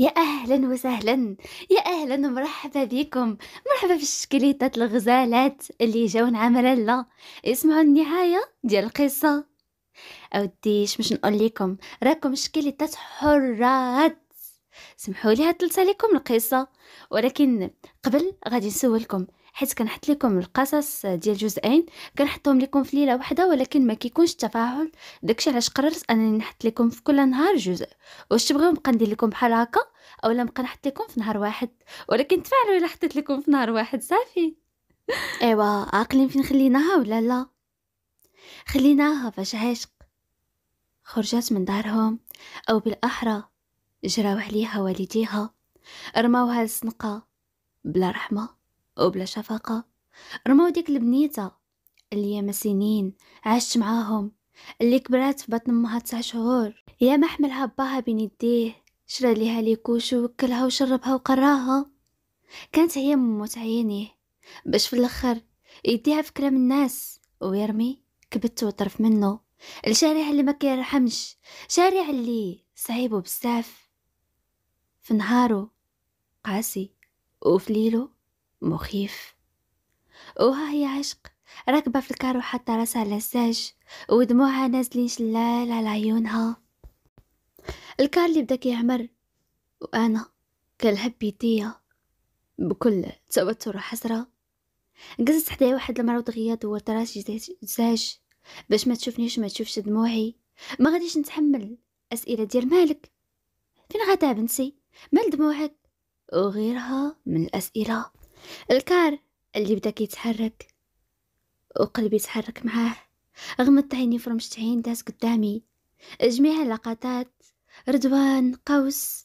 يا اهلا وسهلا يا اهلا ومرحبا بكم مرحبا في الشكليطات الغزالات اللي نعمل لا اسمعوا النهايه ديال القصه اودي مش نقول لكم راكم شكليطات حرات سمحوا لي هتلت عليكم القصه ولكن قبل غادي نسولكم حيت كنحط لكم القصص ديال جزئين كنحطهم لكم في ليله واحده ولكن ما كيكونش تفاعل داكشي علاش قررت انني نحط لكم في كل نهار جزء واش تبغيو نبقى ندير لكم بحال هكا اولا نبقى نحط لكم في نهار واحد ولكن تفاعلوا الا حطيت لكم في نهار واحد صافي ايوا عاقلين فين خليناها ولا لا خليناها فاش عشق خرجت من دارهم او بالاحرى جراو عليها والديها رماوها للسنقه بلا رحمه وبلا شفقة رموا ديك البنيتة اللي ياما سنين عشت معاهم اللي كبرات في بطن امها تسع شهور ياما حملها باها بين يديه شرى ليها ليكوش وكلها وشربها وقراها كانت هي من موت عينيه باش في الاخر يديها في كلام الناس ويرمي كبت وطرف منه الشارع اللي ما كيرحمش شارع اللي صعيب بزاف في نهارو قاسي وفي ليلو مخيف وها هي عشق راكبة في الكار وحاطة راسها على الساج ودموعها نازلين شلال على عيونها الكار اللي بدا كيعمر وأنا كنلهب بيديا بكل توتر وحسرة جلست حدايا واحد المرة وتغيات دورت راسي زاج باش ما تشوفنيش وما تشوفش دموعي ما غاديش نتحمل أسئلة ديال مالك فين غادا بنتي مال دموعك وغيرها من الأسئلة الكار اللي بدا كيتحرك وقلبي تحرك معاه غمضت عيني فرمشت عين داز قدامي جميع اللقطات رضوان قوس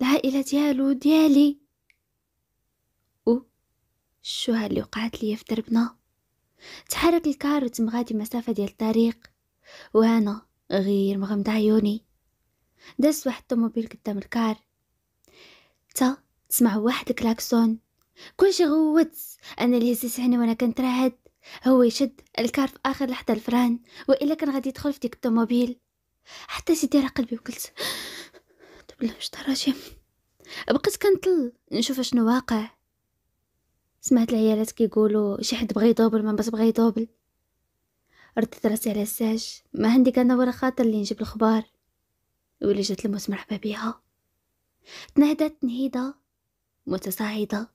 العائلة ديالو ديالي و الشوهة اللي وقعت لي في دربنا تحرك الكار وتم غادي مسافة ديال الطريق وانا غير مغمضة عيوني داز واحد الطوموبيل قدام الكار تا تسمع واحد الكلاكسون كل شي غوتس أنا اللي هزيت عيني وأنا كنترعد هو يشد الكار في آخر لحظة الفران وإلا كان غادي يدخل في ديك الطوموبيل حتى سيدي راه قلبي وقلت بالله مش دراجي بقيت كنطل نشوف شنو واقع سمعت العيالات كيقولوا شي حد بغى يضوبل ما بس بغى يضوبل ردت راسي على الساج ما عندي كان ولا خاطر اللي نجيب الخبار ولي جات الموت مرحبا بيها تنهدت تنهيده متصاعده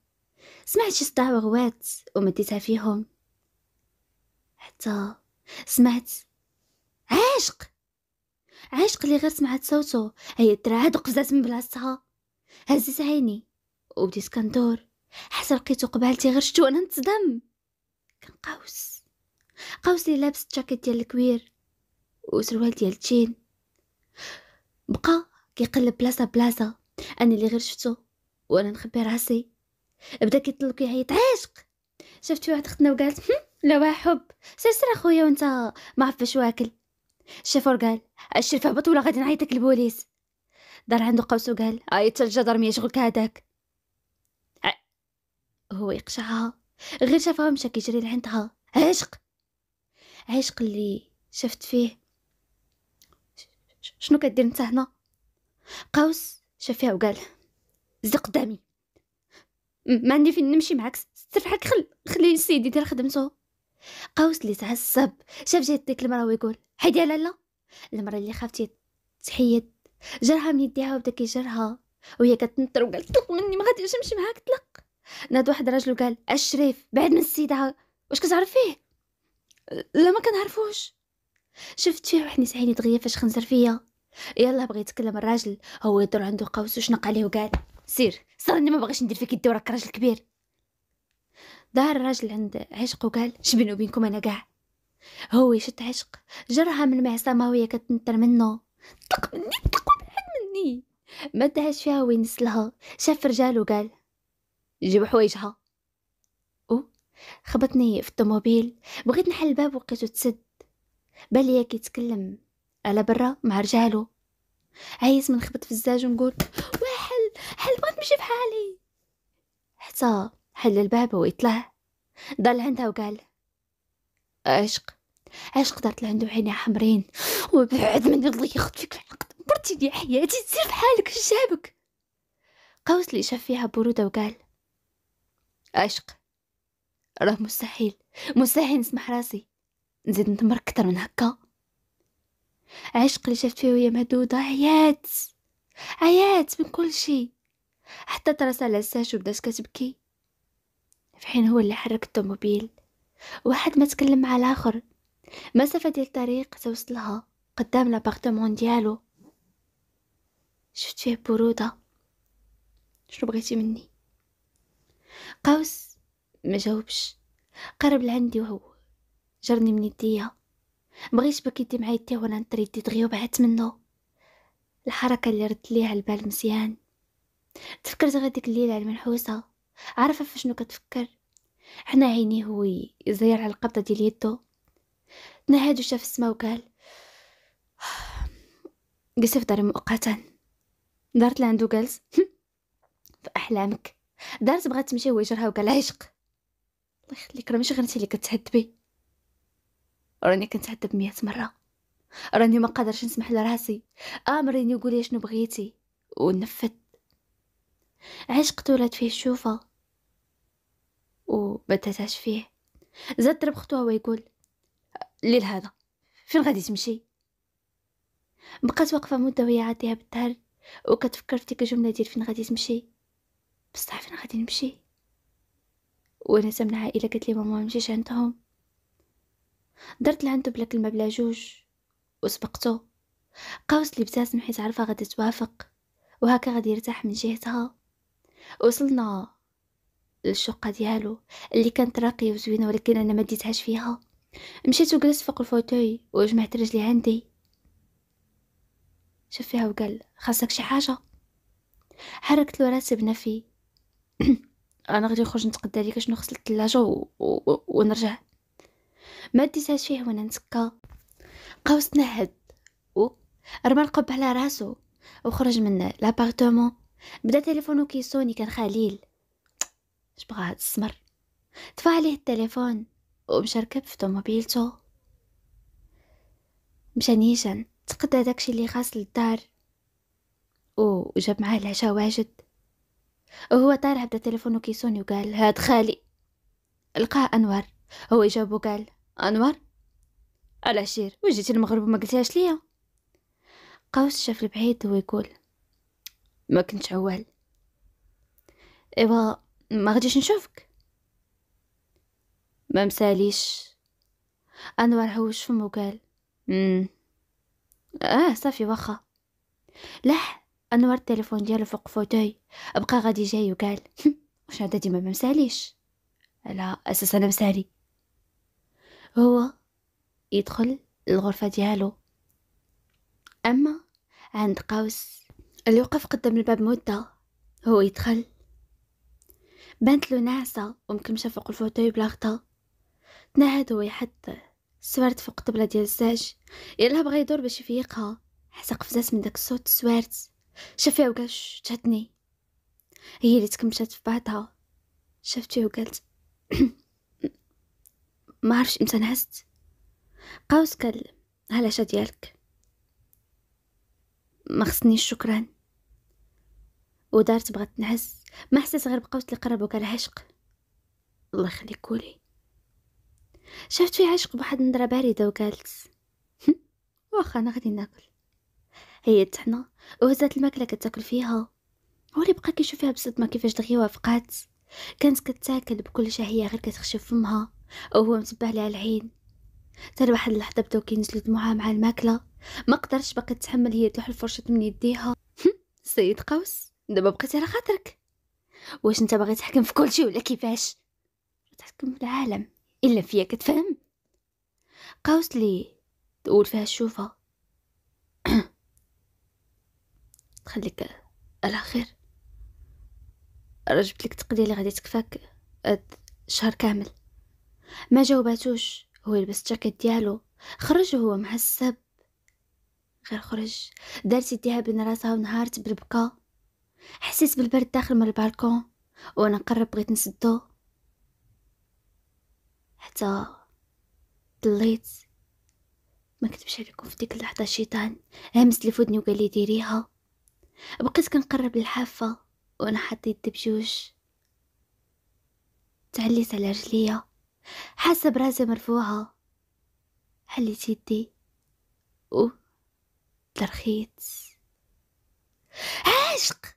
سمعت شي صداع وغوات ومديتها فيهم حتى سمعت عاشق عاشق اللي غير سمعت صوته هي الدرعاد وقفزات من بلاصتها هزت عيني وبديت كندور حتى لقيتو قبالتي غير شتو انا نتصدم كان قوس قوس لابس الجاكيت ديال الكوير وسروال ديال التين بقى كيقلب بلاصه بلاصه انا اللي غير شفتو وانا نخبي راسي بدا كيطلب كيعيط عاشق شفت واحد اختنا وقالت لا حب سير اخويا وانت ما عفش واكل الشافور قال الشرف هبط ولا غادي نعيطك البوليس دار عنده قوس وقال اي الجدر الجدر شغلك هذاك هو يقشعها غير شافها مشى كيجري لعندها عشق عشق اللي شفت فيه شنو كدير انت هنا قوس شاف فيها وقال زق دمي ما عندي فين نمشي معاك ستر خل خلي السيد يدير خدمته قوس اللي تعصب شاف جات ديك المرا ويقول حيدي على لا المرا اللي خافتي تحيد جرها من يديها وبدا كيجرها وهي كتنطر وقالت طلق مني ما غاديش نمشي معاك طلق ناد واحد راجل وقال الشريف بعد من السيده واش كتعرف فيه لا ما كنعرفوش شفت فيه واحد سعيني دغيا فاش خنزر فيا يلا بغيت يتكلم الراجل هو يدور عنده قوس وشنق عليه وقال سير صار اني ما بغيش ندير فيك يدي وراك راجل كبير دار الراجل عند عشق وقال شبين بينكم انا قاع هو يشد عشق جرها من معصمة وهي كتنطر منه طق مني طق مني ما دهش فيها وين نسلها شاف رجال وقال جيب حوايجها او خبطني في الطوموبيل بغيت نحل الباب وقيته تسد ياك كيتكلم على برا مع رجالو عايز من خبط في الزاج ونقول نمشي بحالي حتى حل الباب ويطلع ضل عندها وقال عشق عشق دارت لعندو عيني حمرين وبعد من الله ياخد فيك العقد برتيني حياتي سير بحالك شابك قوس لي شاف فيها برودة وقال عشق راه مستحيل مستحيل نسمح راسي نزيد نتمر كتر من هكا عشق اللي شفت فيه وهي مهدودة عيات عيات من كل شي حتى راسها على لساش وبدات كتبكي في حين هو اللي حرك الطوموبيل واحد ما تكلم مع الاخر مسافه ديال الطريق توصلها قدام لابارتمون ديالو شفت فيه بروده شنو بغيتي مني قوس ما جاوبش قرب لعندي وهو جرني من يديا بغيت باك يدي معايا حتى وانا نطري يدي دغيا وبعت منه الحركه اللي ردت ليها البال مزيان تفكرت غير ديك الليله المنحوسه عارفه فشنو كتفكر حنا عينيه هو يزير على القبضه ديال يدو تنهد وشاف السما وقال جلس في داري مؤقتا دارت لعندو جالس في احلامك دارت بغات تمشي يجرها وقال عشق الله يخليك راه ماشي غير انت اللي كتهدبي راني كنتعذب مية مرة راني ما قادرش نسمح لراسي امريني آه، وقولي شنو بغيتي ونفذت عشق قتولات فيه شوفه وبدتهاش فيه زاد ضرب خطوه ويقول ليل هذا فين غادي تمشي بقات واقفه مده وهي عاديها بالدهر وكتفكر في ديك الجمله ديال فين غادي تمشي بصح فين غادي نمشي وانا من العائله قالت لي ماما مشيش عندهم درت لعندو بلا كلمه بلا جوج وسبقته قوس لي ابتسم حيت عارفه غادي توافق وهكا غادي يرتاح من جهتها وصلنا للشقة ديالو اللي كانت راقية وزوينة ولكن أنا ما ديتهاش فيها مشيت وجلست فوق الفوتوي وجمعت رجلي عندي شاف فيها وقال خاصك شي حاجة حركت له راسي بنفي انا غادي نخرج نتقدى ليك شنو غسل الثلاجه و... و... ونرجع ما ديتهاش فيه وانا نتكا قوس تنهد و رمى القب على راسو وخرج من لابارتومون بدا تليفونه كيسوني كان خليل بغا هاد السمر طفى عليه التليفون ومشى ركب في طوموبيلتو مشى نيشان تقدا داكشي اللي خاص للدار وجاب معاه العشاء واجد وهو طالع بدا تليفونه كيسوني وقال هاد خالي لقاه انور هو جابو قال انور العشير وجيتي المغرب وما قلتيهاش ليا قوس شاف البعيد ويقول ما كنت عوال إيوا ما غاديش نشوفك ما مساليش انور هوش فمو قال اه صافي واخا لح انور التليفون ديالو فوق فوتوي بقى غادي جاي وقال واش هذا ديما ما مساليش على اساس انا مسالي هو يدخل للغرفه ديالو اما عند قوس اللي وقف قدام الباب مدة هو يدخل بنت له ناعسة ومكمشة فوق الفوتوي بلا تنهد هو يحد سوارت فوق الطبلة ديال الزاج يلا بغا يدور باش يفيقها حتى قفزات من داك الصوت سوارت شافيها وقال شاتني هي اللي تكمشات في بعضها شافتي وقالت ما عرفش امتى نعست قوس قال هلا ديالك ما خصنيش شكرا ودارت بغات تنعس ما حسيت غير بقوت لي قرب على عشق الله يخليك كولي شافت في عشق بواحد النضره باردة وقالت واخا انا غادي ناكل هي تحنا وهزات الماكلة كتاكل فيها ولي بقى كيشوف فيها بصدمة كيفاش دغيا وافقات كانت كتاكل بكل شهية غير كتخشي فمها وهو متبع لها العين حتى واحد اللحظة بداو كينزلو دموعها مع الماكلة ما قدرش باقي تتحمل هي تلوح الفرشة من يديها سيد قوس دابا بقيتي على خاطرك واش انت باغي تحكم في شيء ولا كيفاش تحكم في العالم الا فيا كتفهم قاوس لي تقول فيها الشوفه خليك على خير راه لك تقدير اللي غادي تكفاك هاد شهر كامل ما جاوباتوش هو يلبس جاكيت ديالو خرج هو مع السب غير خرج دارت يديها بين راسها ونهارت بالبكا حسيت بالبرد داخل من البالكون وانا قرب بغيت نسدو حتى ضليت ما كتبش عليكم في ديك اللحظه الشيطان همس لي فودني وقال لي ديريها بقيت كنقرب للحافه وانا حاطه يدي بجوج تعليت على رجليا حاسه براسي مرفوعه حليت يدي و ترخيت عشق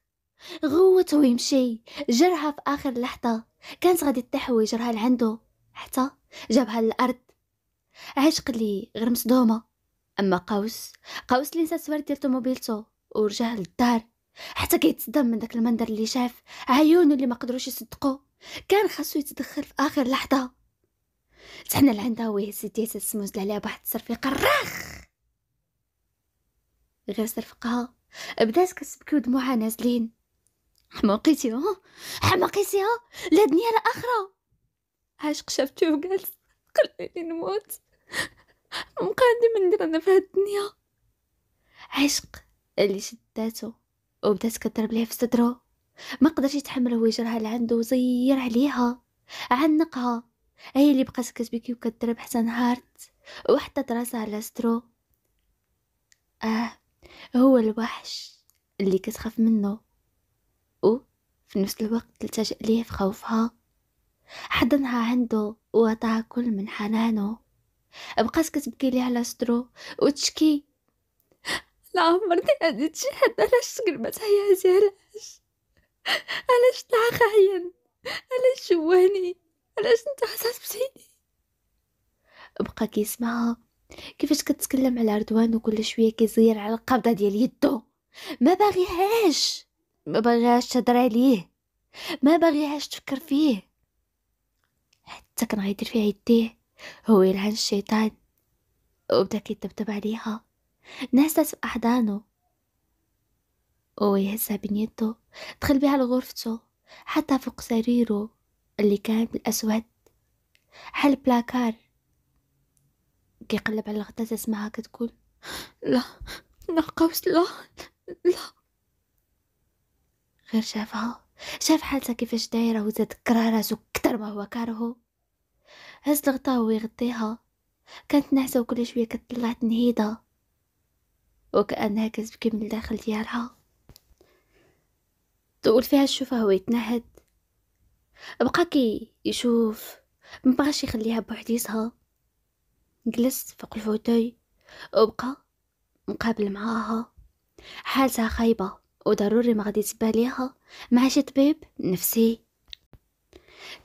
غوت ويمشي جرها في آخر لحظة كانت غادي تحوي جرها لعندو حتى جابها للأرض عشق لي غير مصدومة أما قوس قوس اللي نسى سوار ديال طوموبيلتو ورجع للدار حتى كيتصدم من داك المنظر اللي شاف عيونو اللي ما قدروش يصدقوه كان خاصو يتدخل في اخر لحظه تحنا لعندها ويهز يديها تسموز عليها بواحد الصرفيقه الراخ غير صرفقها بدات كتبكي ودموعها نازلين حماقيتي ها حماقيتي ها لا دنيا لا اخرى عاش قشفتي وقالت قلبي نموت من ندير انا في هاد الدنيا عشق اللي شداتو وبدات كضرب ليه في صدرو ما قدرش يتحمل وجرها اللي عنده وزير عليها عنقها هي اللي بقات كتبكي وكتضرب حتى نهارت وحتى راسها على سترو اه هو الوحش اللي كتخاف منه وفي نفس الوقت تلتجأ ليه في خوفها حضنها عنده وعطاها كل من حنانه بقات كتبكي ليه على صدرو وتشكي لا عمرني هادي حد علاش تقلبت حياتي علاش علاش طلع خاين علاش شوهني علاش انت بسيدي بقى كيسمعها كيفاش كتكلم على رضوان وكل شويه كيزير على القبضه ديال يدو ما باغيهاش ما بغيهاش تهدر عليه ما بغيهاش تفكر فيه حتى كان غيدير فيها يديه هو يلعن الشيطان وبدا كيتبتب عليها نعست في احضانه ويهزها بين يدو دخل بها لغرفته حتى فوق سريره اللي كان بالأسود حل بلاكار كيقلب على الغطاسة تسمعها كتقول لا لا قوس لا لا غير شافها شاف حالتها كيفاش دايرة وزاد كره راسو كتر ما هو كارهو هز الغطاء وهو يغطيها كانت ناعسة وكل شوية كتطلع تنهيدها وكأنها كتبكي من الداخل ديالها طول فيها الشوفة هو يتنهد بقى كي يشوف مبغاش يخليها بوحديتها جلس فوق الفوتوي وبقى مقابل معاها حالتها خايبه وضروري ما غادي تباليها مع شي طبيب نفسي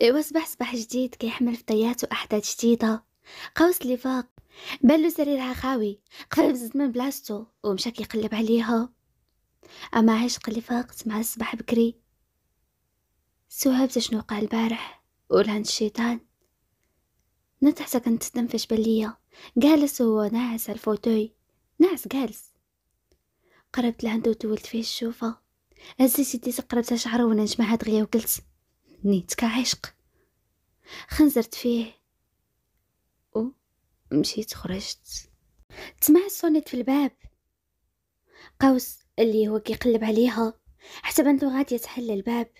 ايوا صباح صباح جديد كيحمل فتيات وأحداث جديدة قوس لي فاق بان سريرها خاوي قفل بزاف من بلاصتو ومشى كيقلب عليها اما عشق قلي فاقت مع الصباح بكري سهاب شنو وقع البارح ولهند الشيطان نتحسك كنت كنتصدم فاش بان ليا جالس وهو ناعس على الفوتوي ناعس جالس قربت لعندو وتولت فيه الشوفة هزيت يدي شعرو شعره ونعج نجمعها دغيا وقلت نيتك عشق خنزرت فيه و مشيت خرجت تسمع الصونيت في الباب قوس اللي هو كيقلب عليها حتى بنتو غادي تحل الباب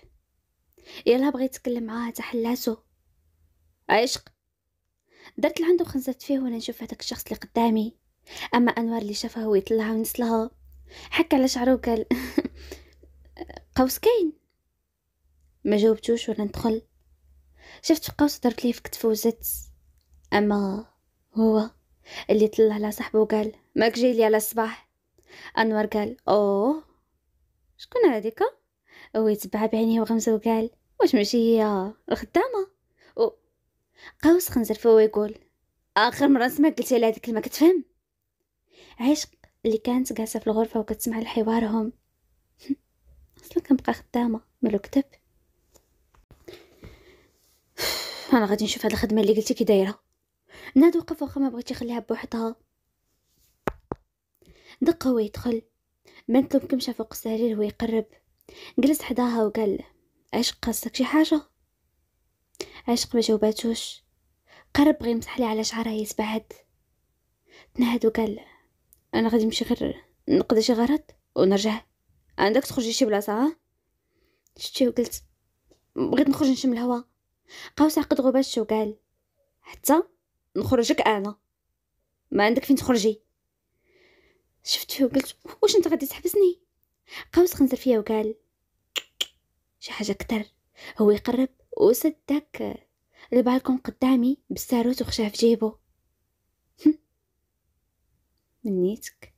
يلا بغيت تكلم معاها تحلاتو عشق درت لعندو خنزرت فيه وانا نشوف هداك الشخص اللي قدامي اما انوار اللي شافها هو يطلعها ونسلها حك على شعره وقال قوس كاين ما جاوبتوش ولا ندخل شفت قوس ضربت ليه في كتفه وزت اما هو اللي طلع على صاحبه وقال ماك جاي لي على الصباح انور قال اوه شكون هذيك هو يتبع بعينيه وغمزه وقال واش ماشي هي الخدامه او قوس خنزر فهو يقول اخر مره سمعت قلتي لها هذيك كلمه كتفهم عشق اللي كانت جالسة في الغرفة وكتسمع لحوارهم أصلا كنبقى خدامة مالو كتب أنا غادي نشوف هاد الخدمة اللي قلتي كي دايرة ناد وقف واخا ما بغيتي يخليها بوحدها دق هو يدخل بنت لو مشى فوق السرير هو يقرب جلس حداها وقال عشق قصك قصدك شي حاجه عشق ما جاوباتوش قرب بغى يمسح لي على شعرها يتبعد تنهد وقال انا غادي نمشي غير نقضي شي غرض ونرجع عندك تخرجي شي بلاصه شتي وقلت بغيت نخرج نشم الهوا قاوس عقد غبا الشوكال حتى نخرجك انا ما عندك فين تخرجي شفت وقلت واش انت غادي تحبسني قاوس خنزر فيا وقال شي حاجه كتر هو يقرب وسد داك البالكون قدامي بالساروت وخشاه في جيبو منيتك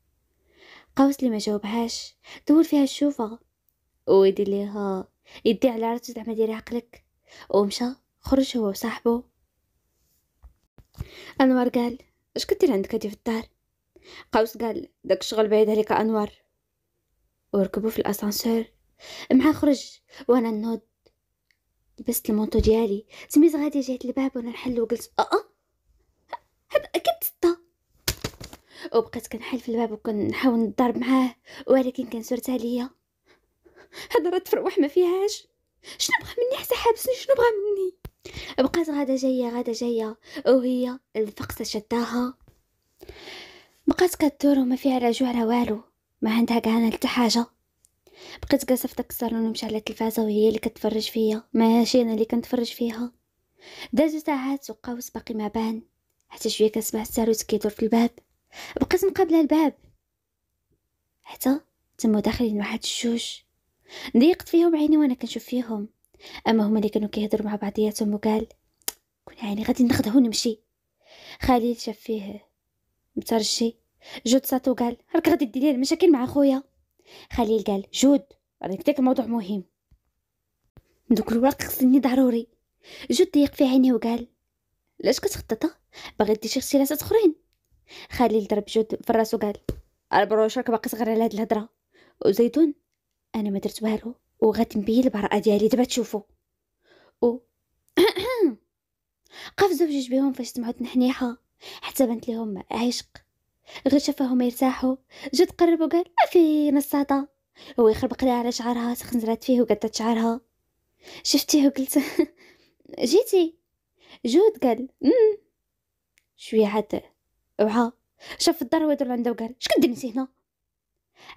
قوس لي ما جاوبهاش دور فيها الشوفة ويدي ليها يدي على راسو زعما ديري عقلك ومشى خرج هو وصاحبو انوار قال اش كدير عندك هادي في الدار قوس قال داك الشغل بعيد عليك انوار وركبوا في الاسانسور مع خرج وانا نوض لبست المونطو ديالي سميت غادي جهه الباب وانا نحل وقلت اه, أه؟ وبقيت كنحل في الباب وكنحاول نضرب معاه ولكن كان سرتها ليا هذا رد تفروح ما فيهاش شنو بغى مني حتى حابسني شنو بغى مني بقات غاده جايه غاده جايه وهي الفقسه شداها بقات كدور وما فيها لا جوع لا والو ما عندها كاع حتى حاجه بقيت جالسه في داك الصالون على التلفازه وهي اللي كتفرج فيا ماشي انا اللي كنتفرج فيها دازو ساعات وقاوس باقي ما بان حتى شويه كنسمع الساروت كيدور في الباب بقيت مقابله الباب حتى تمو داخلين واحد الجوج ضيقت فيهم عيني وانا كنشوف فيهم اما هما اللي كانوا كيهضروا مع بعضياتهم وقال كون عيني غادي نخدعو ونمشي خليل شاف فيه مترشي جود ساتو قال راك غادي ديري المشاكل مع خويا خليل قال جود راني داك الموضوع مهم دوك الوقت خصني ضروري جود ضيق في عيني وقال لاش كتخططه باغي دير شي اختلاسات اخرين خليل ضرب جد في الراس وقال البروشرك باقي صغير على هاد الهضره وزيتون انا ما درت والو وغادي نبين البراءه ديالي دابا تشوفوا و قفزوا بجوج بهم فاش سمعوا تنحنيحه حتى بنت لهم عشق غير شافهم يرتاحوا جد قرب وقال فين نصاطة هو يخربق لها على شعرها سخنزرات فيه وقدت شعرها شفتيه وقلت جيتي جود قال شويه عاد اوعى شاف الدار ويدور عنده وقال اش كدير نتي هنا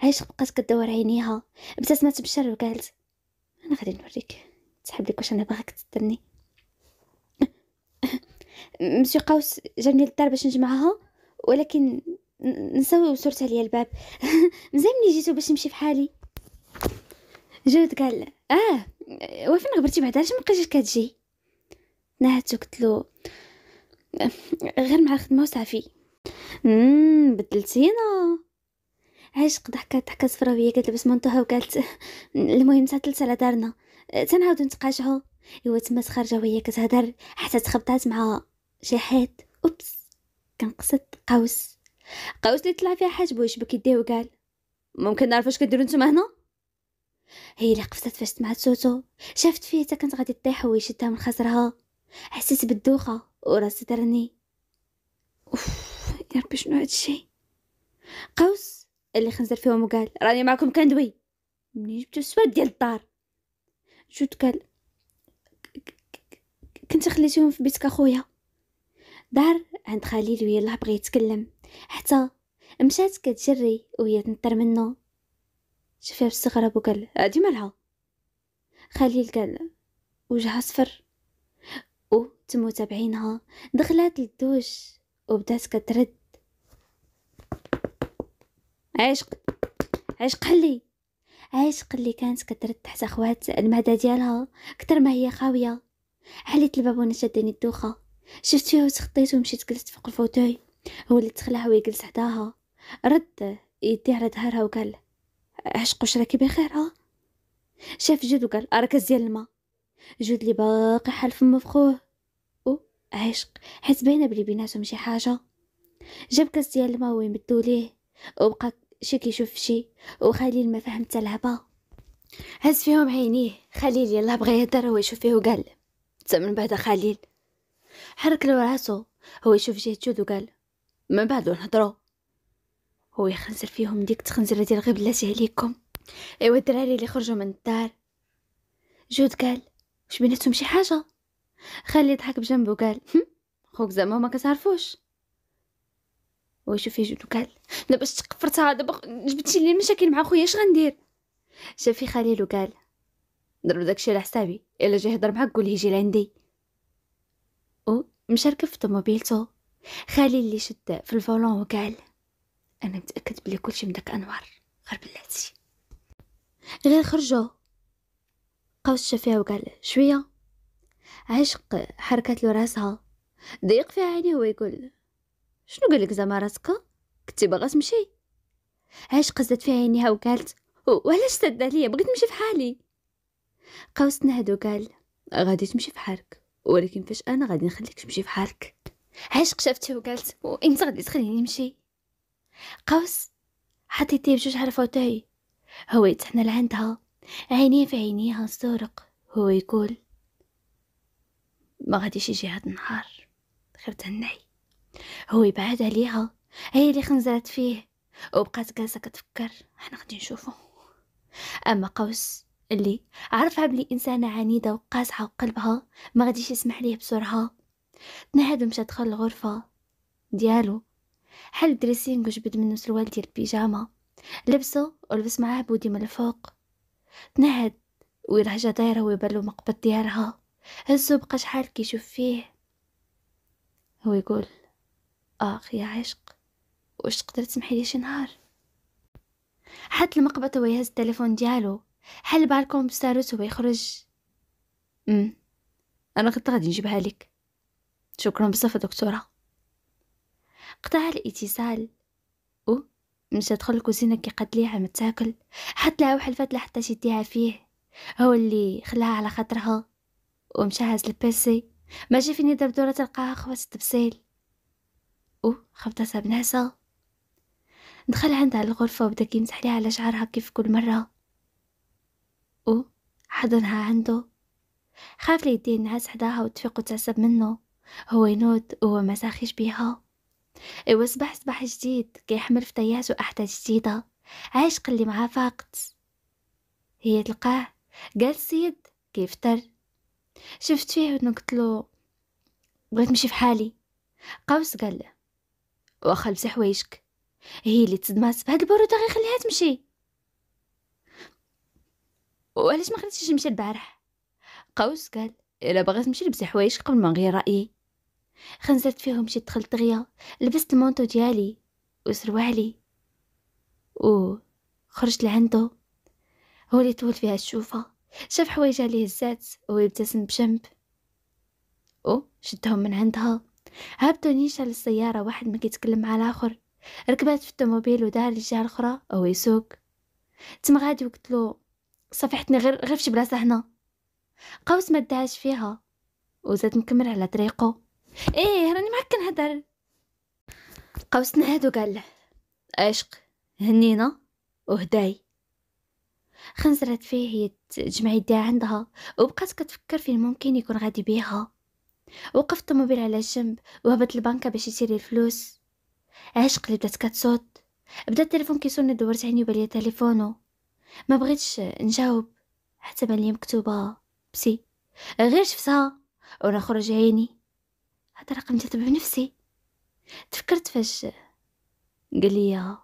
عايش بقات كدور عينيها ابتسمت بشر وقالت انا غادي نوريك تحب لك واش انا باغاك تدرني مسيو قوس جابني للدار باش نجمعها ولكن نساوي وصرت عليا الباب مزال ملي جيتو باش نمشي فحالي جود قال اه وفين غبرتي بعدا علاش مابقيتيش كتجي نهاتو قلت له غير مع الخدمه وصافي قد بدلتينا عشق ضحكات بيا قالت كتلبس منطوها وقالت المهم تعطلت على دارنا أه، تنعاودو نتقاشعو ايوا تما خارجه وهي كتهدر حتى تخبطات مع شي حيط اوبس كنقصد قوس قوس اللي طلع فيها حاجبو يشبك يديه وقال ممكن نعرف اش كديرو نتوما هنا هي اللي قفزت فاش سمعت صوتو شافت فيه حتى كانت غادي طيح ويشدها من خزرها حسيت بالدوخه وراسي درني اوف يا ربي شنو هاد الشيء قوس اللي خنزر فيهم وقال راني معكم كندوي منين جبتو السواد ديال الدار جود قال كنت خليتيهم في بيتك اخويا دار عند خليل الله بغى يتكلم حتى مشات كتجري وهي تنطر منه شافها باستغراب وقال هادي مالها خليل قال وجهها صفر وتمو تابعينها دخلات للدوش وبدات كترد عشق عشق لي عشق اللي كانت كترد تحت اخوات المعده ديالها كتر ما هي خاويه حليت الباب وانا شدني الدوخه شفت فيها وتخطيت ومشيت جلست فوق الفوتوي هو اللي تخلع ويجلس حداها رد يدي على ظهرها وقال عشق واش راكي بخير ها شاف جود وقال اركز ديال الماء جود اللي باقي حال فم فخوه عشق حيت باينه بلي بيناتهم شي حاجه جاب كاس ديال الماء ويمدو ليه وبقى شي كيشوف شي وخليل ما فهم لعبه هز فيهم عينيه خليل يلا بغى يهدر هو يشوف فيه وقال حتى من بعد خليل حرك له راسو هو يشوف جهه جود وقال من بعد نهضرو هو يخنزر فيهم ديك تخنزره ديال غير بلاتي عليكم ايوا الدراري اللي خرجوا من الدار جود قال واش بيناتهم شي حاجه خليل ضحك بجنبه قال خوك زعما ما كتعرفوش وشوفي جودو قال دابا تقفرتها دابا جبتي لي المشاكل مع خويا اش غندير شافي خليل وقال ضرب داكشي على حسابي الا جا يهضر معاك قول يجي لعندي او مشى ركب في طوموبيلتو خليل اللي شد في الفولون وقال انا متاكد بلي كلشي من داك انوار غير بلاتي غير خرجوا قوس شافيها وقال شويه عشق حركات له راسها ضيق فيها عيني ويقول شنو قالك زعما راسك كنتي باغا تمشي عاش قزت في عينيها وقالت وعلاش سد عليا بغيت نمشي فحالي قوس نهد وقال غادي تمشي فحالك ولكن فاش انا غادي نخليك تمشي فحالك عاش قشفتي وقالت وانت غادي تخليني نمشي قوس حطيتيه بجوج على فوتاي هو يتحنى لعندها عينيه في عينيها الزرق هو يقول ما غاديش يجي هاد النهار غير تهناي هو يبعد عليها هي اللي خنزرت فيه وبقات جالسة كتفكر حنا غادي نشوفو اما قوس اللي عرفها بلي انسانة عنيدة وقاسحة وقلبها ما غاديش يسمح ليه بسرعة تنهد ومشى دخل الغرفة ديالو حل دريسينغ وجبد منو سروال ديال البيجامة لبسو ولبس معاه بودي من الفوق تنهد وراح جا دايره ويبلو مقبض ديالها هزو بقى شحال كيشوف فيه هو يقول آخ يا عشق واش تقدر تسمحي لي شي نهار حط المقبطة ويهز التليفون ديالو حل بالكم بساروت هو يخرج أمم، انا كنت غادي نجيبها لك شكرا بزاف دكتورة قطع الاتصال او مشى دخل الكوزينه كيقاد ليها ما تاكل حط لها واحد الفتله حتى شديها فيه هو اللي خلاها على خاطرها ومشى هز البيسي ماشي فين يضرب دوره تلقاها خوات التبسيل أوه خبطتها بنعسة دخل عندها الغرفة وبدأ يمسح ليها على شعرها كيف كل مرة او حضنها عنده خاف ليديه نعس حداها وتفيق وتعصب منه هو ينوض وهو ما ساخش بيها ايوا صباح جديد كيحمل فتيات وأحداث جديدة عاشق اللي معاه فاقت هي تلقاه قال سيد كيفتر شفت فيه ونقتلو قلت بغيت نمشي في حالي قوس قال له واخا لبس حوايجك هي اللي تصدمات بهاد البرودة غير خليها تمشي وعلاش ما خليتيش نمشي البارح قوس قال الا بغيت تمشي لبسي حوايجك قبل ما نغير رايي خنزرت فيهم مشيت دخلت دغيا لبست المونطو ديالي وسروالي و خرجت لعندو هو اللي طول فيها الشوفة شاف حوايجها اللي هزات ويبتسم بجنب او شدهم من عندها هبط نيشا للسيارة واحد ما كيتكلم مع الآخر ركبات في الطوموبيل ودار للجهة الأخرى وهو يسوق تم غادي وقتلو صفحتني غير غير شي بلاصة هنا قوس ما داهش فيها وزاد مكمل على طريقه ايه راني معاك كنهضر قوس نهاد وقال له عشق هنينا وهداي خنزرت فيه هي تجمع يديها عندها وبقات كتفكر فين ممكن يكون غادي بيها وقفت الطوموبيل على جنب وهبط البنكة باش يشري الفلوس عشق اللي بدات كتصوت بدا التليفون كيسوني دورت عيني وبالي تليفونو ما بغيتش نجاوب حتى بان لي مكتوبه بسي غير شفتها وانا خرج عيني هذا رقم ديال بنفسي تفكرت فاش قال لي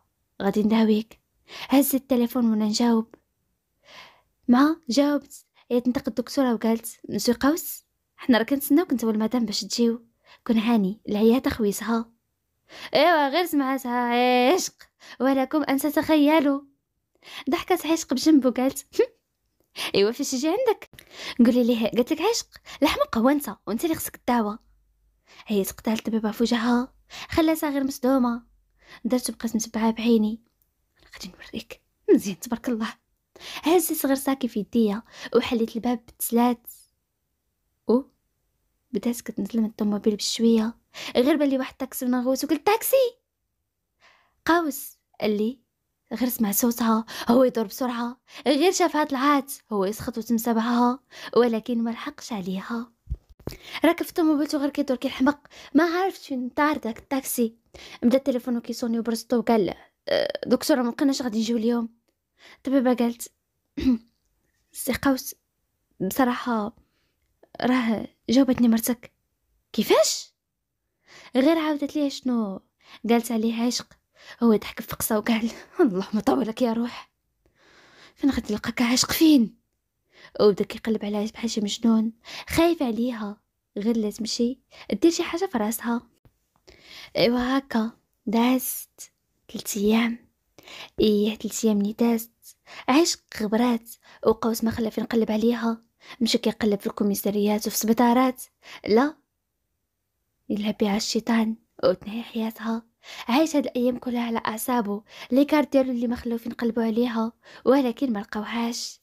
غادي نداويك هزت التليفون وانا نجاوب مع جاوبت عيط نطق الدكتوره وقالت نسوي قوس حنا راه كنتسناوك انت والمدام باش تجيو كون هاني العياده خويسها ايوا غير سمعتها عشق ولكم ان تتخيلوا ضحكت عشق بجنبه قالت ايوا فاش يجي عندك قولي ليه قالت لك عشق الحمق هو انت وانت اللي خصك الدعوه هي تقتلت بابا في وجهها خلاتها غير مصدومه درت بقيت متبعه بعيني انا غادي نوريك مزيان تبارك الله هزيت ساكي في يديا وحليت الباب بالتسلات او بدات كنتلم من الطوموبيل بشويه غير بان لي واحد الطاكسي ونغوت وقلت تاكسي قوس قال لي غير سمع صوتها هو يدور بسرعه غير شافها طلعات هو يسخط وتمسبعها ولكن ما لحقش عليها ركبت الطوموبيل غير كيدور كيحمق ما عرفتش فين طار داك الطاكسي بدا التليفون كيصوني وبرزتو وقال أه، دكتوره ما بقيناش غادي نجيو اليوم طبيبه قالت سي قوس بصراحه راه جاوبتني مرتك كيفاش غير عاودت ليه شنو قالت عليه عشق هو ضحك في قصه وقال الله طولك يا روح فين نلقاك عاشق فين وبدا كيقلب عليها بحال شي مجنون خايف عليها غير لا تمشي دير شي حاجه في راسها ايوا هكا دازت ثلاث ايام ايه ثلاث ايام ني دازت عشق غبرات وقوس ما خلا فين نقلب عليها مش كيقلب في الكوميساريات وفي السبيطارات لا يلعب بها الشيطان وتنهي حياتها عايش هاد الايام كلها على اعصابه لي كارت ديالو اللي مخلوفين قلبوا عليها ولكن ما لقاوهاش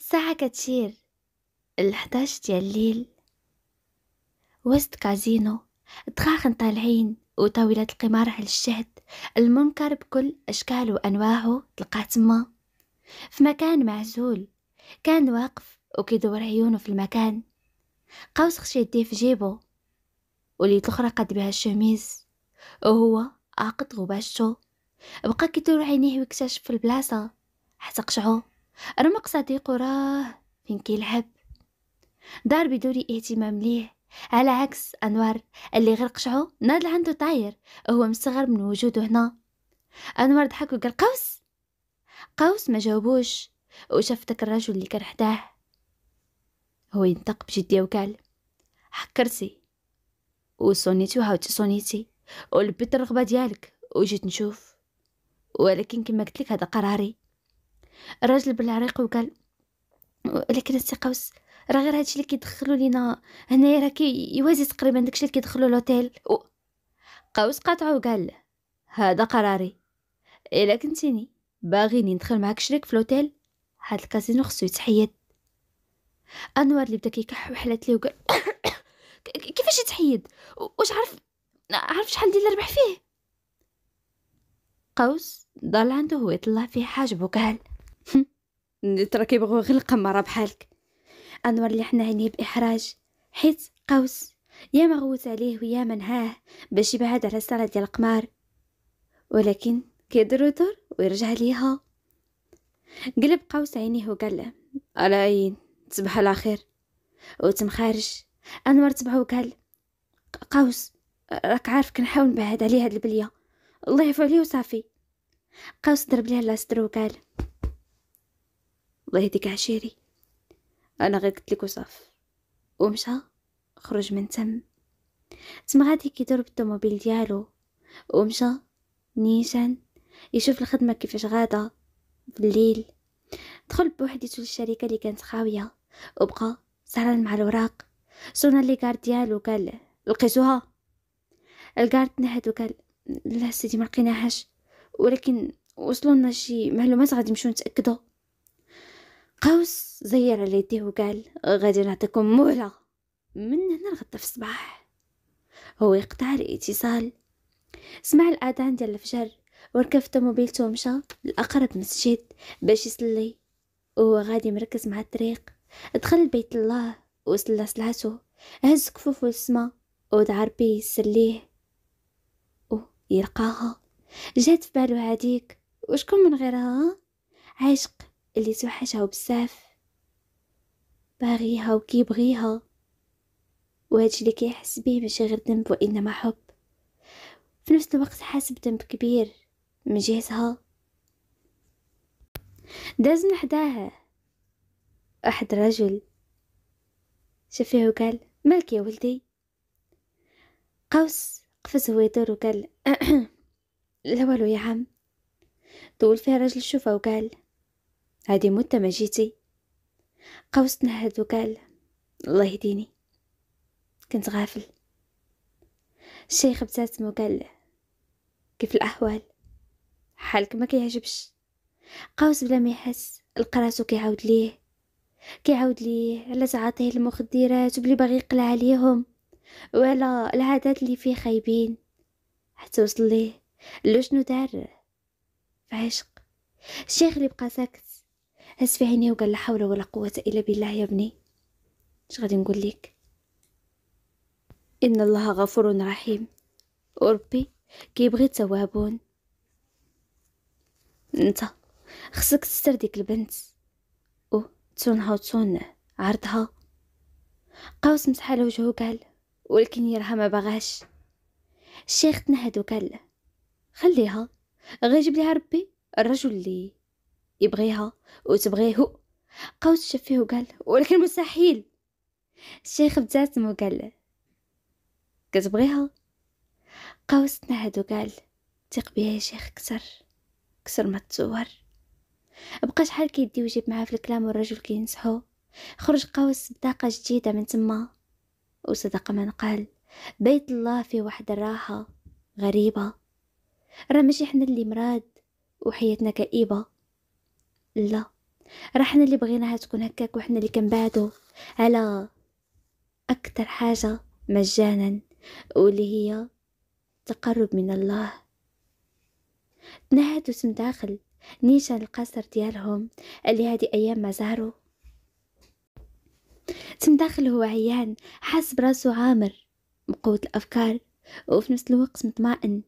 الساعه كتشير ال 11 ديال الليل وسط كازينو دخاخن طالعين وطاولات القمار على الشهد المنكر بكل اشكاله وانواعه تلقاه تما في مكان معزول كان واقف وكيدور عيونه في المكان قوس خش يديه في جيبه وليد الأخرى قد بها الشميس وهو عاقد غباشته بقى كيدور عينيه ويكتشف في البلاصة حتى قشعو رمق صديقو راه فين كيلعب دار بدون اهتمام ليه على عكس أنوار اللي غير قشعو ناد عنده طاير وهو مستغر من وجوده هنا أنوار ضحك وقال قوس قوس ما جاوبوش وشاف داك الرجل اللي كان حداه هو ينطق بجدية وقال حكرتي وصونيتي وعاودتي صونيتي ولبيت الرغبة ديالك وجيت نشوف ولكن كما قلت لك هذا قراري الراجل بالعريق وقال ولكن قوس راه غير هادشي اللي كيدخلوا لينا هنايا راه كيوازي تقريبا داكشي اللي كيدخلوا لوتيل و... قوس قاطعه وقال هذا قراري الا كنتيني باغيني ندخل معاك شريك في لوتيل هاد الكازينو خصو يتحيد انور اللي بدا كيكح وحلات ليه وقال كيفاش يتحيد واش عرف عرف شحال ديال ربح فيه قوس ضل عنده هو يطلع فيه حاجب وقال ترى كيبغوا غير القمره بحالك انور اللي حنا عينيه باحراج حيت قوس يا مغوت عليه ويا منهاه باش يبعد على السرعه ديال القمار ولكن كيدور يدور ويرجع ليها قلب قوس عينيه وقال له على عين تصبح على خير خارج انور تبعو وقال قوس راك عارف كنحاول نبعد عليه هاد البليه الله يعفو عليه وصافي قوس ضرب ليها على صدرو وقال الله يهديك عشيري انا غير قلت لك وصاف ومشى خرج من تم تم غادي كيدور بالطوموبيل ديالو ومشى نيشان يشوف الخدمه كيفاش غادا بالليل دخل بوحديتو للشركه اللي كانت خاويه وبقى سهران مع الوراق سونا لي ديالو قال لقيتوها الكارد نهد وقال لا سيدي ما لقيناهاش ولكن وصلوا لنا شي معلومات غادي نمشيو نتاكدوا قوس زير على يديه وقال غادي نعطيكم مهله من هنا لغدا في الصباح هو يقطع الاتصال سمع الاذان ديال الفجر وركب في ومشى لاقرب مسجد باش يصلي وهو غادي مركز مع الطريق دخل بيت الله وصلى صلاتو هز كفوفو للسما ودعا ربي يسليه و يلقاها جات في بالو هاديك وشكون من غيرها عاشق اللي توحشها بزاف باغيها وكيبغيها وهادشي اللي كيحس بيه ماشي غير ذنب وانما حب في نفس الوقت حاسب ذنب كبير من جهتها داز من حداها أحد رجل شافه وقال مالك يا ولدي قوس قفز هو يدور وقال لا والو يا عم طول فيها رجل شوفه وقال هادي متى ما جيتي قوس تنهد وقال الله يهديني كنت غافل الشيخ ابتسم وقال كيف الأحوال حالك ما كيعجبش قوس بلا ما يحس القراسو كيعاود ليه كيعاود ليه على تعاطيه المخدرات وبلي باغي يقلع عليهم وعلى العادات اللي فيه خايبين حتى وصل ليه لو شنو دار عشق الشيخ اللي بقى ساكت هز في عينيه وقال لا حول ولا قوه الا بالله يا بني اش غادي نقول لك ان الله غفور رحيم وربي كيبغي التوابون انت خصك تستر ديك البنت هاو تون عرضها قوس مسح على قال ولكن يرها ما بغاش الشيخ تنهد وقال خليها غير جيب ليها ربي الرجل اللي يبغيها وتبغيه قوس شاف فيه وقال ولكن مستحيل الشيخ ابتسم وقال كتبغيها قوس تنهد وقال تقبيها بيا يا شيخ كسر كسر ما تصور بقى شحال كيدي ويجيب معاه في الكلام والرجل كينصحو خرج قوس صداقه جديده من تما وصدق من قال بيت الله فيه واحد الراحه غريبه راه ماشي حنا اللي مراد وحياتنا كئيبه لا راه حنا اللي بغيناها تكون هكاك وحنا اللي كنبعدو على اكثر حاجه مجانا واللي هي التقرب من الله تنهد وسم داخل نيشان القصر ديالهم اللي هادي ايام ما زاروا تم داخل هو عيان حاس براسو عامر بقوة الأفكار وفي نفس الوقت مطمئن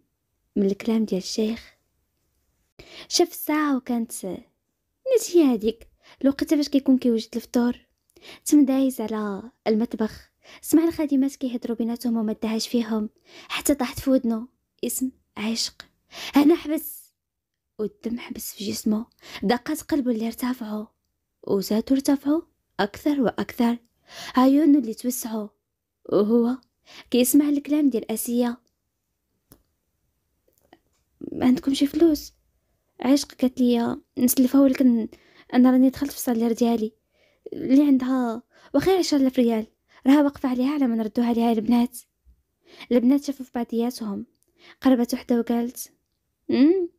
من الكلام ديال الشيخ شاف الساعة وكانت نتي هي هاديك الوقت فاش كيكون كيوجد الفطور تم دايز على المطبخ سمع الخادمات كيهضروا بيناتهم وما فيهم حتى طاحت في ودنو اسم عشق هنا حبس والدم حبس في جسمه دقات قلبه اللي ارتفعوا وزادوا ارتفعوا أكثر وأكثر عيونه اللي توسعوا وهو كيسمع الكلام ديال أسيا ما عندكم شي فلوس عشق قالت لي نسلفها ولكن انا راني دخلت في الصالير ديالي اللي عندها وخير عشرة آلاف ريال راها واقفة عليها على ما نردوها ليها البنات البنات شافوا في بعضياتهم قربت وحده وقالت امم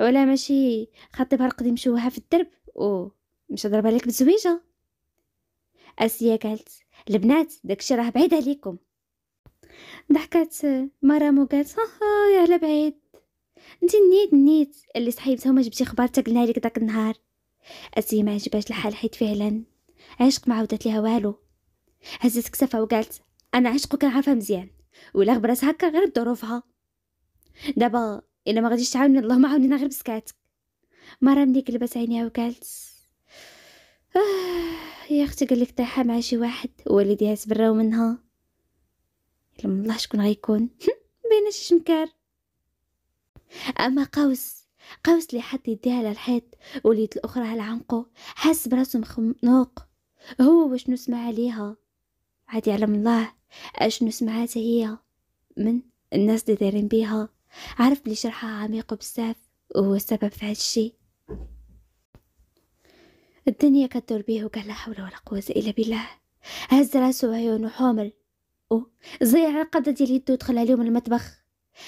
ولا ماشي خطيبها القديم شوها في الدرب او مش ضربها لك بالزويجه اسيا قالت البنات داكشي راه بعيد عليكم ضحكات مرام وقالت ها يا على بعيد انت نيت نيت اللي صحيبتها وما جبتي خبار تقلنا لك داك النهار اسيا ما عجبهاش الحال حيت فعلا عشق ما عودت ليها والو هزت كسفها وقالت انا عشق كنعرفها مزيان ولا غبرات هكا غير بظروفها دابا الا ما غاديش تعاوني الله ما عاونينا غير بسكاتك مره ملي قلبت عينيها وقالت آه يا اختي قال لك طايحه مع شي واحد والديها تبراو منها لم الله شكون غيكون بين شي شمكار اما قوس قوس لي حط يديها على الحيط وليت الاخرى على عنقه حاس براسو مخنوق هو واش سمع عليها عاد يعلم الله اشنو سمعاتها هي من الناس اللي دايرين بيها عارف لي شرحها عميق بزاف السبب في هالشي الدنيا كدور بيه وقال لا حول ولا قوة إلا بالله هز راسه وعيونه حامل أو زيع القدة ديال يدو ودخل عليهم المطبخ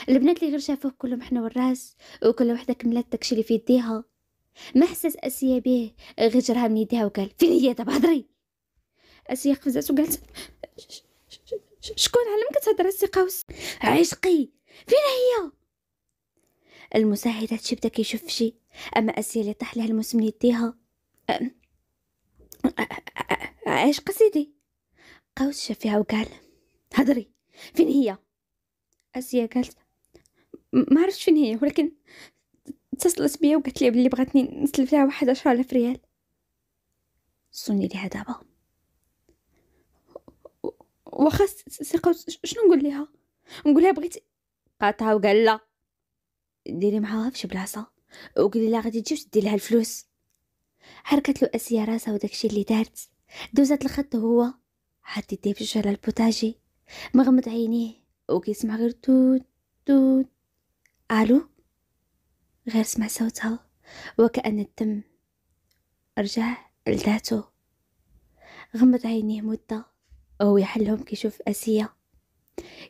البنات اللي غير شافوه كلهم حنا والراس وكل وحدة كملت داكشي في يديها ما حسس أسيا بيه غير جرها من يديها وقال فين هي دابا هضري أسيا قفزات وقالت شكون علمك تهضر السي قوس عشقي فين هي المساعدة تشبدها كيشوف شي أما أسيا اللي طاح لها الموسم يديها ايش قصيدي قوس شافيها وقال هضري فين هي أسيا قالت ما عرفتش فين هي ولكن اتصلت بيا وقالت لي بلي بغاتني نسلف لها واحد عشرة آلاف ريال صوني ليها دابا واخا سي قوس شنو نقول ليها نقول لها بغيت قاطعة وقال لا ديري معاها فشي بلاصة وقولي لها غادي تجي تدي لها الفلوس حركت له أسيا راسها وداكشي اللي دارت دوزات الخط هو حط يديه في على البوتاجي مغمض عينيه وكيسمع غير توت توت الو غير سمع صوتها وكأن الدم رجع لذاته غمض عينيه مدة وهو يحلهم كيشوف أسيا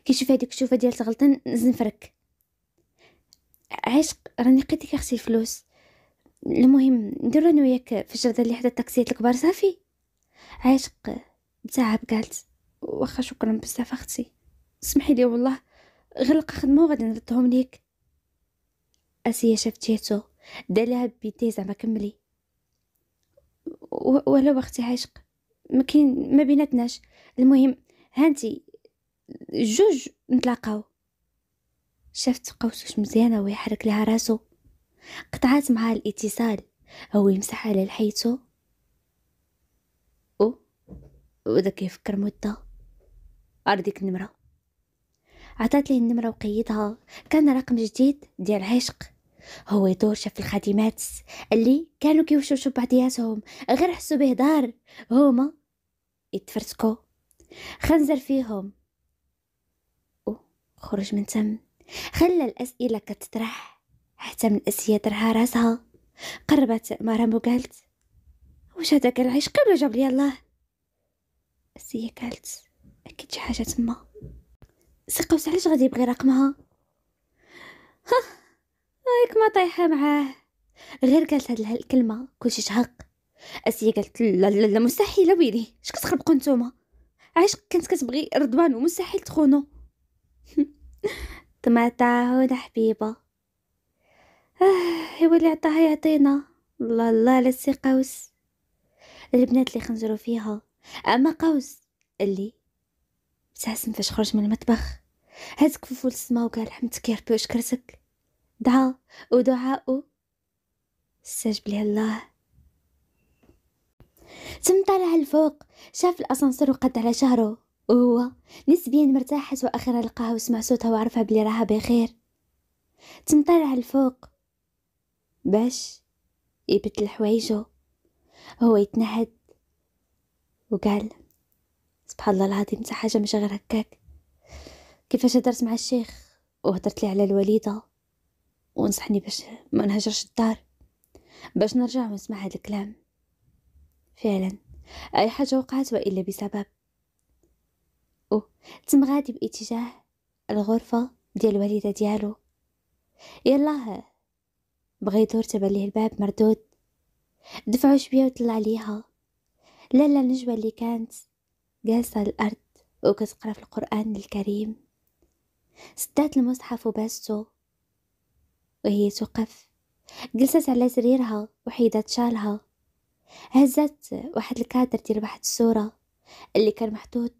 كي نشوف هاديك الشوفه ديال الغلطان نزنفرك عشق راني لقيتك اختي الفلوس المهم نديرو انا وياك في الجرده اللي حدا الطاكسيات الكبار صافي عاشق تعب قالت واخا شكرا بزاف اختي سمحي لي والله غلق خدمه وغادي نردهم ليك اسيا شافت جهتو دالها بيديه زعما كملي ولا اختي عاشق ما كاين ما بيناتناش المهم هانتي جوج نتلاقاو شافت قوسوش مزيانة ويحرك لها راسو قطعات معاه الاتصال هو يمسح على لحيتو او ودا يفكر مدة أرديك النمرة عطات لي النمرة وقيدها كان رقم جديد ديال عشق هو يدور شاف الخادمات اللي كانوا كيوشوشو بعضياتهم غير حسوا به دار هما يتفرسكو خنزر فيهم خرج من تم خلى الأسئلة كتطرح حتى من الأسية درها راسها قربت مرام وقالت واش هذاك العيش قبل جاب لي الله الأسية قالت أكيد شي حاجة تما سقوت علاش غادي يبغي رقمها ها هيك ما طايحة معاه غير قالت هاد الكلمة كلشي شهق أسية قالت لا لا لا مستحيل ويلي اش كتخربقوا نتوما علاش كنت كتبغي رضوان ومستحيل تخونو تمتعون حبيبة آه اللي عطاها يعطينا الله الله على السي قوس البنات اللي خنزرو فيها اما قوس اللي ساسم فاش خرج من المطبخ هز فول السماء وقال حمدك يا ربي وشكرتك دعا ودعاء استجب ليه الله تم طالع الفوق شاف الاسانسير وقد على شهره وهو نسبيا مرتاحة وأخيرا لقاها وسمع صوتها وعرفها بلي راها بخير تمطلع الفوق باش يبت لحوايجو هو يتنهد وقال سبحان الله العظيم تا حاجة مش غير هكاك كيفاش هدرت مع الشيخ وهدرت لي على الوليدة ونصحني باش ما نهجرش الدار باش نرجع ونسمع هاد الكلام فعلا أي حاجة وقعت وإلا بسبب طريقه تم غادي باتجاه الغرفة ديال الوالدة ديالو يلاه بغى يدور تبع ليه الباب مردود دفعو شوية وطلع ليها لالا النجوى اللي كانت جالسة على الأرض وكتقرا في القرآن الكريم سدات المصحف وباستو وهي توقف جلست على سريرها وحيدات شالها هزت واحد الكادر ديال واحد الصورة اللي كان محطوط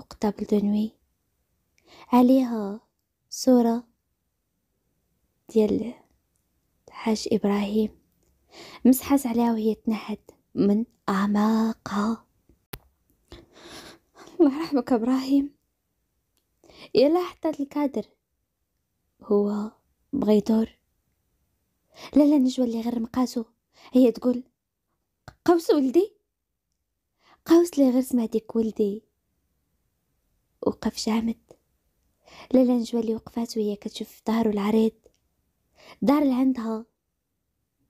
فوق طابل دونوي عليها صورة ديال الحاج إبراهيم مسحات عليها وهي تنحت من أعماقها الله يرحمك إبراهيم يلا حطت الكادر هو بغى يدور لا لا نجوى اللي غير مقاسو هي تقول قوس ولدي قوس لي غير سمع ديك ولدي وقف جامد ليلى نجوالي وقفات وهي كتشوف ظهرو العريض دار لعندها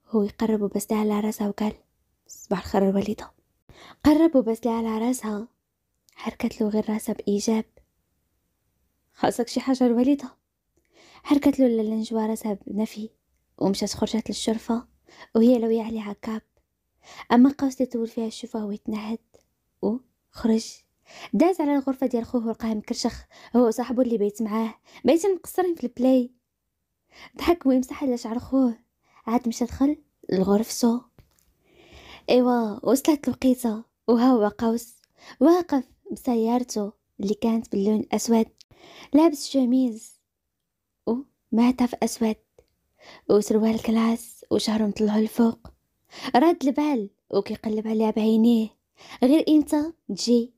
هو يقرب وبس لها على راسها وقال صباح الخير الوالده قرب وبس لها على راسها حركت له غير راسها بإيجاب خاصك شي حاجة الوالده حركت له للنجوى راسها بنفي ومشات خرجت للشرفة وهي لو يعلي عكاب أما قوس اللي فيها الشوفة ويتنهد وخرج داز على الغرفه ديال خوه ولقاه مكرشخ هو وصاحبو اللي بيت معاه بيتين مقصرين في البلاي ضحك ويمسح على شعر خوه عاد مشى دخل لغرفتو ايوا وصلت الوقيته وها هو قوس واقف بسيارته اللي كانت باللون الاسود لابس شميز ومعطف اسود وسروال كلاس وشعره مطلعه لفوق راد البال وكيقلب عليها بعينيه غير امتى تجي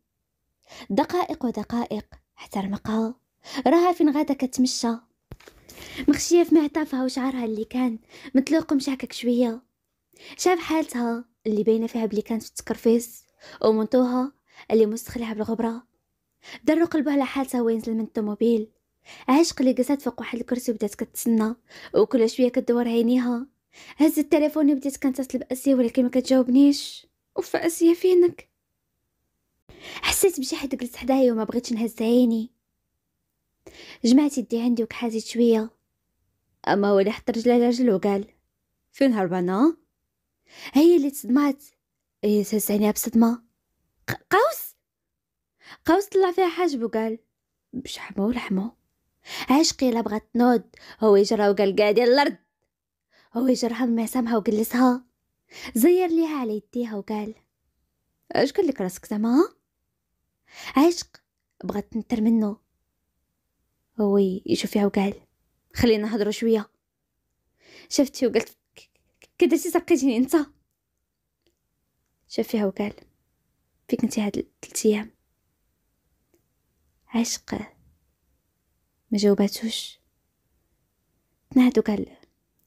دقائق ودقائق حتى رمقها راها فين غادا كتمشى مخشية في معطافها وشعرها اللي كان متلوق مشاكك شوية شاف حالتها اللي باينة فيها بلي كانت في التكرفيس ومنطوها اللي مستخلعها بالغبرة دروا قلبها على حالتها وينزل من الطوموبيل عشق اللي جلست فوق واحد الكرسي وبدات كتسنى وكل شويه كدور عينيها هزت التليفون وبدات كنتصل باسيا ولكن ما كتجاوبنيش وفا اسيا فينك حسيت بشي حد جلس حدايا وما بغيتش نهز عيني جمعت يدي عندي وكحازت شويه اما هو اللي حط رجل على رجل وقال فين هربانة هي اللي تصدمات هي تهز عينيها بصدمه قوس قوس طلع فيها حاجب وقال بشحمو لحمو عشقي لا بغات تنوض هو يجرها وقال قادي الارض هو يجرها من سامها وجلسها زير ليها على يديها وقال اش قال لك راسك زعما عشق بغات تنتر منه هو يشوف فيها وقال خلينا نهضروا شويه شفتي وقلت كدرتي سرقتيني انت شاف فيها وقال فيك انت هاد ثلاث ايام عشق ما جاوباتوش تنهد وقال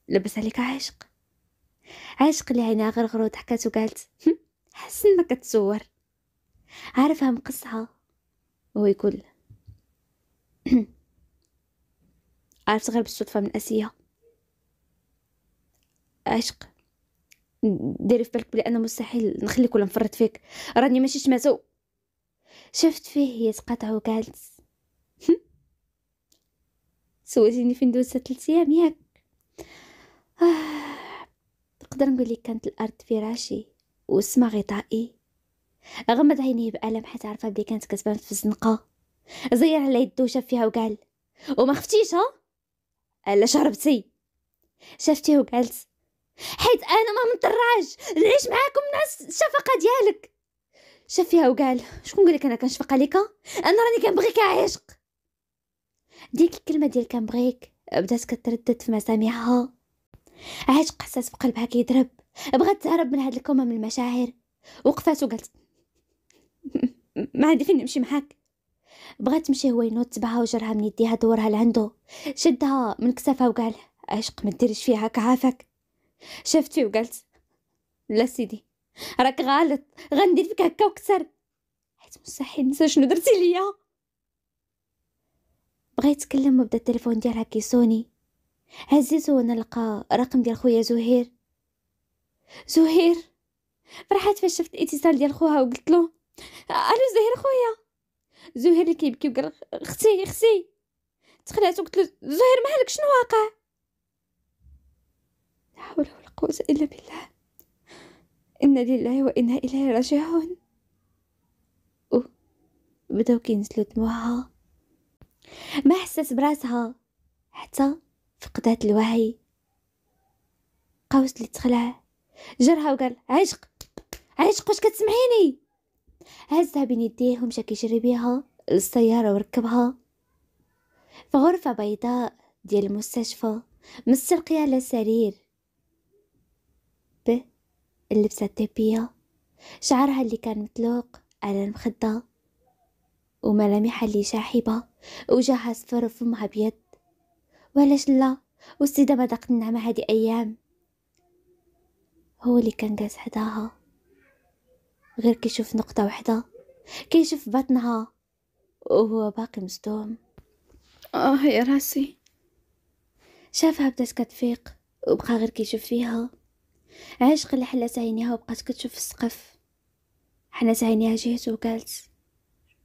لبس عليك عاشق عاشق اللي عينها غرغرو ضحكات وقالت حسن ما كتصور عارفها مقصعة وهو يقول عرفت غير بالصدفة من آسيا عشق ديري في بالك بلي انا مستحيل نخليك ولا نفرط فيك راني ماشي شمازو شفت فيه يتقاطع وقالت سويتيني فين دوزت ثلاث ايام ياك آه. نقدر نقول لك كانت الارض فراشي والسما غطائي غمض عينيه بألم حتى عرفها بلي كانت كتبان في الزنقة زير على يدو وشاف فيها وقال وما خفتيش ها الا شربتي شافتي وقالت حيت انا ما منطراج نعيش معاكم ناس الشفقه ديالك شاف فيها وقال شكون قالك انا كنشفق عليك انا راني كنبغيك عشق ديك الكلمه ديال كنبغيك بدات كتردد في مسامعها عشق حساس بقلبها كيضرب بغات تهرب من هاد الكومه من المشاعر وقفات وقالت ما عندي فين نمشي معاك بغات تمشي هو ينوض تبعها وجرها من يديها دورها لعندو شدها من كسافها وقال عشق ما ديريش فيها كعافك شافت فيه وقالت لا سيدي راك غلط غندير فيك هكا وكسر حيت مستحيل ننسى شنو درتي ليا بغيت يتكلم وبدا التليفون ديالها كيسوني هزيتو وانا لقى رقم ديال خويا زهير زهير فرحات فاش شفت الاتصال ديال خوها وقلت له الو زهير خويا زهير اللي كيبكي وقال اختي اختي تخلعت وقلت له زهير مالك شنو واقع لا حول ولا قوه الا بالله انا لله وانا اليه راجعون بداو كينزلو دموعها ما حسات براسها حتى فقدات الوعي قوس اللي تخلع جرها وقال عشق عشق واش كتسمعيني هزها بين يديه ومشك يجري بيها للسيارة وركبها في غرفة بيضاء ديال المستشفى مسترقية على سرير ب اللبسة الطبية شعرها اللي كان متلوق على المخدة وملامحها اللي شاحبة وجهها صفر وفمها بيض وعلاش لا والسيدة ما دقت النعمة هادي أيام هو اللي كان جالس حداها غير كيشوف نقطة وحدة كيشوف بطنها وهو باقي مصدوم آه يا راسي شافها بدات كتفيق وبقى غير كيشوف فيها عشق اللي حلت عينيها وبقات كتشوف السقف حلات عينيها جهت وقالت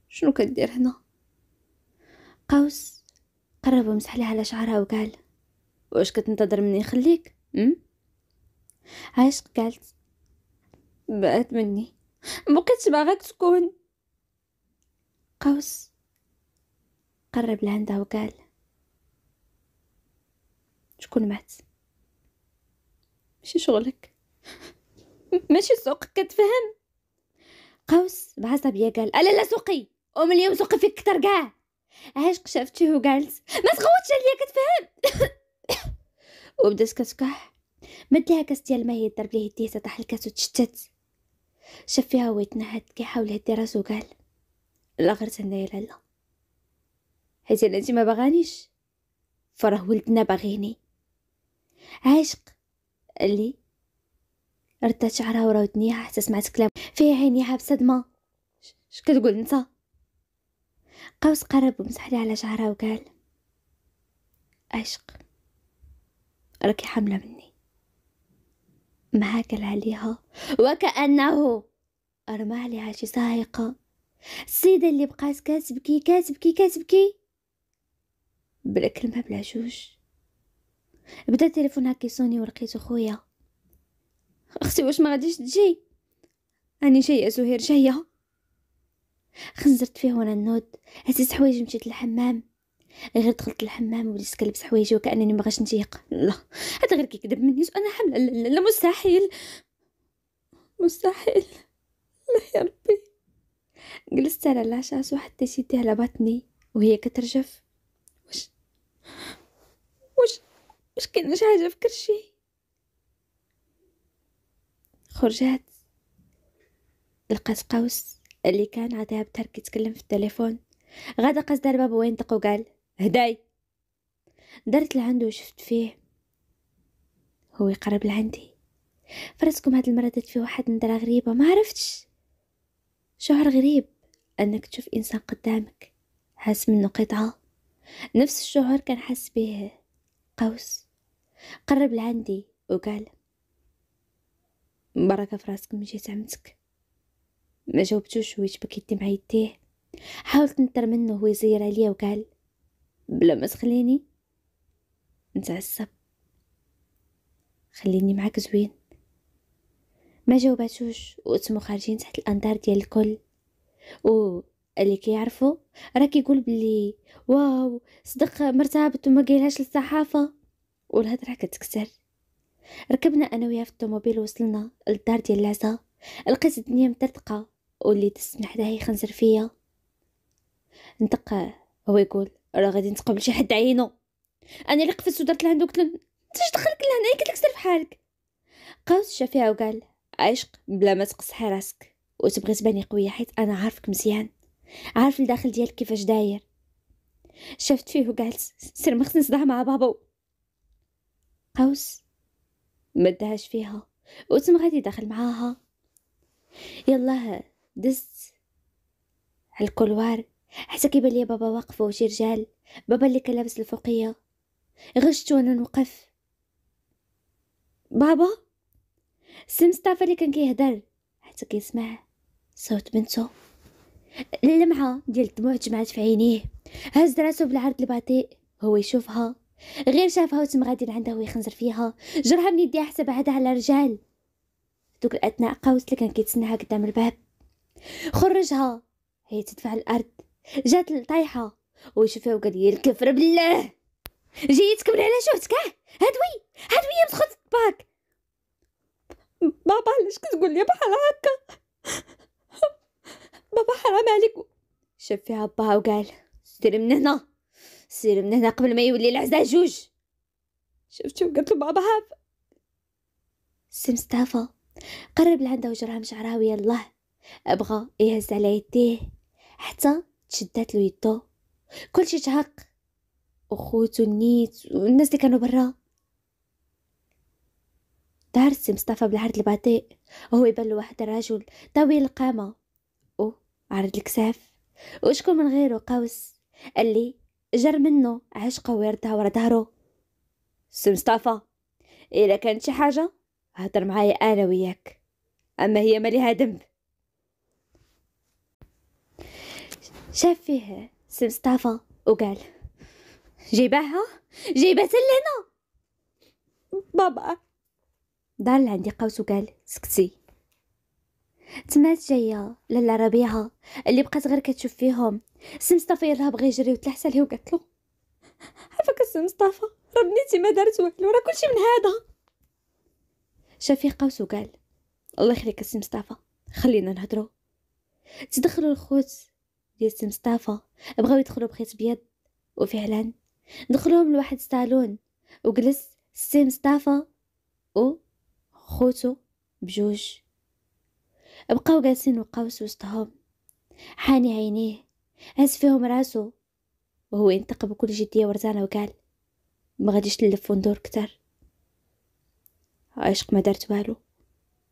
شنو كدير هنا قوس قرب ومسح لها على شعرها وقال واش كتنتظر مني نخليك عشق قالت بقات مني مبقيتش باغاك تكون قوس قرب لعندها وقال شكون مات ماشي شغلك ماشي سوقك كتفهم قوس بعصبيه قال الا لا سوقي ام اليوم سوقي فيك كتر كاع عاش قشفتي وقالت ما تغوتش عليا كتفهم وبدات كتكح مد ليها كاس ديال الماء هي ضرب ليه يديه طاح الكاس وتشتت شاف فيها ويتنا كيحاول يهدي راسو قال لا غير تنايا لالا حيت انا انت ما باغانيش فراه ولدنا باغيني عاشق اللي ردات شعرها ورا ودنيها حتى سمعت كلام فيها عينيها بصدمه اش كتقول انت قوس قرب ومسح لي على شعرها وقال عشق راكي حامله مني معك عليها وكأنه أرمى عليها شي صاعقة السيدة اللي بقات كتبكي كتبكي كتبكي بلا كلمة بلا جوج بدا تليفونها كيصوني ولقيتو خويا اختي واش ما غاديش تجي راني جايه زهير جايه خنزرت فيه وانا نود هزيت حوايج مشيت للحمام غير دخلت الحمام وليت كلبس حوايجي وكانني ما غاش نتيق لا هذا غير كيكذب مني وانا حامله لا, لا لا مستحيل مستحيل لا يا ربي جلست على العشاس وحتى شدي على بطني وهي كترجف واش واش واش كاين شي حاجه في كرشي خرجات لقات قوس اللي كان عاد بتر كيتكلم في التليفون غدا دار باب وينطق وقال هداي درت لعنده وشفت فيه هو يقرب لعندي فراسكم هاد المرة درت فيه واحد النظرة غريبة ما عرفتش شعور غريب أنك تشوف إنسان قدامك حاس منه قطعة نفس الشعور كان حاس به قوس قرب لعندي وقال بركة فراسك من جيت عمتك ما جاوبتوش ويش يدي مع يديه حاولت نتر منه ويزير يزير عليا وقال بلا ما تخليني نتعصب خليني معاك زوين ما جاوباتوش وتمو خارجين تحت الانظار ديال الكل و اللي كيعرفو راه كيقول بلي واو صدق مرتبط وما قايلهاش للصحافه والهضره كتكسر ركبنا انا وياه في الطوموبيل وصلنا للدار ديال العزا لقيت الدنيا مطرطقه واللي تسمح من حداها يخنزر فيا نطق هو يقول راه غادي نتقابل شي حد عينو انا اللي قفزت ودرت لعندو قلت له انت اش دخلك لهنا قلت لك سير فحالك قوس شافيها وقال عشق بلا ما تقصحي راسك وتبغي تباني قويه حيت انا عارفك مزيان عارف الداخل ديالك كيفاش داير شفت فيه وقالت سير مخصني نصدع مع بابا قوس مدهاش فيها وتم غادي داخل معاها يلاه دزت على الكولوار حتى كيبان ليا بابا واقف وشي رجال بابا اللي كان لابس الفوقيه غشت وانا نوقف بابا سي مصطفى اللي كان كيهضر حتى كيسمع صوت بنته اللمعه ديال الدموع جمعت في عينيه هز راسو بالعرض البطيء هو يشوفها غير شافها وتم غادي لعندها ويخنزر فيها جرها من يديها حتى بعدها على رجال دوك الاثناء قوس اللي كان كيتسناها قدام الباب خرجها هي تدفع الارض جات طايحة ويشوفها وقال لي الكفر بالله جيتكم على شفت كاع هادوي هادوي يا مدخل باك بابا علاش كتقول لي بحال هكا بابا حرام عليك شاف فيها باها وقال سير من هنا سير من هنا قبل ما يولي العزاء جوج شفتو قالت له بابا هاف سي مصطفى قرب لعندها وجرها مشعراوي الله ابغى يهز على يديه حتى تشدات له يدو شي تهق أخوته النيت والناس اللي كانوا برا دار السي مصطفى بالعرض البطيء وهو يبان له واحد الرجل طويل القامة او عرض الكساف وشكون من غيره قوس اللي جر منه عشقه ويردها ورا دارو سي مصطفى إذا كانت شي حاجه هضر معايا انا وياك اما هي ماليها ذنب شاف فيه مصطفى وقال جيباها جيبات لهنا بابا دار عندي قوس وقال سكتي تمات جاية لالا ربيعة اللي بقات غير كتشوف فيهم سي مصطفى يلاه بغا يجري وتلحس عليه وقالت له عفاك سي مصطفى راه بنيتي ما دارت والو راه كلشي من هذا فيه قوس وقال الله يخليك سي مصطفى خلينا نهضروا تدخلوا الخوت ديت مصطفى بغاو يدخلوا بخيط بيض وفعلا دخلوهم لواحد الصالون وجلس السي مصطفى و خوتو بجوج بقاو جالسين وقاوس وسطهم حاني عينيه هز فيهم راسو وهو ينطق بكل جدية ورزانة وقال ما غاديش نلف وندور كتر عشق ما درت والو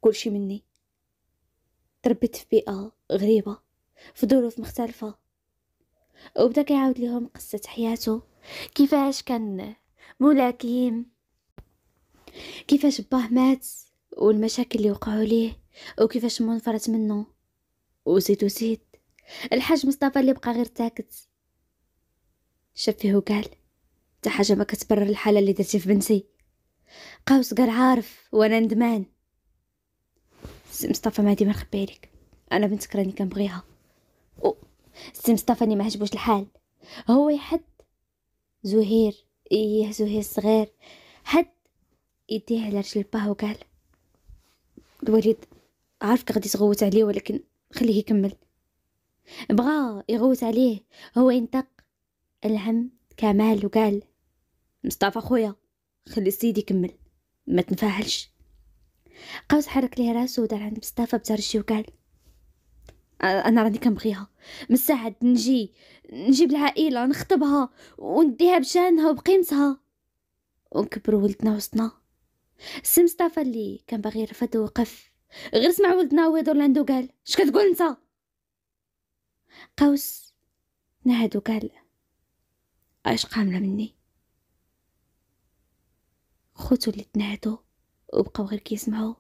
كلشي مني تربيت في بيئة غريبة في ظروف مختلفة وبدا كيعاود ليهم قصة حياته كيفاش كان ملاكيم كيفاش باه مات والمشاكل اللي وقعوا ليه وكيفاش منفرت منه وزيد وزيد الحاج مصطفى اللي بقى غير ساكت شاف فيه وقال تا حاجه ما كتبرر الحاله اللي درتي في بنتي قوس قال عارف وانا ندمان مصطفى ما ديما نخبي انا بنتك راني كنبغيها سي مصطفى اللي ما عجبوش الحال هو يحد زهير ايه زهير صغير حد يديه على رجل باه وقال الوليد عارفك غادي تغوت عليه ولكن خليه يكمل بغا يغوت عليه هو ينطق العم كمال وقال مصطفى خويا خلي السيد يكمل ما تنفعلش قوس حرك ليه راسو ودار عند مصطفى بترشي وقال آه، انا راني كنبغيها من ساعه نجي نجيب العائله نخطبها ونديها بشانها وبقيمتها ونكبر ولدنا وسطنا سي مصطفى اللي كان باغي يرفض وقف غير سمع ولدنا ويدور لعندو قال اش كتقول انت قوس نهد وقال اش قامله مني خوتو اللي تنهدو وبقاو غير كيسمعو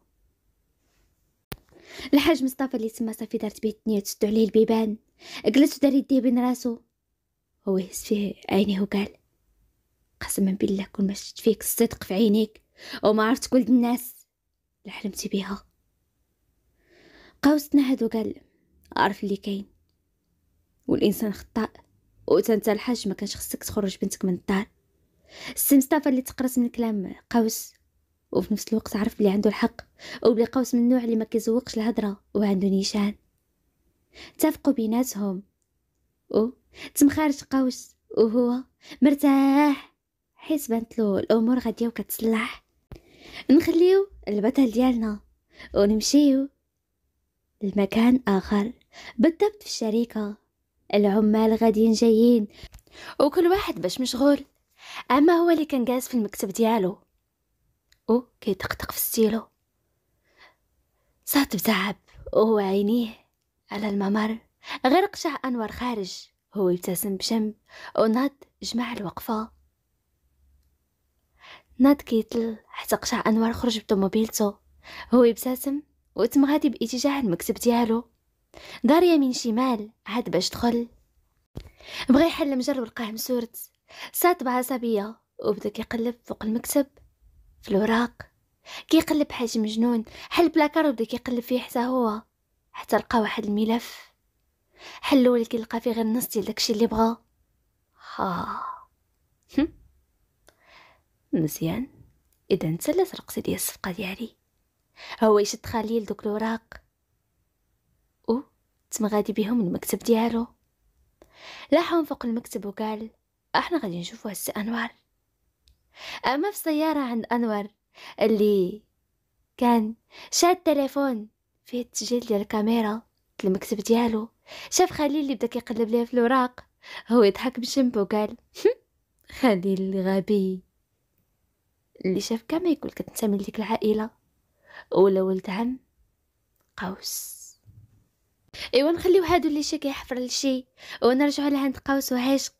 الحاج مصطفى اللي تما صافي دارت به الدنيا تسدو عليه البيبان جلس ودار يديه بين راسو هو يهز فيه عينيه وقال قسما بالله كل ما شفت فيك الصدق في عينيك وما عرفت كل الناس اللي حلمتي بيها قوس هادو قال عارف اللي كاين والانسان خطاء وتنتا الحاج ما كانش خصك تخرج بنتك من الدار السي مصطفى اللي تقرات من كلام قوس وفي نفس الوقت عرف بلي عنده الحق وبلي بلي قوس من النوع اللي ما كيزوقش الهضرة وعنده نيشان تفقوا بيناتهم أو تم خارج قوس وهو مرتاح حيت بانت له الأمور غادية وكتصلح نخليو البطل ديالنا ونمشيو لمكان آخر بالضبط في الشركة العمال غاديين جايين وكل واحد باش مشغول اما هو اللي كان جالس في المكتب ديالو أو كيطقطق في ستيلو صوت بزعب عينيه على الممر غير قشع أنوار خارج هو يبتسم بشم وناد جمع الوقفة ناض كيتل حتى قشع أنوار خرج بطوموبيلتو هو يبتسم وتم غادي باتجاه المكتب ديالو دار يمين شمال عاد باش دخل بغى يحل مجر ولقاه مسورت صات بعصبية وبدا كيقلب فوق المكتب في الوراق كيقلب حاج مجنون حل بلاكار وبدا كيقلب فيه حتى هو حتى لقى واحد الملف حلو اللي كيلقى فيه غير النص ديال داكشي اللي بغا ها مزيان اذا انت اللي سرقتي ديال الصفقه ديالي هو يشد خليل دوك الوراق او تم غادي بهم المكتب ديالو لاحهم فوق المكتب وقال احنا غادي نشوفوا هسه انوار أما في سيارة عند أنور اللي كان شاد تليفون فيه التسجيل ديال الكاميرا المكتب ديالو شاف خليل اللي بدا كيقلب ليه في الوراق هو يضحك بشنب وقال خليل الغبي اللي شاف كما يقول كتنتمي لديك العائله ولا ولد عم قوس ايوا نخليو هادو اللي شي كيحفر لشي ونرجعو لعند قوس وعشق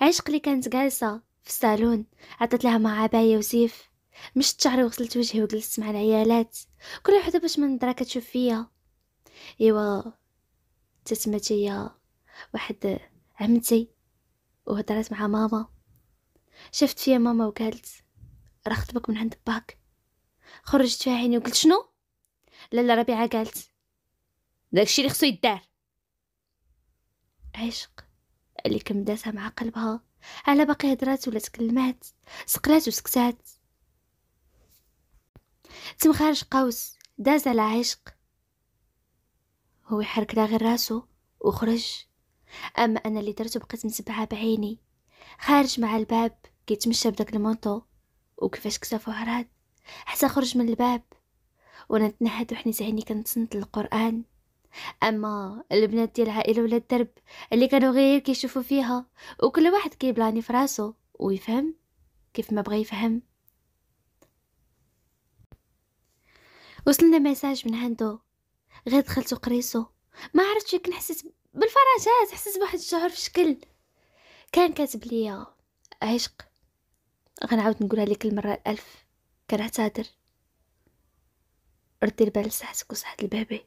عشق اللي كانت جالسه في الصالون عطات لها مع عباية وسيف مشت شعري وغسلت وجهي وجلست مع العيالات كل وحده باش من درا كتشوف فيا ايوا تسمت هي واحد عمتي وهضرات مع ماما شفت فيا ماما وقالت راه خطبك من عند باك خرجت فيها عيني وقلت شنو لالا ربيعه قالت داكشي اللي خصو يدار عشق اللي كمداتها مع قلبها على باقي هضرات ولا تكلمات سقلات وسكتات تم خارج قوس داز على عشق هو يحرك لا غير راسو وخرج اما انا اللي درتو بقيت متبعه بعيني خارج مع الباب كيتمشى بداك المونطو وكيفاش كتافو عراد حتى خرج من الباب وانا تنهد وحنيت عيني كنتسنت للقران اما البنات ديال العائله ولا الدرب اللي كانوا غير كيشوفوا فيها وكل واحد كيبلاني فراسو ويفهم كيف ما بغى يفهم وصلنا مساج من عندو غير دخلت قريسو ما عرفتش كنت حسيت بالفراشات حسيت بواحد الشعور في شكل كان كاتب ليا عشق غنعاود نقولها لك المره الالف كنعتذر ردي البال لصحتك وصحه البيبي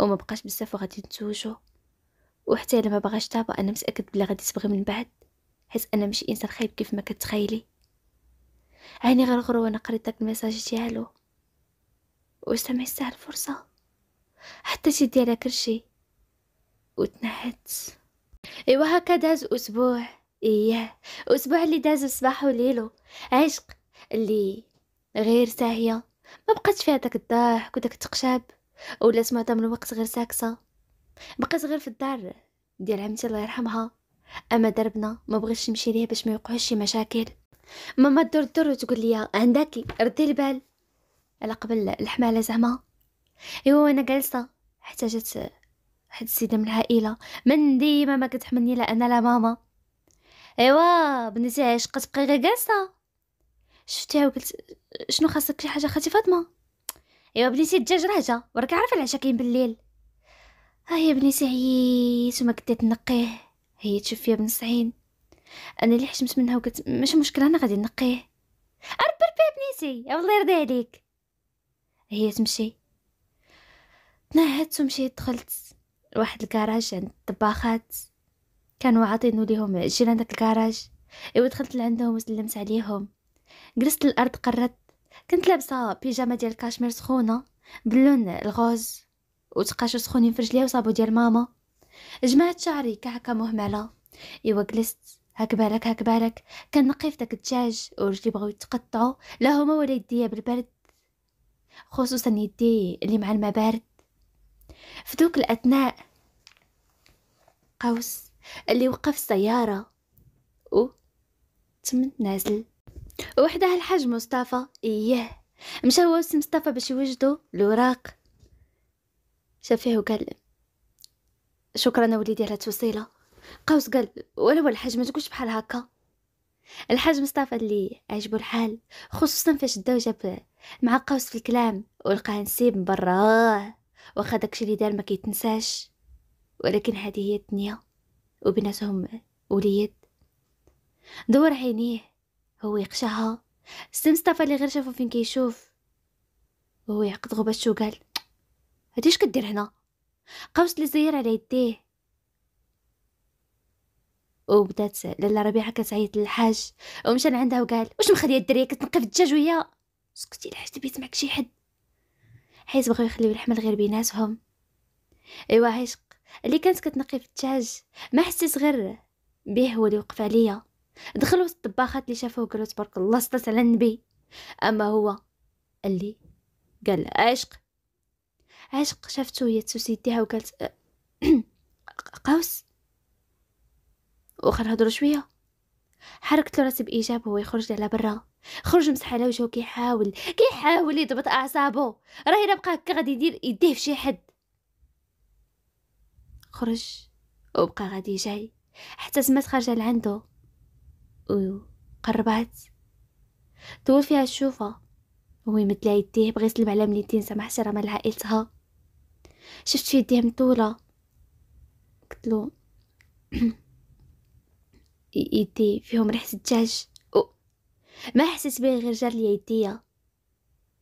وما بقاش بزاف وغادي نتزوجو وحتى الا ما بغاش تابا انا متاكد بلي غادي تبغي من بعد حيت انا ماشي انسان خايب كيف ما كتخيلي عيني غير غرو وانا قريت داك الميساج ديالو وسمعت ساعه الفرصه حتى شدي على كلشي وتنحت ايوا هكا داز اسبوع ايه اسبوع اللي داز صباح وليلو عشق اللي غير ساهيه ما بقاتش فيها داك الضحك وداك التقشاب ولات معظم الوقت غير ساكسه بقيت غير في الدار ديال عمتي الله يرحمها اما دربنا ما بغيتش نمشي ليه باش ما يوقعوش شي مشاكل ماما دور دور وتقول لي عندك ردي البال على قبل الحماله زعما ايوا وانا جالسه حتى جات واحد السيده من العائله من ديما ما كتحملني لا انا لا ماما ايوا بنتي عايش كتبقي غير جالسه شفتيها وقلت شنو خاصك شي حاجه خاتي فاطمه ايوا بنيتي الدجاج راه جا وراك عارفه العشاء كاين بالليل ها يا بنيتي عييت وما كديت نقيه هي تشوف فيا بنص عين انا اللي حشمت منها وقلت ماشي مشكله انا غادي نقيه اربر بيه بنيتي الله يرضي عليك هي تمشي تنهدت ومشيت دخلت لواحد الكراج عند الطباخات كانوا عاطينو ليهم عجين عندك الكراج ايوا دخلت لعندهم وسلمت عليهم جلست الارض قررت كنت لابسه بيجامه ديال كاشمير سخونه باللون الغوز وتقاشو سخونين في رجليا وصابو ديال ماما جمعت شعري كعكة مهمله ايوا جلست هاك بالك هاك بالك كنقي في داك الدجاج ورجلي بغاو يتقطعوا لا هما ولا يديا بالبرد خصوصا يدي اللي مع الماء بارد في دوك الاثناء قوس اللي وقف السياره و تم نازل وحده الحاج مصطفى ايه مشى هو مصطفى باش يوجدوا الوراق شافيه وقال شكرا وليدي على التوصيله قوس قال ولا هو الحاج ما تقولش بحال هكا الحاج مصطفى اللي عجبو الحال خصوصا فاش داو جاب مع قوس في الكلام ولقاه نسيب برا واخا داكشي اللي دار ما كيتنساش ولكن هذه هي الدنيا وبناتهم وليد دور عينيه هو يقشعها سي مصطفى اللي غير شافو فين كيشوف وهو يعقد غبة شو قال هادي اش كدير هنا قوس لي زير على يديه وبدات لاله ربيعه كتعيط للحاج ومشى لعندها وقال واش مخليه الدريه كتنقي الدجاج ويا سكتي الحاج تبي تسمعك شي حد حيت بغاو يخليو الحمل غير بيناتهم ايوا عشق اللي كانت كتنقي في الدجاج ما حسيت غير به هو اللي وقف عليا دخل وسط الطباخات اللي شافوه قالوا تبارك الله صلت على النبي اما هو اللي قال عشق عشق شافته هي تسوس يديها وقالت أه، قوس وخر هضروا شويه حركت له راسي بايجاب وهو يخرج على برا خرج مسح على وجهه كيحاول كيحاول يضبط اعصابه راه الا بقى هكا غادي يدير يديه في شي حد خرج وبقى غادي جاي حتى تما تخرج لعندو وقربات فيها الشوفة هو متلا يديه بغي يسلم على سمح تنسى مال عائلتها شفت في يديه مطولة له يدي فيهم ريحة الدجاج ما حسيت بيه غير جار لي يديا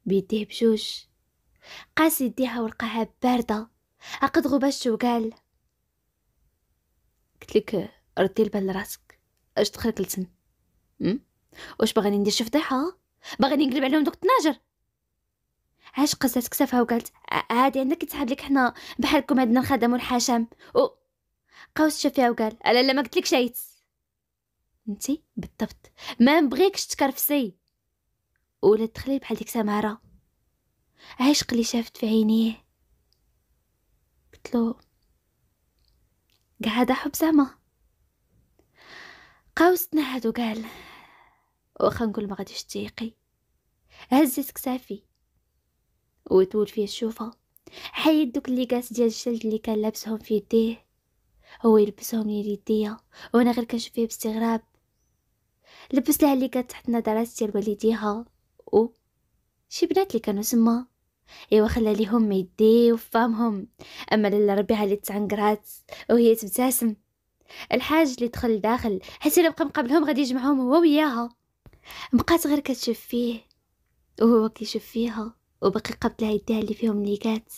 بيديه بجوج قاس يديها ولقاها باردة عقد غباش وقال لك ردي البال لراسك اش دخلك لتم واش باغيني ندير شي فضيحه باغيني نقلب عليهم دوك الطناجر عاش قصات كسفها وقالت عادي عندنا كيتحاد لك حنا بحالكم عندنا الخدم والحشام و قوس شافيها وقال الا لا ما قلت لك شايت انتي بالضبط ما نبغيكش تكرفسي ولا تخلي بحال ديك سماره عشق اللي شافت في عينيه قلت له قاعده حب زعما قاوس تنهد وقال واخا نقول ما غاديش تيقي هزت كتافي وتول فيه الشوفة حيد دوك اللي قاس ديال الجلد اللي كان لابسهم في يديه هو يلبسهم لي يديا وانا غير كنشوف فيه باستغراب لبس لها اللي كانت تحت نظرات ديال والديها و شي بنات اللي كانوا سما ايوا خلى ليهم يديه وفامهم اما لاله ربيعه اللي تعنقرات وهي تبتسم الحاج اللي دخل لداخل حتى الا بقى مقابلهم غادي يجمعهم هو وياها بقات غير كتشوف فيه وهو كيشوف فيها وباقي قبض لها يديها اللي فيهم مليكات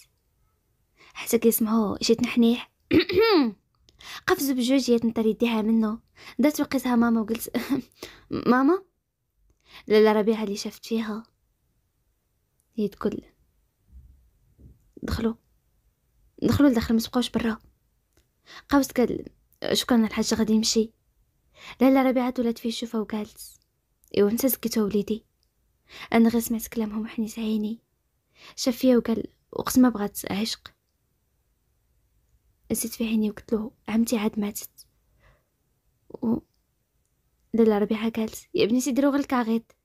حتى كيسمعو شي تنحنيح قفز بجوج يتنطر يديها منه دات وقيتها ماما وقلت ماما لالا ربيعة اللي شافت فيها هي تقول دخلوا دخلوا لداخل ما برا قاوست قال شكرا الحاج غادي لا لا ربيعه ولات فيه شوفة وقالت ايوا انت زكيتو وليدي انا غير سمعت كلامهم وحنيت عيني شاف فيا وقال وقت ما بغات عشق زيت في عيني وقلت له عمتي عاد ماتت و لاله ربيعه قالت يا بنتي ديرو غير الكاغيط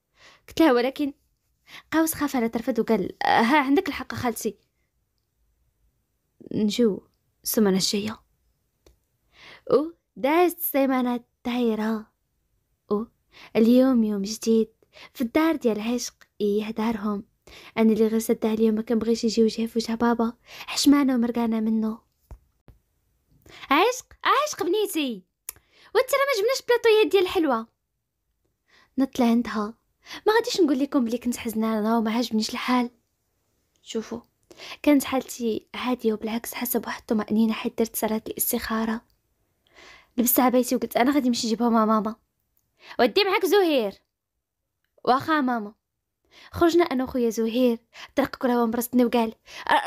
قلت لها ولكن قاوس خاف على ترفد وقال ها عندك الحق خالتي نجو سمنا الجايه أو دازت السيمانة الدايرة أو اليوم يوم جديد في الدار ديال عشق إيه دارهم أنا اللي غير سدها اليوم ما كنبغيش يجي وجهي في وجه بابا حشمانة ومرقانة منه عشق عشق بنيتي وانت ما جبناش بلاطويات ديال الحلوى نطلع عندها ما غاديش نقول لكم بلي كنت حزنانه وما عجبنيش الحال شوفوا كانت حالتي عاديه وبالعكس حسب واحد الطمانينه حيت درت صلاه الاستخاره لبستها بيتي وقلت أنا غادي نمشي نجيبها مع ماما ودي معاك زهير واخا ماما خرجنا انا وخويا زهير طرق كل هو مرستني وقال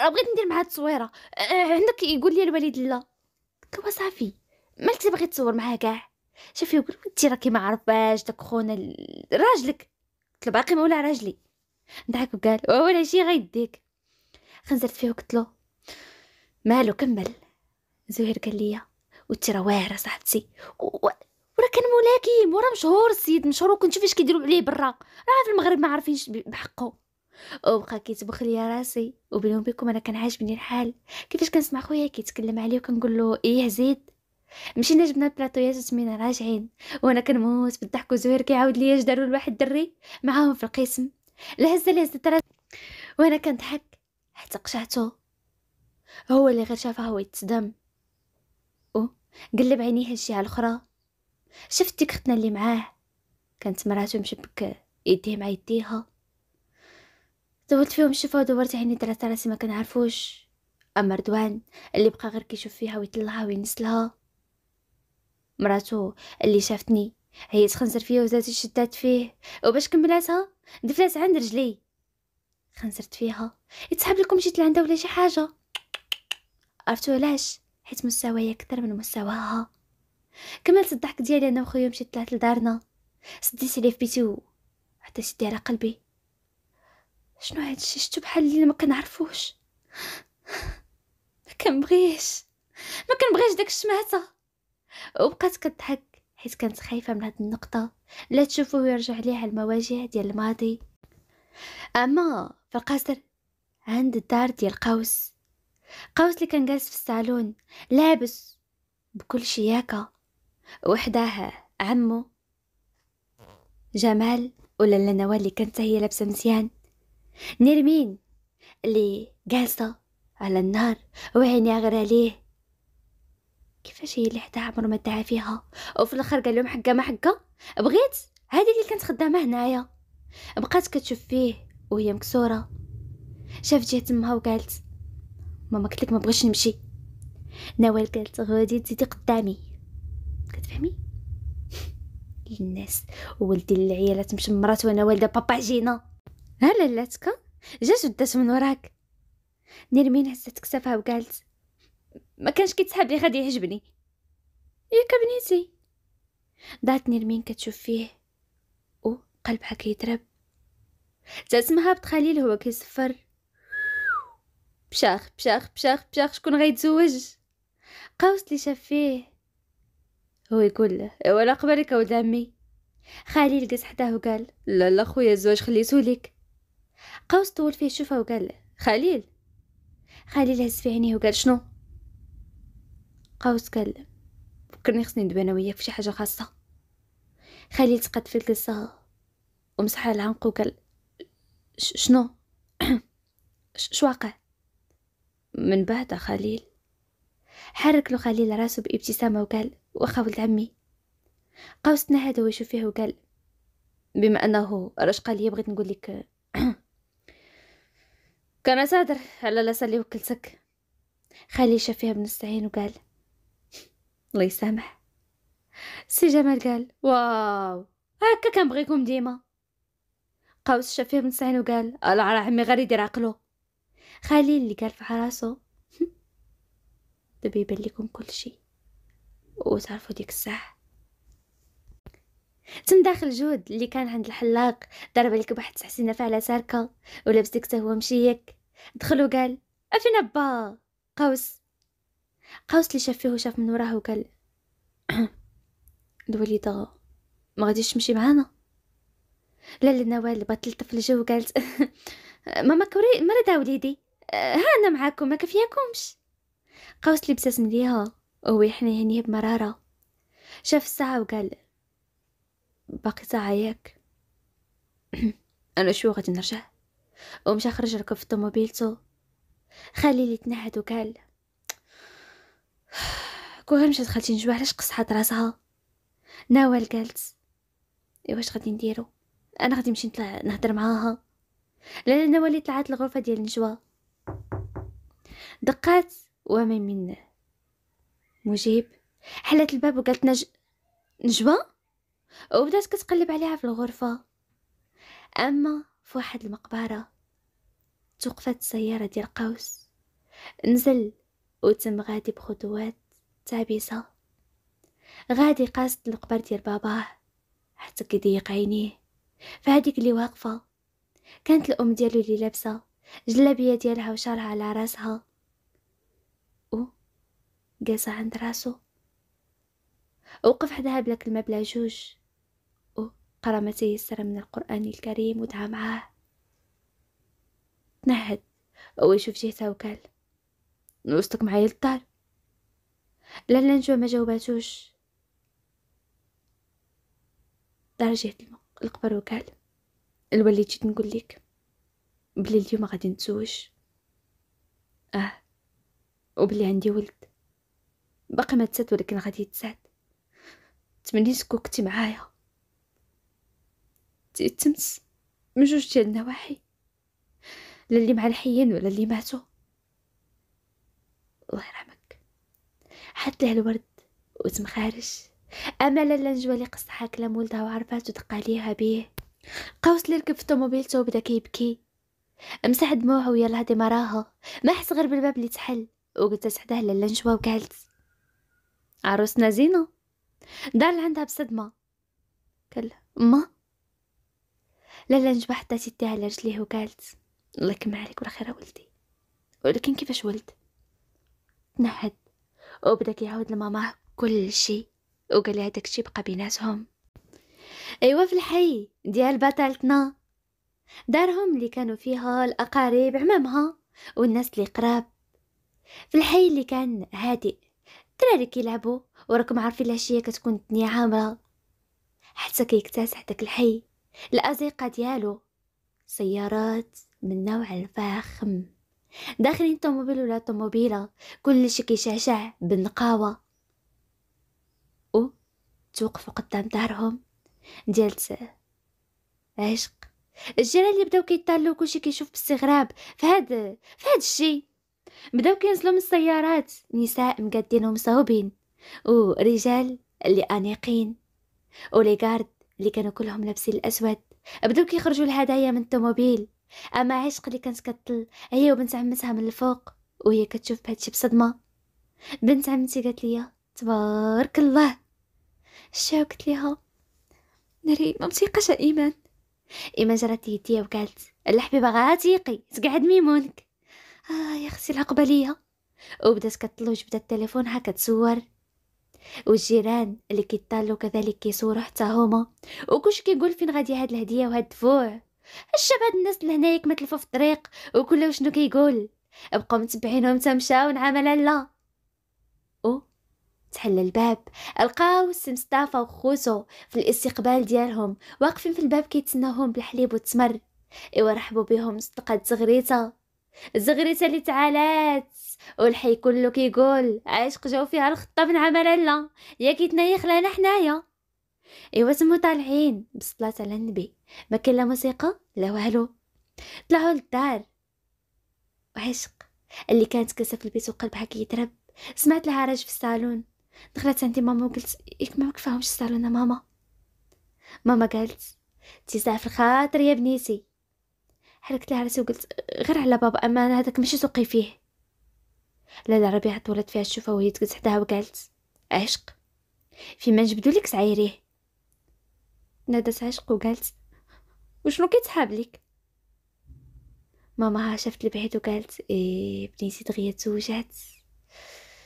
بغيت ندير معها تصويره عندك يقول لي الوالد لا قلت له صافي مالك تبغي تصور معها كاع شافي يقول انت راكي ما عرفاش داك خونا راجلك قلت له باقي مولا راجلي ضحك وقال ولا شي غيديك خنزرت فيه وقلت له مالو كمل زهير قال لي وانت راه واعره صاحبتي وراه كان ملاكم وراه مشهور السيد مشهور وكنت فاش كيديروا عليه برا راه في المغرب ما عارفينش بحقه وبقى كيتبخ ليا راسي وبيني وبينكم انا كان عاجبني الحال كيفاش كنسمع خويا كيتكلم عليه وكنقول له ايه زيد مشينا جبنا البلاطويات وسمينا راجعين وانا كنموت بالضحك وزهير كيعاود ليا اش داروا لواحد الدري معاهم في القسم لهزه اللي هزت راس وانا كنضحك حتى قشعتو هو اللي غير شافها هو يتصدم قلب عينيه الجهة الأخرى شفت ديك ختنا اللي معاه كانت مراتو مشبك يديه مع يديها دورت فيهم الشفا ودورت عيني درت راسي ما كنعرفوش اما رضوان اللي بقى غير كيشوف فيها ويطلعها وينسلها مراتو اللي شافتني هي تخنزر فيا وزادت شدات فيه وباش كملاتها دفلات عند رجلي خنزرت فيها يتسحب لكم جيت لعندها ولا شي حاجه عرفتو علاش حيت مستوايا كتر من مستواها كملت الضحك ديالي انا وخويا مشيت طلعت لدارنا سديت عليه في بيتي حتى شدي على قلبي شنو هاد الشيء شتو بحال اللي ما كنعرفوش ما كنبغيش ما كنبغيش داك الشماته وبقات كضحك حيت كانت خايفه من هاد النقطه لا تشوفو يرجع ليها المواجهة ديال الماضي اما في القصر عند الدار ديال قوس قوس كان جالس في الصالون لابس بكل شياكة وحداها عمه جمال ولا نوال اللي كانت هي لابسة مزيان نرمين اللي جالسة على النار وعيني غير عليه كيفاش هي اللي حتى عمر ما فيها وفي الاخر قال لهم حقه ما حقه بغيت هذه اللي كانت خدامه هنايا بقات كتشوف فيه وهي مكسوره شافت جهه تمها وقالت ماما قلت لك ما بغيتش نمشي نوال قالت غادي تزيدي قدامي كتفهمي الناس ولدي العيالات مشمرات وانا والده بابا جينا ها لالاتك جا جدات من وراك نرمين هزت كتافها وقالت ما كانش كيتسحب لي غادي يعجبني ياك بنيتي ضات نرمين كتشوف فيه وقلبها كيضرب تاسمها بتخليل هو كيصفر بشاخ بشاخ بشاخ بشاخ شكون غيتزوج قوس اللي شاف فيه هو يقول له إيه، ولا قبلك ولد عمي خالي لقس حداه وقال لا لا خويا الزواج خليته لك قوس طول فيه شوفه وقال له خليل خليل هز في عينيه وقال شنو قوس قال فكرني خصني ندوي انا وياك في شي حاجه خاصه خليل تقد في القصه ومسح على وقال شنو شو واقع من بعد خليل حرك له خليل راسه بابتسامة وقال واخا ولد عمي قوس هذا ويشوف فيه وقال بما أنه رش قال لي بغيت نقول لك كان صادر على لا سالي وكلتك خليل شاف فيها بنص عين وقال الله يسامح سي جمال قال واو هكا كنبغيكم ديما قوس شاف فيها بنص عين وقال الله راه عمي غير يدير عقله خلي اللي قال في راسه دبي لكم كل شيء وتعرفوا ديك الساعة تم داخل جود اللي كان عند الحلاق ضرب لك واحد تحسينة فعلة ساركة ولابس ديك هو مشيك دخل وقال افين با قوس قوس اللي شاف فيه وشاف من وراه وقال دولي دغ ما غاديش تمشي معانا لا لا نوال بغات تلطف الجو وقالت ماما كوري مرضى وليدي ها آه، أنا معاكم ما كفياكمش قوس بساس مليها وهو يحني هنيه بمرارة شاف الساعة وقال باقي ساعة ياك أنا شو غادي نرجع ومشى خرج ركب في طوموبيلتو لي تنهد وقال كون مشات خالتي نجوا علاش قصحات راسها نوال قالت ايوا واش غادي نديرو انا غادي نمشي نطلع نهضر معاها لا نوال ناول طلعت الغرفه ديال نجوى دقات وما من مجيب حلت الباب وقالت نج... نجوى وبدات كتقلب عليها في الغرفة أما في واحد المقبرة توقفت السيارة ديال قوس نزل وتم غادي بخطوات تعبيسه غادي قاصد القبر ديال باباه حتى كيضيق عينيه فهاديك اللي واقفة كانت الأم ديالو اللي لابسة جلابية ديالها وشارها على راسها جالسة عند راسو وقف حدها بلا كلمة بلا جوج وقرأ ما تيسر من القرآن الكريم ودعا معاه تنهد ويشوف جهتها وقال نوصلك معايا للدار لا لا نجوا ما جاوباتوش دار جهة القبر وقال الوالد جيت نقول لك بلي اليوم غادي نتزوج اه وبلي عندي ولد باقي ما تسات ولكن غادي تسات تمنيت كوكتي معايا تمس من جوج ديال النواحي لا اللي مع الحيين ولا اللي ماتوا الله يرحمك حط له الورد وتمخارش اما لالا لي قصحا قصها كلام ولدها وعرفات ودق عليها بيه قوس لي ركب في طوموبيلته وبدا كيبكي امسح دموعه ويلا هادي مراها ما حس غير بالباب اللي تحل وقلت حداه لالا وقالت عروسنا زينة دار لعندها بصدمة قال ما لالا نجبة حتى تيتيها على رجليه وقالت الله يكمل عليك والخير ولدي ولكن كيفاش ولد تنهد وبدا كيعاود لماما كل شيء وقال لها داكشي بقى بيناتهم ايوا في الحي ديال بطلتنا دارهم اللي كانوا فيها الاقارب عمامها والناس اللي قراب في الحي اللي كان هادئ الدراري كيلعبوا وراكم عارفين العشيه كتكون الدنيا عامره حتى كيكتسح داك الحي الازقه ديالو سيارات من نوع الفاخم داخلين طوموبيل ولا طوموبيله كلشي كيشعشع بالنقاوه او توقفوا قدام دارهم ديالت عشق الجيران اللي بداو كيطالوا كلشي كيشوف باستغراب فهاد فهاد الشيء بداو كينزلو من السيارات نساء مقادين ومصاوبين ورجال اللي انيقين ولي جارد اللي كانوا كلهم لابسين الاسود بداو كيخرجوا الهدايا من الطوموبيل اما عشق اللي كانت كتطل هي وبنت عمتها من الفوق وهي كتشوف بهادشي بصدمه بنت عمتي قالت لي تبارك الله شاو قلت ليها ناري ما ايمان ايمان جرات يديا وقالت الحبيبه غاتيقي تقعد ميمونك آه يا اختي العقبليه وبدات كتلوج بدا التليفون هكا تصور والجيران اللي كيطالو كذلك كيصوروا حتى هما وكلش كيقول فين غادي هاد الهديه وهاد الدفوع الشباب هاد الناس لهنايا هناياك في الطريق وكل شنو كيقول بقاو متبعينهم تا مشاو نعمل لا او تحل الباب لقاو السي مصطفى في الاستقبال ديالهم واقفين في الباب كيتسناوهم بالحليب والتمر ايوا رحبوا بهم صدقات زغريته زغريتا اللي تعالات والحي كله كيقول عشق جاو فيها الخطه بن عمرله يا تنيخ لنا حنايا ايوا سمو طالعين بالصلاه على النبي ما كاين لا موسيقى لا والو طلعوا للدار وعشق اللي كانت كاسه في البيت وقلبها كيضرب سمعت راج في الصالون دخلت عندي ماما وقلت ياك إيه، ما كفاهمش الصالون ماما ماما قالت تسع في الخاطر يا بنيتي حركت لها راسي وقلت غير على بابا اما انا هذاك ماشي سوقي فيه لا ربيعه طولت فيها الشوفه وهي تقز حداها وقالت عشق فيما نجبدو لك سعيريه نادت عشق وقالت وشنو كيتحاب لك ماماها شافت البعيد وقالت إيه بنيتي دغيا تزوجات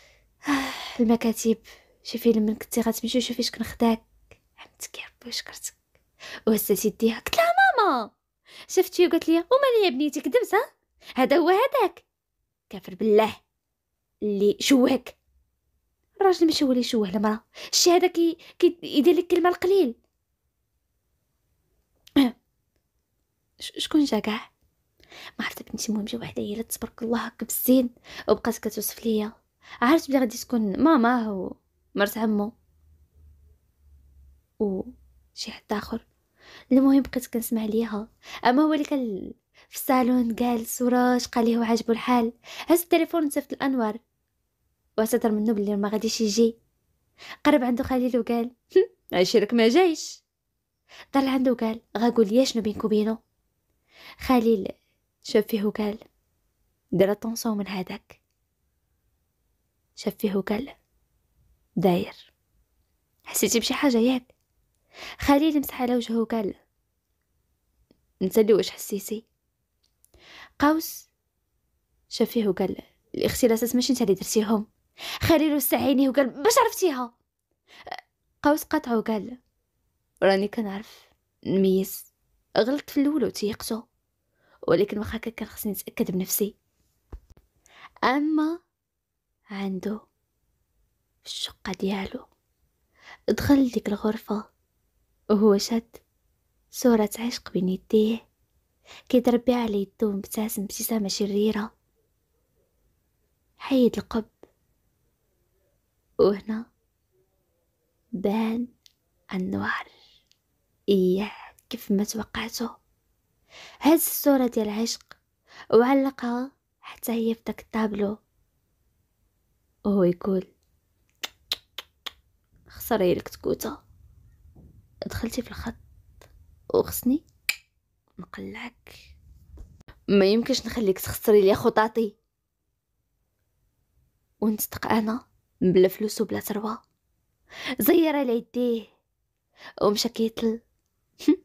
المكاتب شوفي لمن كنتي غتمشي شوفي شكون خداك عمتك يا ربي وشكرتك وهزت يديها قلت لها ماما شفتي وقالت لي ومال يا بنيتي كذبت ها هذا هو هذاك كافر بالله اللي شوهك الراجل ماشي هو اللي يشوه المراه الشي هذا كي كيدير لك كلمه القليل شكون جا كاع ما عرفت بنتي المهم شي وحده هي لا تبارك الله هكا بالزين وبقات كتوصف ليا عرفت بلي غادي تكون ماما ومرت عمو وشي شي حد اخر المهم بقيت كنسمع ليها اما هو اللي كان في الصالون جالس وراش قال ليه وعجبو الحال هز التليفون وصيفط الانوار واعتذر منه بلي ما غاديش يجي قرب عنده خليل وقال عشيرك ما جايش طلع عنده وقال غاقول ليا شنو بينك وبينو خليل شاف فيه وقال دير طونسون من هذاك شاف فيه وقال داير حسيتي بشي حاجه ياك خليل مسح على وجهه وقال نسلي واش حسيتي قوس شاف فيه وقال الاختلاسات ماشي انت اللي درتيهم خليل وسع عينيه وقال باش عرفتيها قوس قطعه وقال راني كنعرف نميز غلطت في الاول وتيقتو ولكن واخا هكا كان خصني نتاكد بنفسي اما عنده الشقه ديالو دخل لديك الغرفه وهو شد صورة عشق بين يديه كيضرب بيها على يدو مبتسم ابتسامة شريرة حيد القب وهنا بان النوار إياه كيف ما توقعته هز الصورة ديال العشق وعلقها حتى هي في داك الطابلو وهو يقول خسر لك تكوته دخلتي في الخط وخصني نقلعك ما يمكنش نخليك تخسري لي خططي ونصدق انا بلا فلوس وبلا ثروه زير على يديه ومشى كيتل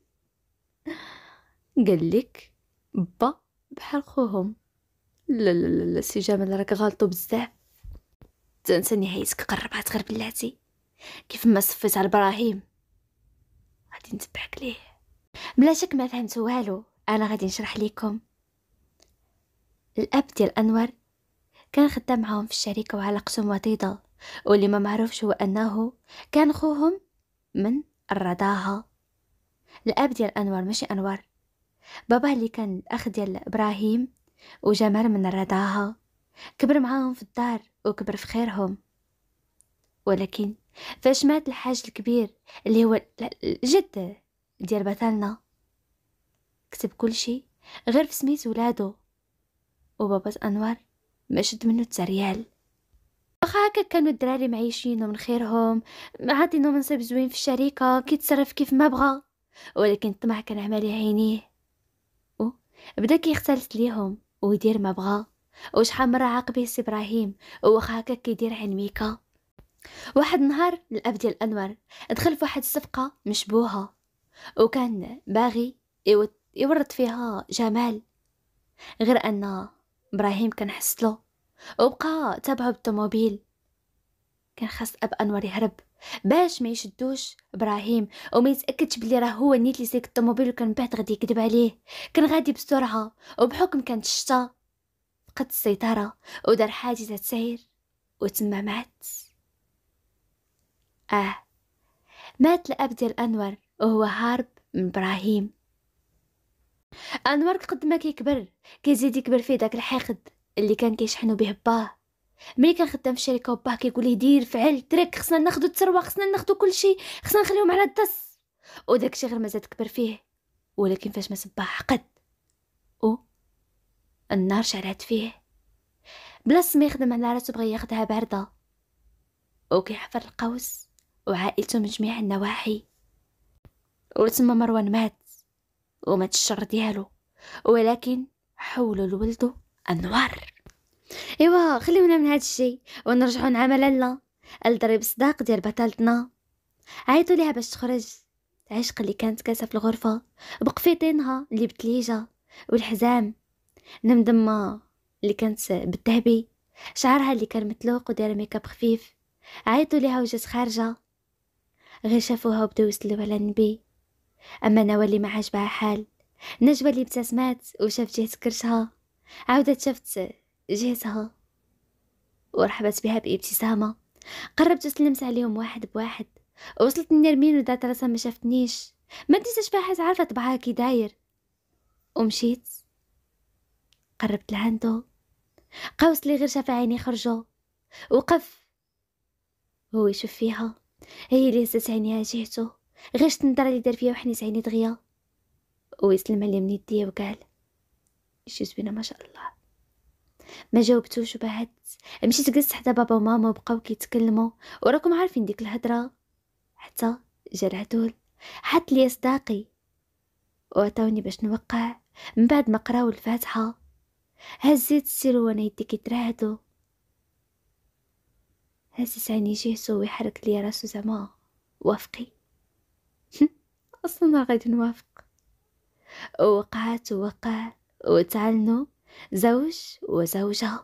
قال لك با بحال خوهم لا لا لا السي سي جمال راك غالطو بزاف تنسى نهايتك قربات غير بلاتي كيف ما صفيت على ابراهيم غادي نتبعك ليه بلا شك ما فهمتو والو انا غادي نشرح لكم الاب ديال انور كان خدام معاهم في الشركه وعلاقتهم وطيده واللي ما معروفش هو انه كان خوهم من الرضاها الاب ديال انور ماشي انور بابا اللي كان الاخ ديال ابراهيم وجمال من الرضاها كبر معاهم في الدار وكبر في خيرهم ولكن فاش مات الحاج الكبير اللي هو الجد ديال بطلنا كتب كل شيء غير في سميت ولادو وبابا انوار ما شد منه تريال واخا هكا كانوا الدراري معيشين ومن خيرهم عاطينو منصب زوين في الشركه كيتصرف كيف ما بغى ولكن الطمع كان عمالي عينيه و بدا كيختلط ليهم ويدير ما بغى وشحال مره عاقبه سي ابراهيم واخا هكا كيدير عين ميكا واحد النهار الأب ديال أنور دخل في واحد الصفقة مشبوهة وكان باغي يورط فيها جمال غير أن إبراهيم كان حسلو وبقى تابعه بالطوموبيل كان خاص أب أنور يهرب باش ما يشدوش ابراهيم وما يتاكدش بلي راه هو نيت اللي سيك الطوموبيل وكان بعد غادي يكذب عليه كان غادي بسرعه وبحكم كانت الشتا فقد السيطره ودار حادثه سير وتما مات آه مات ديال الأنور وهو هارب من إبراهيم أنور قد ما كيكبر كيزيد يكبر فيه داك الحقد اللي كان كيشحنو به باه ملي كان خدام في الشركه وباه كيقول ليه دير فعل ترك خصنا ناخدو الثروه خصنا ناخدو كلشي خصنا نخليهم على الدس وداكشي غير مازال كبر فيه ولكن فاش ما سباه عقد او النار شعلات فيه بلاص ما يخدم على راسو بغى ياخدها بارده وكيحفر القوس وعائلته من جميع النواحي وتما مروان مات ومات الشر ديالو ولكن حول الولد انوار ايوا خليونا من هذا الشيء ونرجعوا نعمل لالا الضريب الصداق ديال بطلتنا عيطوا ليها باش تخرج عشق اللي كانت كاسه في الغرفه بقفيطينها اللي بتليجه والحزام نمدمه اللي كانت بالذهبي شعرها اللي كان متلوق وداير ميكاب خفيف عيطوا ليها وجات خارجه غير شافوها وبداو يسلوا على النبي اما نوى اللي ما عجبها حال نجوى اللي ابتسمات وشاف جهة كرشها عاودت شافت جهتها ورحبت بها بابتسامة قربت وسلمت عليهم واحد بواحد وصلت لنرمين ودات راسها ما شافتنيش ما فيها فاحت عارفة طبعها كي داير ومشيت قربت لعندو قوس لي غير شاف عيني خرجو وقف هو يشوف فيها هي اللي هزت عينيها جهتو غير شت النظره اللي دار فيا وحنيت عيني دغيا ويسلم عليا من يديا وقال شي زوينه ما شاء الله ما جاوبتوش وبعد مشيت جلست حدا بابا وماما وبقاو كيتكلموا وراكم عارفين ديك الهضره حتى جا العدول حط لي صداقي وعطاوني باش نوقع من بعد ما قراو الفاتحه هزيت السير وانا يدي كيترعدو هاسس عيني جهته ويحرك لي راسو زعما وافقي اصلا غادي نوافق وقعت ووقع وتعلنوا زوج وزوجه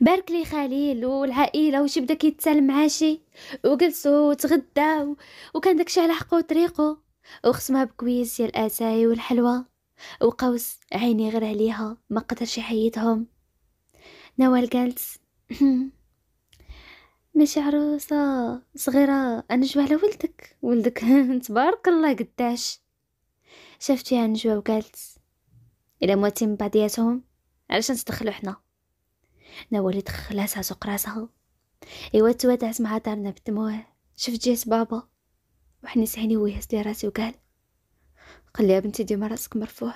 بارك لي خليل والعائله وشي بدا كيتسال مع شي وجلسوا وتغداو وكان داكشي على حقو وطريقه وخصمها بكويس ديال الاتاي والحلوى وقوس عيني غير عليها ما قدرش يحيدهم نوال قالت ماشي عروسة صغيرة أنا جوا على ولدك ولدك تبارك الله قداش شافت عن نجوى وقالت إلا مواتين بعضياتهم علاش نتدخلو حنا نوال اللي دخلاتها سوق راسها ايوا توادعت مع دارنا بالدموع شفت جيت بابا وحنس عيني ويهز لي راسي وقال قال لي بنتي ديما راسك مرفوع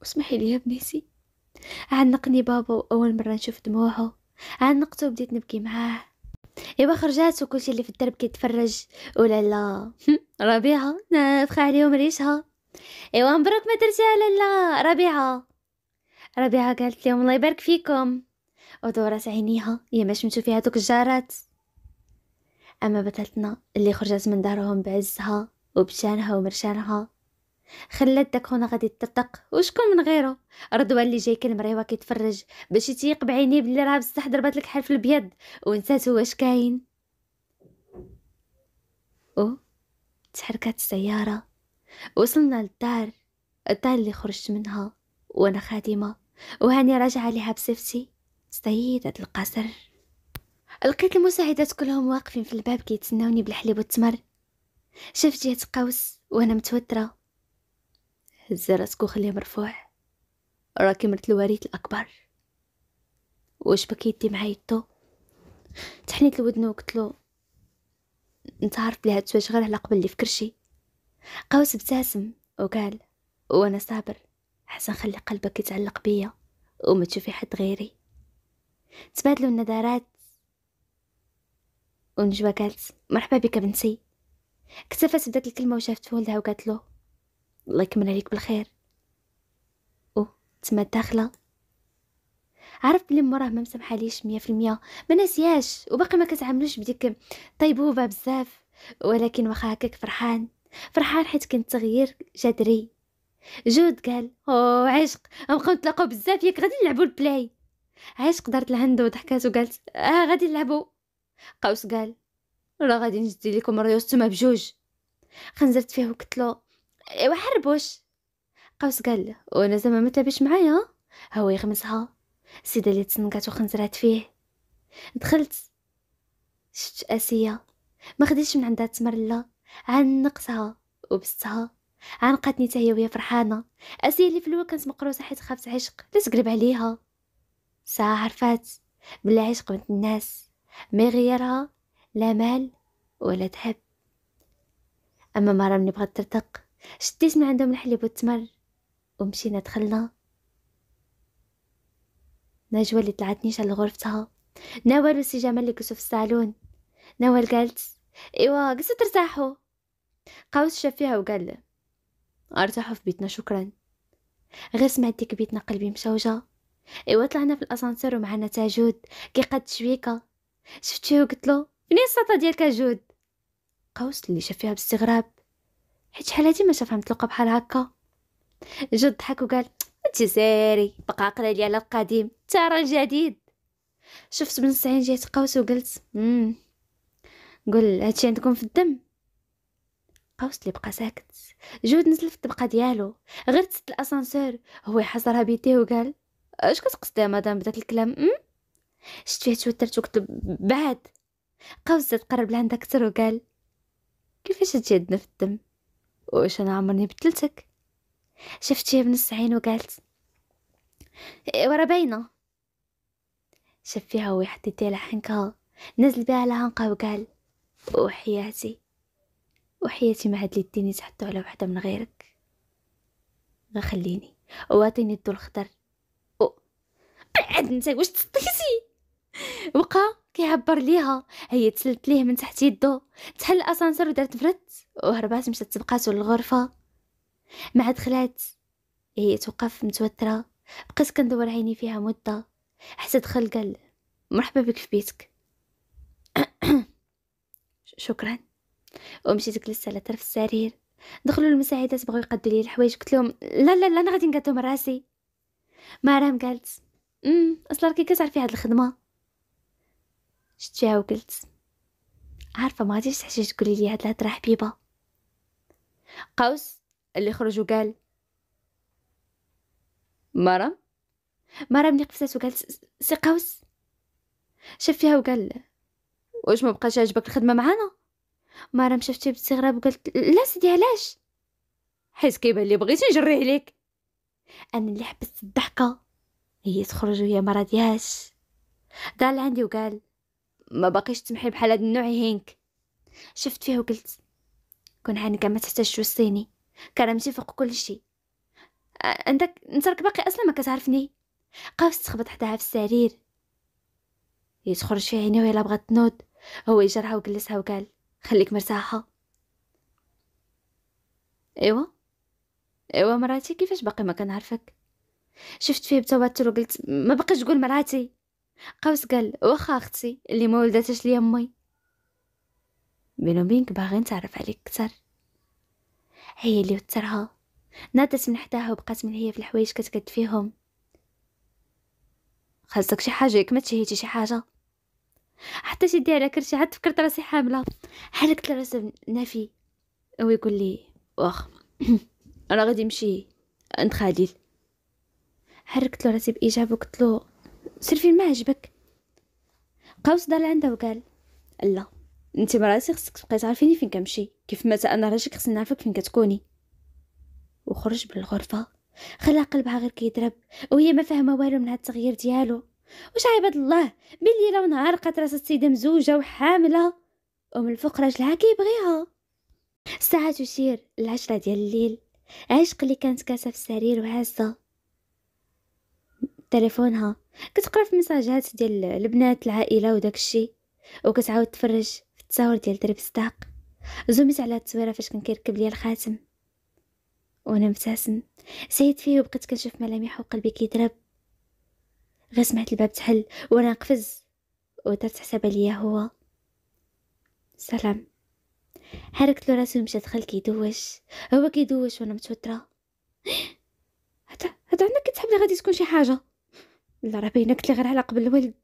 واسمحي لي يا بنيتي عنقني بابا واول مره نشوف دموعه عنقته وبديت نبكي معاه ايوا خرجات وكلشي اللي في الدرب كيتفرج ولا لا ربيعه نافخه عليهم ريشها ايوا مبروك ما درتيها لالا ربيعه ربيعه قالت لهم الله يبارك فيكم ودورت عينيها يا ما شمتو فيها دوك الجارات اما بطلتنا اللي خرجت من دارهم بعزها وبشانها ومرشانها خلات داك هنا غادي تطق وشكون من غيره رضوان اللي جاي كالمريوه كيتفرج باش يتيق بعينيه بلي راه بصح ضربات لك حرف في ونسات واش كاين او تحركات السياره وصلنا للدار الدار اللي خرجت منها وانا خادمه وهاني راجعه ليها بصفتي سيده القصر لقيت المساعدات كلهم واقفين في الباب كيتسناوني بالحليب والتمر شفت جهه قوس وانا متوتره هز راسك وخليه مرفوع راكي مرت الوريد الأكبر واش بكيتي يدي معايا تو تحنيت لودنو وقلت له انت عارف بلي هاد غير على قبل اللي في كرشي قوس ابتسم وقال وانا صابر حسن خلي قلبك يتعلق بيا وما تشوفي حد غيري تبادلوا النظرات ونجوى قالت مرحبا بك بنتي اكتفت بدات الكلمه وشافت ولدها وقالت له الله يكمل عليك بالخير او تما داخله عرفت بلي مراه ما مسامحاليش 100% ما نسياش وباقي ما كتعاملوش بديك طيبوبه بزاف ولكن واخا هكاك فرحان فرحان حيت كان تغيير جذري جود قال او عشق نبقاو نتلاقاو بزاف ياك غادي نلعبو البلاي عشق دارت لهند وضحكات وقالت اه غادي نلعبو قوس قال راه غادي نجدي لكم الريوس تما بجوج خنزرت فيه وقلت له حربوش قوس قال وانا زعما ما تابش معايا هو يغمزها السيده اللي تسنقات وخنزرات فيه دخلت شفت اسيه ما خديتش من عندها تمرله عنقتها وبستها عنقتني حتى هي وهي فرحانه اسيا اللي في الاول كانت مقروسه حيت خافت عشق لا تقلب عليها ساعه عرفات بلا عشق بنت الناس ما يغيرها لا مال ولا ذهب اما مرام اللي بغات ترتق شديت من عندهم الحليب والتمر ومشينا دخلنا نجوى اللي طلعت على لغرفتها نوال وسي جمال اللي كسوا في الصالون نوال قالت ايوا قصة ترتاحوا قوس شاف فيها وقال له ارتاحوا في بيتنا شكرا غير سمعت ديك بيتنا قلبي مشوجة ايوا طلعنا في الاسانسير ومعنا تاجود كي قد شويكة شفت شو قلت له فين السلطه ديالك جود قوس اللي شاف فيها باستغراب حيت شحال هادي ما شاف مطلوقه بحال هكا جا ضحك وقال ساري بقى قرا لي على القديم ترى الجديد شفت بن عين جات قوس وقلت مم. قل هادشي عندكم في الدم قوس اللي بقى ساكت جود نزل في الطبقه ديالو غير تسد الاسانسور هو يحصرها بيديه وقال اش كتقصدي يا مدام بداك الكلام م? شفت فيه توترت وكتب بعد قوس تقرب لعندها كتر وقال كيفاش عندنا في الدم واش انا عمرني بدلتك شفتيها بنص عين وقالت ايوا ورا باينه شاف فيها ويحط يديه على نزل بها على عنقها وقال وحياتي وحياتي ما عاد يديني تحطو على وحده من غيرك غخليني واعطيني الضو الخضر بعد انت واش تطيتي وقع كيعبر ليها هي تسلت ليه من تحت يدو تحل الاسانسير ودارت فرت وهربات مشات تبقاتو للغرفة مع دخلات هي إيه، توقف متوترة بقيت كندور عيني فيها مدة حتى دخل قال مرحبا بك في بيتك شكرا ومشيت جلست على طرف السرير دخلوا المساعدات بغاو يقدوا لي الحوايج قلت لهم لا لا لا انا غادي نقادهم راسي مرام قالت امم اصلا راكي كتعرفي هاد الخدمه شتيها وقلت عارفه ما غاديش تحتاج تقولي لي هاد الهضره حبيبه قوس اللي خرج وقال مرام مرام اللي قفزات وقال سي قوس شاف فيها وقال واش ما بقاش عجبك الخدمه معانا مرام شفتي باستغراب وقالت لا سيدي علاش حيت كيبان لي بغيتي نجري عليك انا اللي حبست الضحكه هي تخرج وهي ما راضياش دار عندي وقال ما باقيش تمحي بحال هاد النوع هينك شفت فيها وقلت كون هانيكا ما تحتاجش توصيني كرامتي فوق كل شيء عندك نترك باقي اصلا ما كتعرفني قاوس تخبط حداها في السرير هي تخرج في عيني ويلا بغات تنوض هو يجرها وجلسها وقال خليك مرتاحه ايوا ايوا مراتي كيفاش باقي ما كنعرفك شفت فيه بتوتر وقلت ما بقيتش تقول مراتي قوس قال واخا اختي اللي ما ولدتش لي امي بيني وبينك باغي نتعرف عليك كتر هي اللي وترها نادت من حداها وبقات من هي في الحوايج كتكد فيهم خاصك شي حاجه ياك ما تشهيتي شي حاجه حتى شدي على كرشي عاد فكرت راسي حامله حركت لراس نافي ويقول لي واخ انا غادي نمشي عند خليل حركت له راسي باجابه وقلت له سير فين ما عجبك قوس دار عنده وقال لا انت مراتي خصك تبقاي تعرفيني فين كنمشي كيف ما انا راجلك خصني نعرفك فين كتكوني وخرج بالغرفه خلا قلبها غير كيضرب وهي ما فاهمه والو من هاد التغيير ديالو واش عباد الله بين ليله ونهار قات راسها السيده مزوجه وحامله ومن الفوق راجلها كيبغيها الساعه تشير العشرة ديال الليل عشق اللي كانت كاسه في السرير وهازه تليفونها كتقرا في مساجات ديال البنات العائله وداكشي وكتعاود تفرج التصاور ديال درب صداق زوميت على التصويره فاش كان كيركب ليا الخاتم وانا مبتسم سعيت فيه وبقيت كنشوف ملامحه وقلبي كيضرب غير سمعت الباب تحل وانا قفز ودرت حساب ليا هو سلام حركت له راسي ومشى دخل كيدوش هو كيدوش وانا متوتره هذا هذا عندك كتحب لي غادي تكون شي حاجه لا راه باينه قلت غير على قبل الولد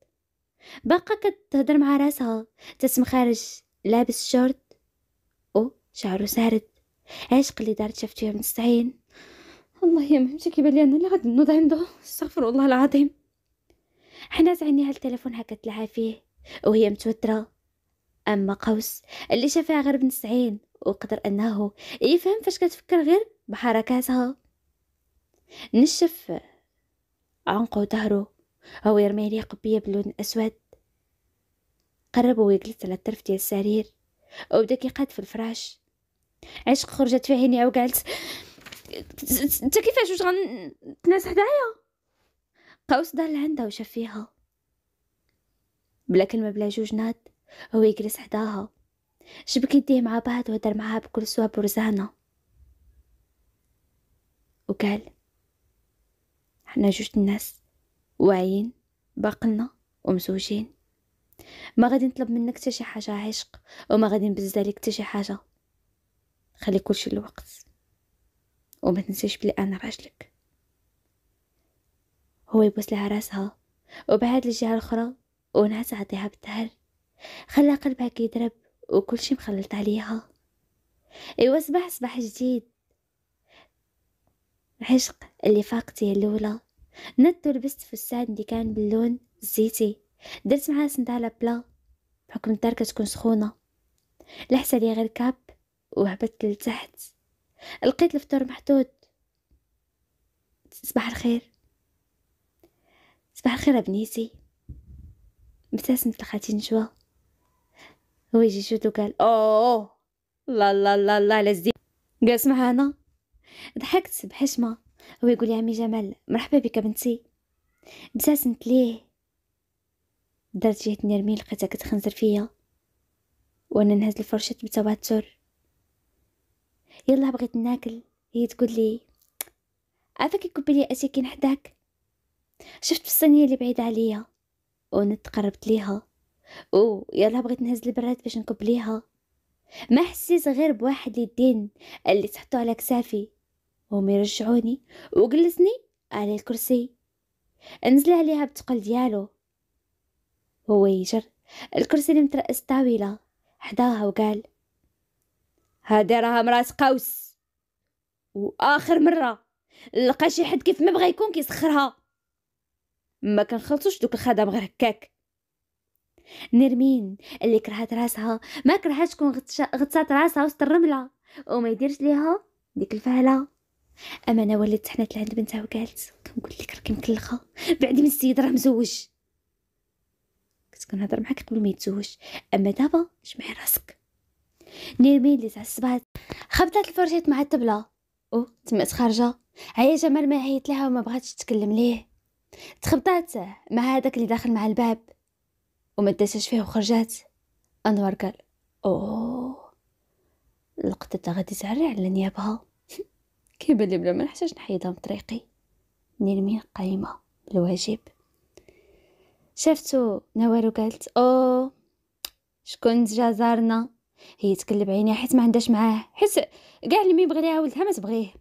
باقا كتهضر مع راسها تسم خارج لابس شورت او شعرو سارد عاش قلي دارت شافت من السعين الله يا مهمتي كيبان لي انا اللي غادي نوض عنده استغفر الله العظيم حنا زعني هالتليفون هكا تلعب فيه وهي متوتره اما قوس اللي شافها غير بن السعين وقدر انه يفهم فاش كتفكر غير بحركاتها نشف عنقو ظهرو هو يرمي لي قبية بلون أسود قرب ويجلس على الطرف ديال السرير أو كيقاد في الفراش عشق خرجت في عيني أو قالت انت كيفاش واش غنتناس حدايا قوس ضل عندها وشاف فيها بلا كلمه بلا جوج ناض هو يجلس حداها شبك يديه مع بعض وهدر معاها بكل سوا برزانة وقال حنا جوج الناس واعيين باقلنا ومزوجين ما غادي نطلب منك حتى شي حاجه عشق وما غادي نبز عليك حتى شي حاجه خلي كلشي للوقت وما تنسيش بلي انا راجلك هو يبوس لها راسها وبعد الجهه الاخرى ونعس عطيها بالدهر خلى قلبها كيضرب وكلشي مخلط عليها ايوا صباح صباح جديد عشق اللي فاقتي الاولى نت ولبست فستان اللي كان باللون الزيتي درت معاه صندالة بلا بحكم الدار كتكون سخونة لحس لي غير كاب وهبت لتحت لقيت الفطور محطوط صباح الخير صباح الخير بنيتي ابتسمت لخاتي نجوى هو يجي شوت وقال اوه لا لا لا لا على الزين قال معانا ضحكت بحشمه هو يقول يا عمي جمال مرحبا بك بنتي ابتسمت ليه درت جهة نرمي لقيتها كتخنزر فيا وانا نهز الفرشة بتوتر يلا بغيت ناكل هي تقول لي عافاك يكبي لي اساكين حداك شفت في الصينيه اللي بعيده عليا وانا تقربت ليها او يلا بغيت نهز البراد باش نكب ليها ما حسيت غير بواحد اليدين اللي تحطو على كسافي وهم يرجعوني وجلسني على الكرسي نزل عليها بتقل ديالو هو يجر الكرسي اللي مترأس طاولة حداها وقال هادي راها مرات قوس واخر مرة لقى شي حد كيف ما بغا يكون كيسخرها ما كنخلصوش دوك الخدم غير هكاك نرمين اللي كرهت راسها ما كون تكون غتسات راسها وسط الرمله وما يديرش ليها ديك الفهله اما انا ولدت حنات لعند بنتها وقالت كنقول لك راكي مكلخه بعدي من السيد راه مزوج كنت كنهضر معاك قبل ما يتزوج اما دابا جمعي راسك نيرمين اللي تعصبات خبطات الفرشيط مع الطبله او تمات خارجه هيا جمال ما هيت لها وما بغاتش تتكلم ليه تخبطات مع هذاك اللي داخل مع الباب وما داتش فيه وخرجات انوار قال اوه لقطتها غادي تعري على نيابها كيبان لي بلا ما نحتاج نحيدها من طريقي نرمي قائمه بالواجب شافتو نوار وقالت او شكون جا زارنا هي تكلب عينيها حيت ما عندهاش معاه حيت كاع اللي يبغي ليها ولدها ما تبغيه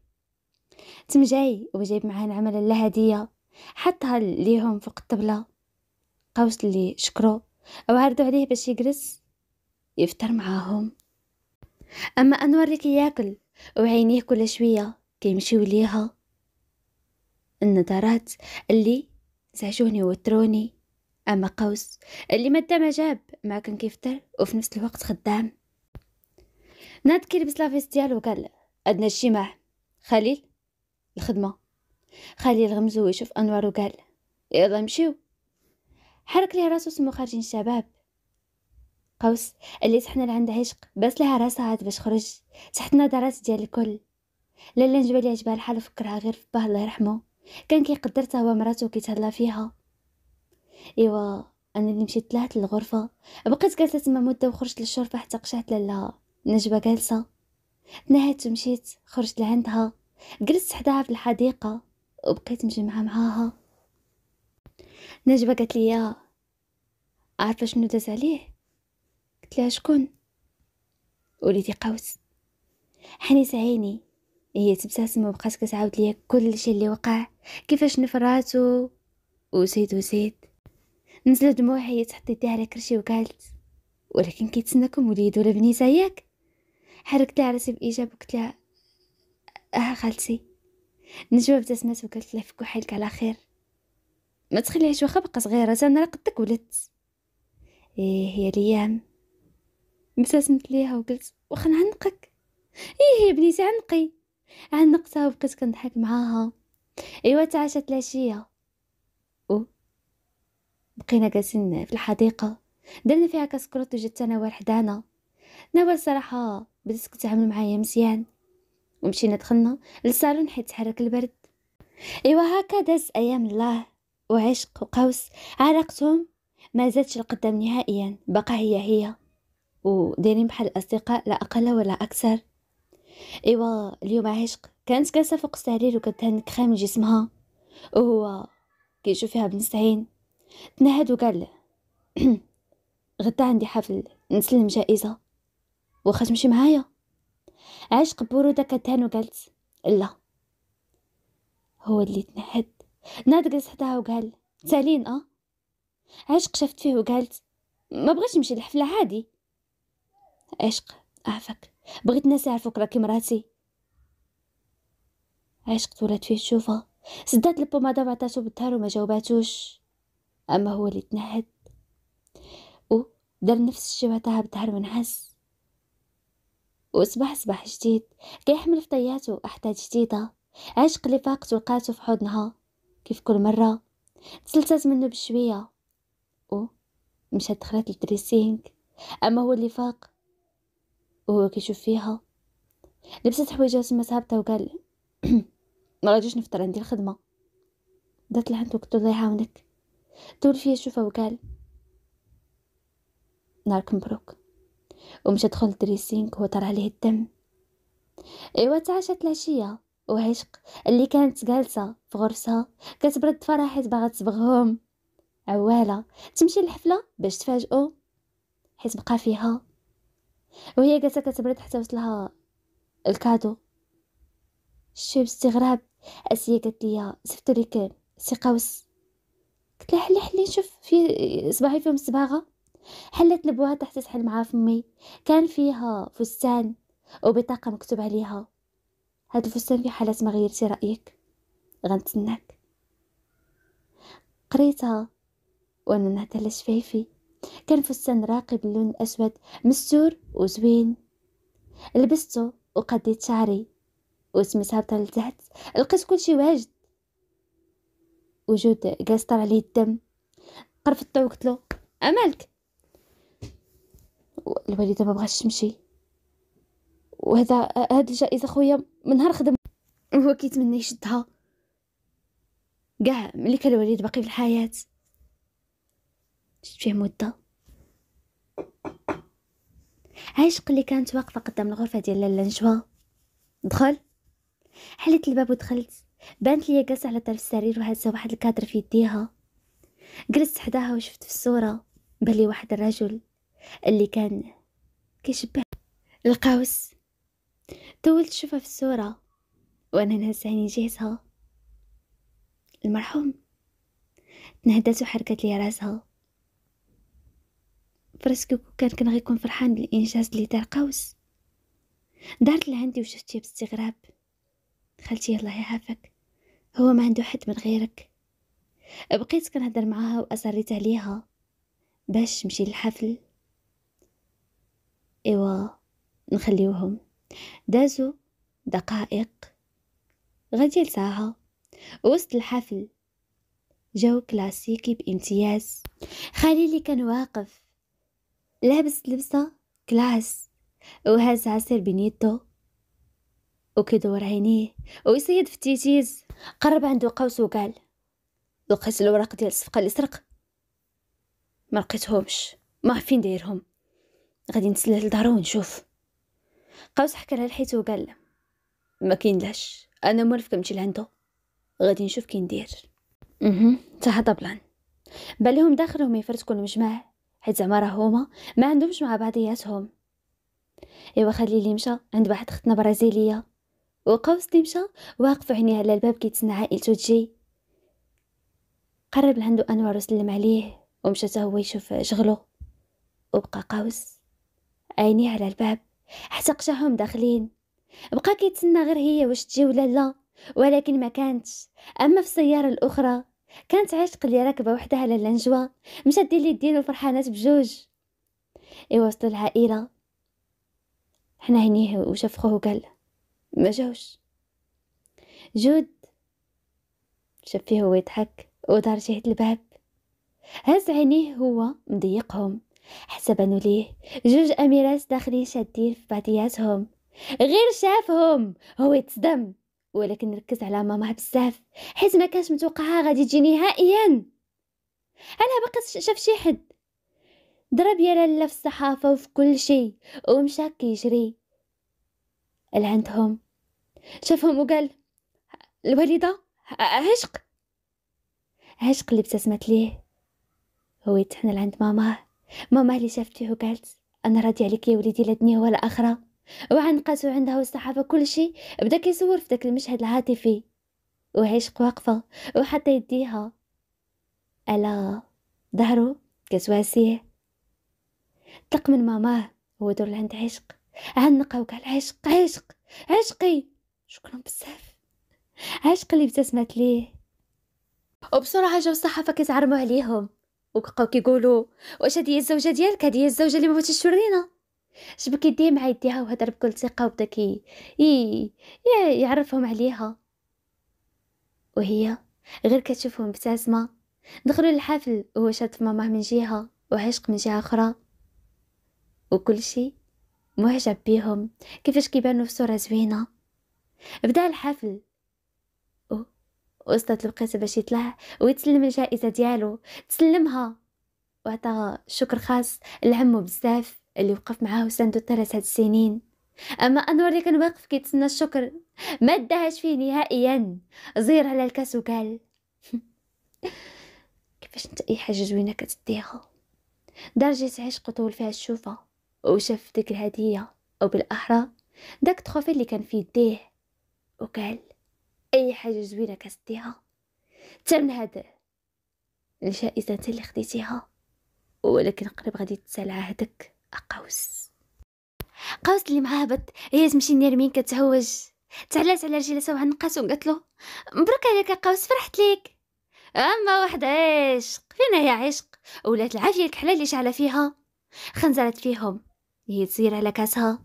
تم جاي وجايب معاه العمل لا هديه حطها ليهم فوق الطبله قوس اللي شكرو او عرضو عليه باش يجلس يفطر معاهم اما انور اللي كياكل وعينيه كل شويه كيمشيو ليها النظرات اللي زعجوني وتروني أما قوس اللي ما ما جاب ما كان كيفطر وفي نفس الوقت خدام ناد كيلبس لافيس ديالو قال عندنا اجتماع خليل الخدمة خليل غمزو ويشوف أنوار وقال يلا مشيو حرك ليه راسو سمو خارجين الشباب قوس اللي تحنا لعند عشق بس لها راسها عاد باش خرج تحت نظرات ديال الكل لالا نجبه لي عجبها الحال فكرها غير في باه الله يرحمه كان كيقدر حتى هو مراتو كيتهلا فيها ايوا انا اللي مشيت طلعت للغرفه بقيت جالسه تما مده وخرجت للشرفه حتى قشعت لالا نجبه جالسه تنهدت ومشيت خرجت لعندها جلست حداها في الحديقه وبقيت مجمعه معاها نجبه قالت لي عارفه شنو داز عليه قلت لها شكون وليدي قوس حنيت عيني هي إيه، تبتسم وبقات كتعاود ليا كلشي اللي وقع كيفاش نفرات وزيد وزيد نزل دموع هي تحط يديها على كرشي وقالت ولكن كيتسناكم وليد ولا بنيته ياك حركت لها راسي بايجاب وقلت لها اه خالتي نجوى ابتسمت وقالت لها فكو حالك على خير ما تخليهاش واخا بقى صغيره انا قدك ولدت ايه هي ليام ابتسمت ليها وقلت واخا نعنقك ايه يا بنيتي عنقي عنقتها وبقيت كنضحك معاها ايوا تعاشت العشية او بقينا جالسين في الحديقة درنا فيها كروت وجات نوال حدانا نوال صراحة بدات كتعامل معايا مزيان ومشينا دخلنا للصالون حيت تحرك البرد ايوا هكا داز ايام الله وعشق وقوس علاقتهم ما زادش القدام نهائيا بقى هي هي ودايرين بحال الاصدقاء لا اقل ولا اكثر ايوا اليوم عشق كانت جالسه فوق السرير وكتهنك كريم جسمها وهو كيشوف فيها بن سعين تنهد وقال غدا عندي حفل نسلم جائزه واخا تمشي معايا عشق بوروده كتهان وقالت لا هو اللي تنهد ناد جلس حداها وقال سالين اه عشق شافت فيه وقالت ما بغيتش نمشي للحفله عادي عشق عافاك بغيت الناس يعرفوك راكي مراتي عشقت ولات فيه تشوفها سدات البومادا وعطاتو بالدار وما جاوباتوش اما هو اللي تنهد و دار نفس الشي وعطاها بالدار ونعس وصباح صباح جديد كيحمل في طياتو احداث جديده عشق اللي فاقت ولقاتو في حضنها كيف كل مره تسلسات منه بشويه و مشات دخلت للدريسينغ اما هو اللي فاق وهو كيشوف فيها لبست حويجها تما سحبتها وقال ما راجيش نفطر عندي الخدمه دات لعند وقت الله يعاونك دور فيا شوفه وقال نهارك مبروك ومشى دخل الدريسينك وطرى عليه الدم ايوا تعشت العشيه وعشق اللي كانت جالسه في غرسها كتبرد فرحت باغا تصبغهم عواله تمشي للحفله باش تفاجئو حيت بقى فيها وهي جالسة كتبرد حتى وصلها الكادو شو باستغراب اسيا قالت لي صيفط لي سي قوس قلت لها حلي حلي نشوف في صباحي فيهم صباغه حلت لبوها تحت تحل مع فمي كان فيها فستان وبطاقه مكتوب عليها هاد الفستان في حالة ما غيرتي رايك غنتسناك قريتها وانا نهتلش على شفايفي كان فستان راقي باللون الأسود مستور وزوين لبسته وقديت شعري وسميت هابطة لتحت لقيت كل شي واجد وجود جالس طلع عليه الدم قرفته وقلت له امالك الوالده ما بغاش تمشي وهذا هاد الجائزه خويا من نهار خدم هو كيتمنى يشدها كاع ملي كان الوالد باقي في الحياه شفيه مده عشق اللي كانت واقفه قدام الغرفه ديال لالا نجوى دخل حليت الباب ودخلت بانت ليا جالسه على طرف السرير وهزه واحد الكادر في يديها جلست حداها وشفت في الصوره بلي واحد الرجل اللي كان كيشبه القوس طولت شوفها في الصوره وانا نهز عيني جهزها المرحوم تنهدت وحركت لي راسها برسكو كان كان غيكون فرحان بالانجاز اللي دار قوس دارت لعندي وشفتيه باستغراب خالتي الله يعافك هو ما عنده حد من غيرك بقيت كنهضر معاها واصريت عليها باش نمشي للحفل ايوا نخليوهم دازو دقائق غادي لساعة وسط الحفل جو كلاسيكي بامتياز خالي كان واقف لابس لبسة كلاس وهز عصير بنيته وكدور عينيه ويصيد في تيتيز قرب عنده قوس وقال لقيت الورق ديال الصفقة اللي سرق ما لقيتهمش ما فين دايرهم غادي نتسلى لدارو ونشوف قوس حكى لها الحيط وقال ما لاش انا مولف كنمشي لعندو غادي نشوف كي ندير اها حتى هذا بلان بالهم داخلهم يفرتكوا المجمع حيت زعما راه هما ما عندهمش مع بعضياتهم ايوا خليلي مشى عند واحد ختنا برازيليه وقا لي مشى واقف عينيه على الباب كيتسنى عائلته تجي قرب لعندو انوار وسلم عليه ومشى حتى هو يشوف شغلو وبقى قاوس عينيه على الباب حتى قشاهم داخلين بقى كيتسنى غير هي واش تجي ولا لا ولكن ما كانتش اما في السياره الاخرى كانت عايش تقلي راكبه وحدها على اللنجوه مشات دير لي الدين وفرحانات بجوج ايوا وصلوا العائله حنا هنيه وشاف خوه وقال ما جاوش جود شاف فيه هو يضحك ودار جهه الباب هز عينيه هو مضيقهم حسب انو ليه جوج اميرات داخلين شادين في بعضياتهم غير شافهم هو يتصدم ولكن ركز على ماما بزاف حيت ما كانش متوقعها غادي تجي نهائيا انا باقا شاف شي حد ضرب يا لاله في الصحافه وفي كل شيء ومشى كيجري لعندهم شافهم وقال الوالده عشق عشق اللي ابتسمت ليه هو يتحنى لعند ماما ماما اللي شافتيه وقالت انا راضي عليك يا وليدي لا دنيا ولا اخره وعنقته عندها والصحافة كل شيء بدا كيصور في داك المشهد الهاتفي وعشق واقفة وحتى يديها على ظهرو كتواسيه طلق من ماماه هو دور عند عشق عنقه وقال عشق عشق عشقي شكرا بزاف عشق اللي ابتسمت ليه وبسرعه جاو الصحافه كيتعرموا عليهم وبقاو كيقولوا واش هادي هي الزوجه ديالك هادي هي الزوجه اللي ما بغيتيش تورينا شبك يديه مع يديها وهدر بكل ثقة وبدا كي يعرفهم عليها وهي غير كتشوفهم مبتسمة دخلوا الحفل وهو شاف ماما من جهة وعشق من جهة أخرى وكل شي معجب بيهم كيفاش كيبانوا في صورة زوينة بدا الحفل وسطت البقيت باش يطلع ويتسلم الجائزة ديالو تسلمها وعطاها شكر خاص لعمو بزاف اللي وقف معاه وساندو ثلاث سنين اما انور اللي كان واقف كيتسنى الشكر ما داهاش فيه نهائيا زير على الكاس وقال كيفاش انت اي حاجه زوينه كتديها درجه عشق طول فيها الشوفه وشاف ديك الهديه او بالاحرى داك التروفي اللي كان في يديه وقال اي حاجه زوينه كتديها تم هاد الجائزه اللي خديتيها ولكن قريب غادي تسال عهدك قوس قوس اللي معابط هي تمشي نيرمين كتهوج تعلات على رجلها سوا النقاس وقالت له مبروك عليك قوس فرحت ليك اما واحد عشق فينا يا عشق ولات العافيه الكحله اللي شعل فيها خنزرت فيهم هي تصير على كاسها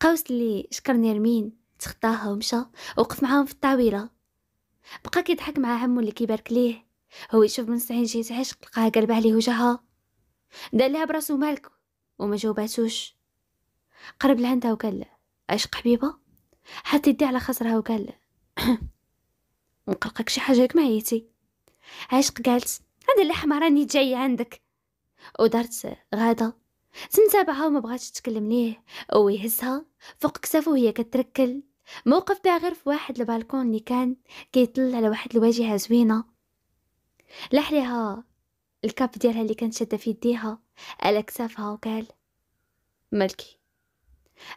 قوس اللي شكر نيرمين تخطاها ومشى وقف معاهم في الطاوله بقى كيضحك مع عمو اللي كيبارك ليه هو يشوف من سعين جهه عشق لقاها قلب عليه وجهها دار لها براسو مالك وما جاوباتوش قرب لعندها وقال ايش قبيبه حتى يدي على خصرها وقال مقلقك شي حاجه ياك ما عشق قالت هذا اللحمة راني جاية عندك ودارت غادة تنتابعها وما بغاتش تتكلم ليه ويهزها فوق كتافه وهي كتركل موقف بها غير في واحد البالكون اللي كان كيطل على واحد الواجهة زوينة لحليها الكاب ديالها اللي كانت شاده في يديها على كتافها وقال ملكي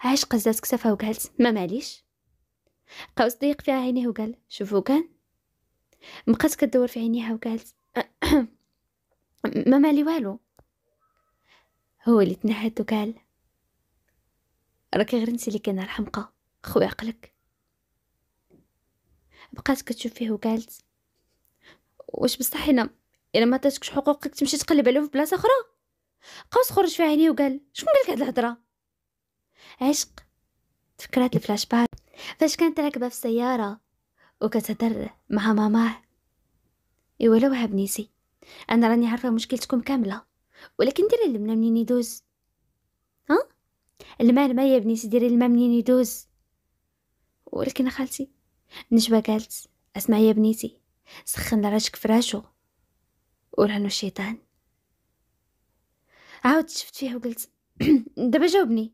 عاش قزات كتافها وقالت ما ماليش قوس ضيق فيها عينيه وقال شوفو كان بقات كدور في عينيها وقالت ما مالي والو هو اللي تنهد وقال راكي غير انت اللي كاينه الحمقى خوي عقلك بقات كتشوف فيه وقالت واش بصح انا الا ما تاتكش حقوقك تمشي تقلب عليه في بلاصه اخرى قوس خرج في عينيه وقال شكون قالك هاد الهضره عشق تفكرات الفلاش باك فاش كانت راكبه في السياره وكتهضر مع ماماه ايوا لو بنيتي انا راني عارفه مشكلتكم كامله ولكن ديري الماء منين يدوز ها الماء الماء يا بنيتي ديري الماء منين يدوز ولكن خالتي نجبه قالت اسمعي يا بنيتي سخن راسك فراشو ورهن الشيطان عاود شفت فيها وقلت دابا جاوبني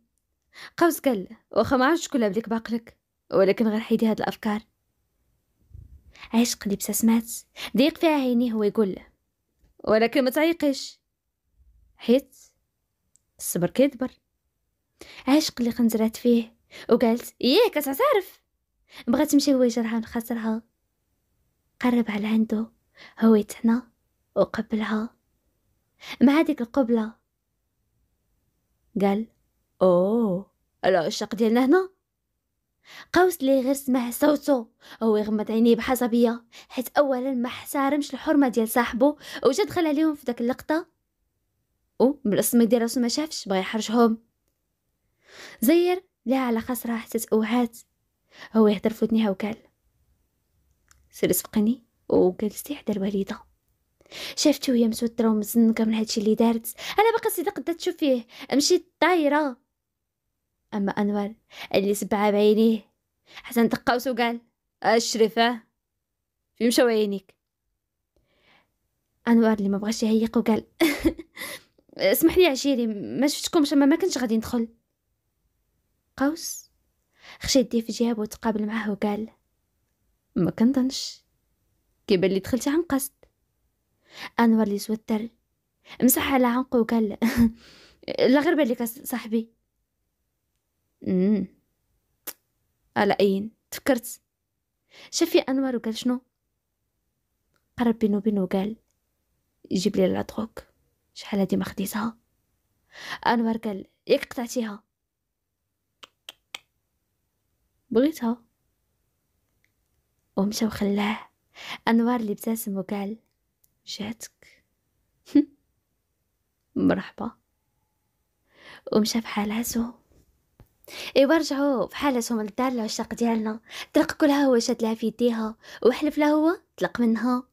قوس قال واخا ما عرفتش كلها بليك باقلك ولكن غير حيدي هاد الافكار عشق قلب سمعت ضيق فيها عينيه هو يقول له ولكن ما تعيقش حيت الصبر كيدبر عشق اللي قنزرات فيه وقالت ايه كتعترف بغات تمشي هو يجرها من خاطرها قرب على عنده هو يتحنى وقبلها مع هذيك القبلة قال أوه العشاق ديالنا هنا قوس لي غير سمع صوتو هو يغمض عينيه بحسبيه حيت اولا ما احترمش الحرمه ديال صاحبو وجا دخل عليهم في داك اللقطه او بالاسم ديال راسو ما شافش بغى يحرجهم زير لها على خسره حتى تأوهات هو يهدر في ودنيها وقال سير سبقني وجلستي حدا الوالده شافته وهي متوتره ومزنقه من هادشي اللي دارت انا باقا سيده قد تشوف فيه مشيت طايره اما انور اللي سبعه بعينيه حسن دقاوس وقال آه في مشاو عينيك انوار اللي ما بغاش يهيق وقال اسمح لي عشيري ما شفتكمش اما ما كنتش غادي ندخل قوس خشى يدي في جيابه وتقابل معاه وقال ما كنظنش كيبان لي دخلتي عن قصد أنور لي سوتر مسح على عنقه وقال غير بالك صاحبي امم على أين تفكرت شاف أنور وقال شنو قرب بينو بينو وقال جيب لي لاتروك شحال هادي ما خديتها انوار قال ياك قطعتيها بغيتها ومشى وخلاه انوار اللي ابتسم وقال جاتك مرحبا ومشى عزو ايوا رجعوا من الدار العشاق ديالنا طرق كلها هو شاد لها في يديها وحلف لها هو طلق منها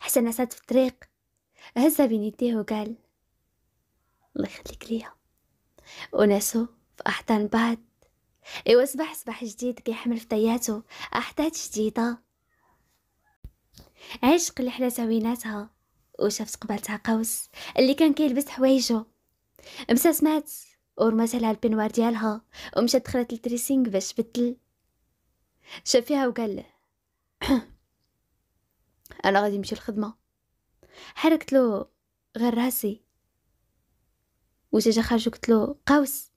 حسن عسات في الطريق هزها بين يديه وقال الله يخليك ليا وناسو في احضان بعض ايوا صباح صباح جديد كيحمل في طياته احداث جديده عشق الحلا زويناتها وشافت قبالتها قوس اللي كان كيلبس حوايجو مسا سمعت ورمات على البنوار ديالها ومشات دخلت التريسينغ باش تبدل شاف فيها وقال انا غادي نمشي الخدمه حركت له غير راسي وجا خرج قلت له قوس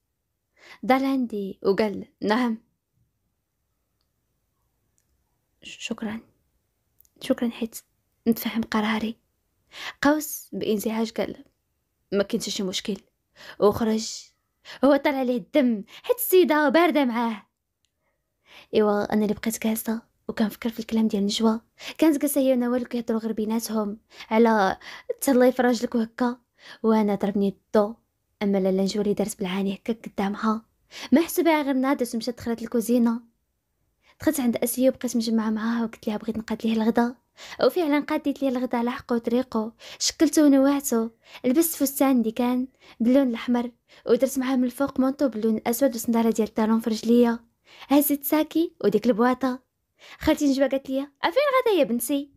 دار عندي وقال نعم شكرا شكرا حيت نتفهم قراري قوس بانزعاج قال ما كنتش شي مشكل وخرج هو طلع عليه الدم حيت السيده بارده معاه ايوا انا اللي بقيت جالسه وكنفكر في الكلام ديال نجوى كانت جالسه هي ونوال كيهضروا غير بيناتهم على تهلاي في راجلك وهكا وانا ضربني الضو اما لالا نجوى اللي دارت بالعاني هكا قدامها ما حسبها غير نادت ومشات دخلت الكوزينه دخلت عند اسيا وبقيت مجمعه معاها وقلت لها بغيت نقاد ليه الغدا وفعلا قاديت ليه الغدا على حقه وطريقه شكلته ونوعته لبست فستان اللي كان باللون الاحمر ودرت معاه من الفوق مونطو باللون الاسود وصنداله ديال الطالون في رجليا هزيت ساكي وديك البواطه خالتي نجبه قالت لي افين غدا يا بنتي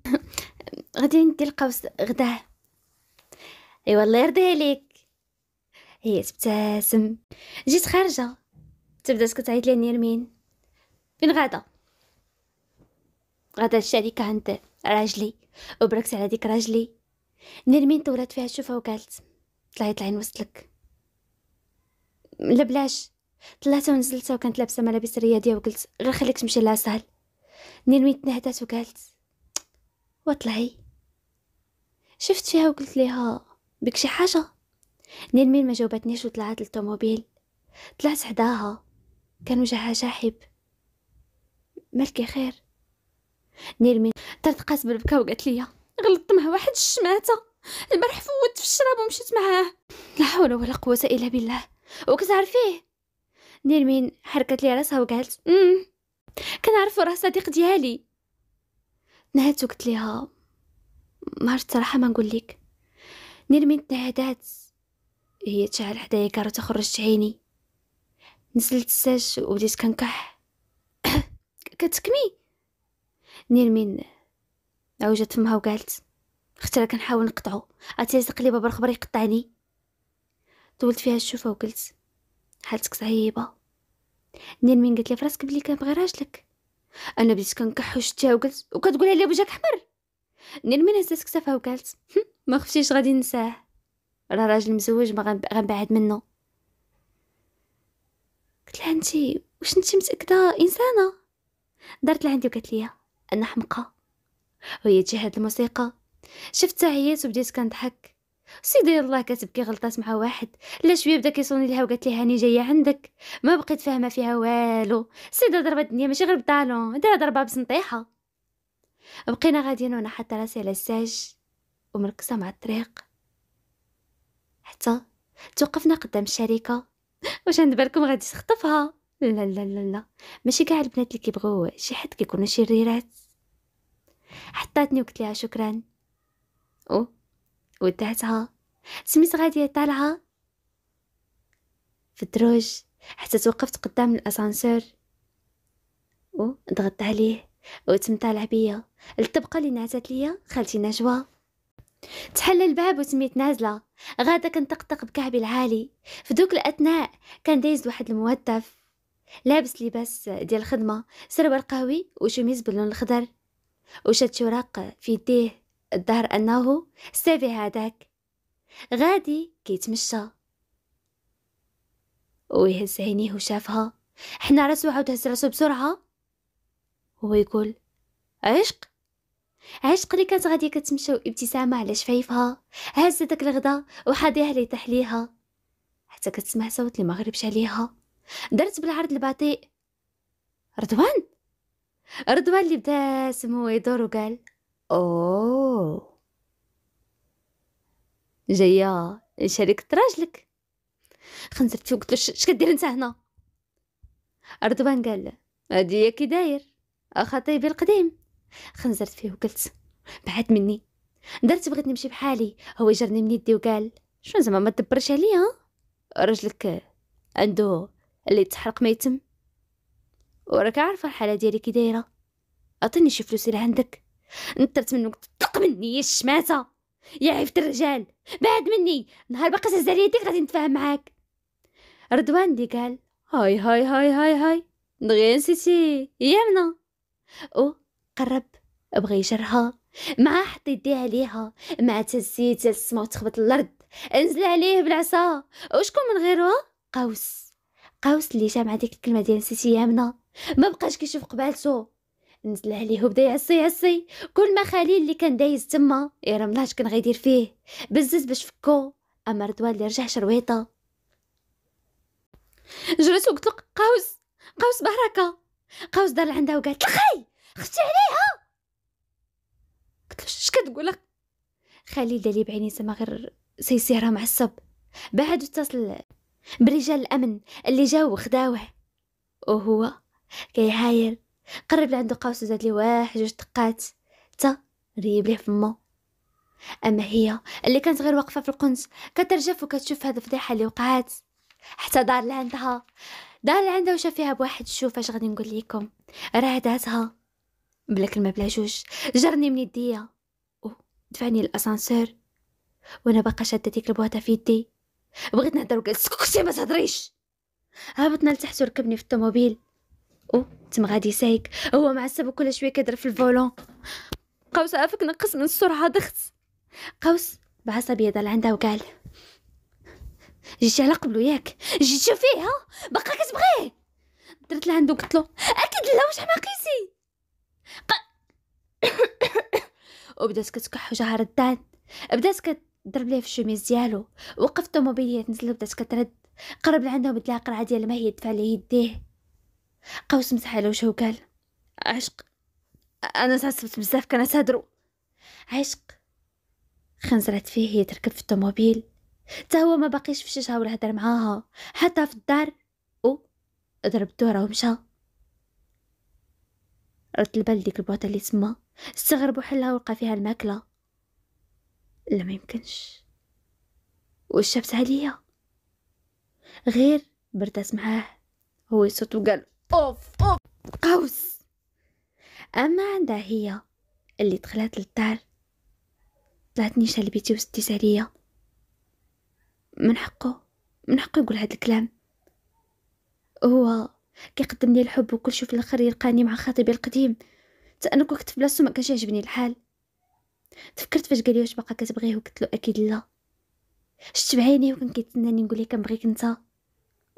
غادي ندي القوس غدا اي والله يرضي عليك هي تبتسم جيت خارجه تبدا تسكت عيط لي نيرمين فين غادا غادا الشركة عند راجلي وبركت على ديك راجلي نرمين طولت فيها تشوفها وقالت طلعي طلعي نوصلك لا بلاش طلعتها ونزلتها وكانت لابسه ملابس رياضيه وقلت غير خليك تمشي لها سهل نرمين تنهدات وقالت وطلعي شفت فيها وقلت ليها بك شي حاجه نرمين ما جاوبتنيش وطلعت للطوموبيل طلعت حداها كان وجهها شاحب مالكي خير نيرمين درت بالبكا البكا وقالت لي غلطت مع واحد الشماته البارح فوت في الشراب ومشيت معاه لا حول ولا قوه الا بالله وكتعرفيه نيرمين حركت لي راسها وقالت امم كنعرفو راه صديق ديالي تنهدت وقلت ليها ما عرفت صراحه ما نقول لك نيرمين تنهدات هي تشعل حدايا كارو تخرجت عيني نزلت الساج وبديت كنكح كتكمي نيرمين عوجت فمها وقالت اختي راه كنحاول نقطعو عرفتي لي بابا الخبر يقطعني طولت فيها الشوفه وقلت حالتك صعيبه نيرمين قالت لي فراسك بلي كنبغي راجلك انا بديت كنكح وشتيها وقلت وكتقولها لي بوجهك احمر نيرمين هزات كتافها وقالت ما خفتيش غادي ننساه راه راجل مزوج ما غنبعد منه قلت لها انتي واش انتي متاكده انسانه دارت لعندي وقالت لي انا حمقى وهي تجي هاد الموسيقى شفت عيات وبديت كنضحك سيدي الله كتبكي غلطات مع واحد لا شويه بدا كيصوني لها وقالت لي هاني جايه عندك ما بقيت فاهمه فيها والو سيدي ضربه الدنيا ماشي غير بطالون دار ضربه بسنطيحه بقينا غاديين وانا حاطه راسي على الساج ومركزه مع الطريق حتى توقفنا قدام الشركه واش عند بالكم غادي تخطفها لا لا لا لا ماشي كاع البنات اللي كيبغوا شي حد كيكونوا شريرات حطاتني وقلت لها شكرا او ودعتها سميت غاديه طالعه في الدروج حتى توقفت قدام الاسانسور او ضغطت عليه وتم طالع بيا الطبقه اللي نعتت ليا خالتي نجوى تحل الباب وسميت نازله غادة كنطقطق بكعبي العالي في دوك الاثناء كان دايز واحد الموظف لابس لباس ديال الخدمة سروال قهوي وشميز باللون الخضر وشد شراق في يديه الظهر أنه سافي هذاك غادي كيتمشى ويهز عينيه وشافها حنا راسو عاود هز راسو بسرعة هو يقول عشق عشق اللي كانت غادي كتمشى وابتسامة على شفايفها هز داك الغدا وحاضيها ليطيح تحليها حتى كتسمع صوت المغرب شاليها درت بالعرض البطيء رضوان رضوان اللي بدا سمو يدور وقال اوه جايه شريكة راجلك فيه وقلت له شكدير كدير انت هنا رضوان قال هادي كي داير خطيبي القديم خنزرت فيه وقلت بعد مني درت بغيت نمشي بحالي هو جرني من يدي وقال شنو زعما ما تدبرش عليا راجلك عنده اللي تحرق ما يتم وراك عارفه الحاله ديالي كي دايره عطيني شي فلوس اللي عندك نطرت منك طق مني يا الشماته يا عيفة الرجال بعد مني نهار باقي سهز عليا يديك غادي نتفاهم معاك رضوان دي قال هاي هاي هاي هاي هاي دغيا نسيتي يامنة او قرب بغى يجرها مع حط يديه عليها مع تزيت تسمع تخبط الارض انزل عليه بالعصا وشكون من غيرها قوس قوس اللي جا مع ديك الكلمه ديال نسيتي يامنا ما بقاش كيشوف قبالته نزل عليه وبدا يعصي يعصي كل ما خليل اللي كان دايز تما يرملاش كان غيدير فيه بزز باش فكو اما رضوان اللي رجع شرويطه جرات وقلت له قوس قوس بركه قوس دار عندها وقالت لخي خفتي عليها قلت له اش كتقول خليل دالي بعيني زعما غير سيسيرها معصب بعد اتصل برجال الأمن اللي جاو وخداوه وهو كيهاير قرب لعندو قوس زاد لي واحد جوج دقات تا ريب ليه فمو اما هي اللي كانت غير واقفه في القنص كترجف وكتشوف هاد الفضيحه اللي وقعات حتى دار لعندها دار لعندها وشاف فيها بواحد الشوف اش غادي نقول لكم راه داتها بلا كلمه بلا جوج جرني من يديا دفعني للأسانسور وانا باقا شاده ديك البواطه في يدي بغيت نهضر وقال سكتي ما تهضريش هبطنا لتحت وركبني في الطوموبيل او تم غادي سايق هو معصب وكل شويه كيضرب في الفولون قوس عافاك نقص من السرعه ضغط قوس بعصبية ضل عندها وقال جيتي على قبلو ياك جيتي شوفيه ها باقا كتبغيه درت لعندو قلت له اكيد لا واش حماقيسي ق... وبدات كتكح وجهها ردان بدات كت ضرب ليه في الشميز ديالو وقفت موبيلية تنزل بدات كترد قرب لعندهم بدلا قرعة ديال ما هي دفع ليه يديه قوس مسح على وجهه وقال عشق انا تعصبت بزاف كان تهضروا عشق خنزرات فيه هي تركب في الطوموبيل تا هو ما باقيش في شجها ولا هدر معاها حتى في الدار او ضرب الدوره ومشى رد البال ديك البوطه اللي تما استغرب وحلها ولقى فيها الماكله لا ما يمكنش وش جابت عليا غير بردات معاه هو يصوت وقال اوف اوف قوس اما عندها هي اللي دخلت للدار طلعت نيشان لبيتي وستي عليا من حقه من حقه يقول هاد الكلام هو كيقدم لي الحب وكل في الاخر يلقاني مع خطيبي القديم تا انا كنت في بلاصتو ما كانش يعجبني الحال تفكرت فاش قال لي واش باقا كتبغيه وقلت له اكيد لا شفت بعينيه وكان كيتسناني نقول ليه كنبغيك انت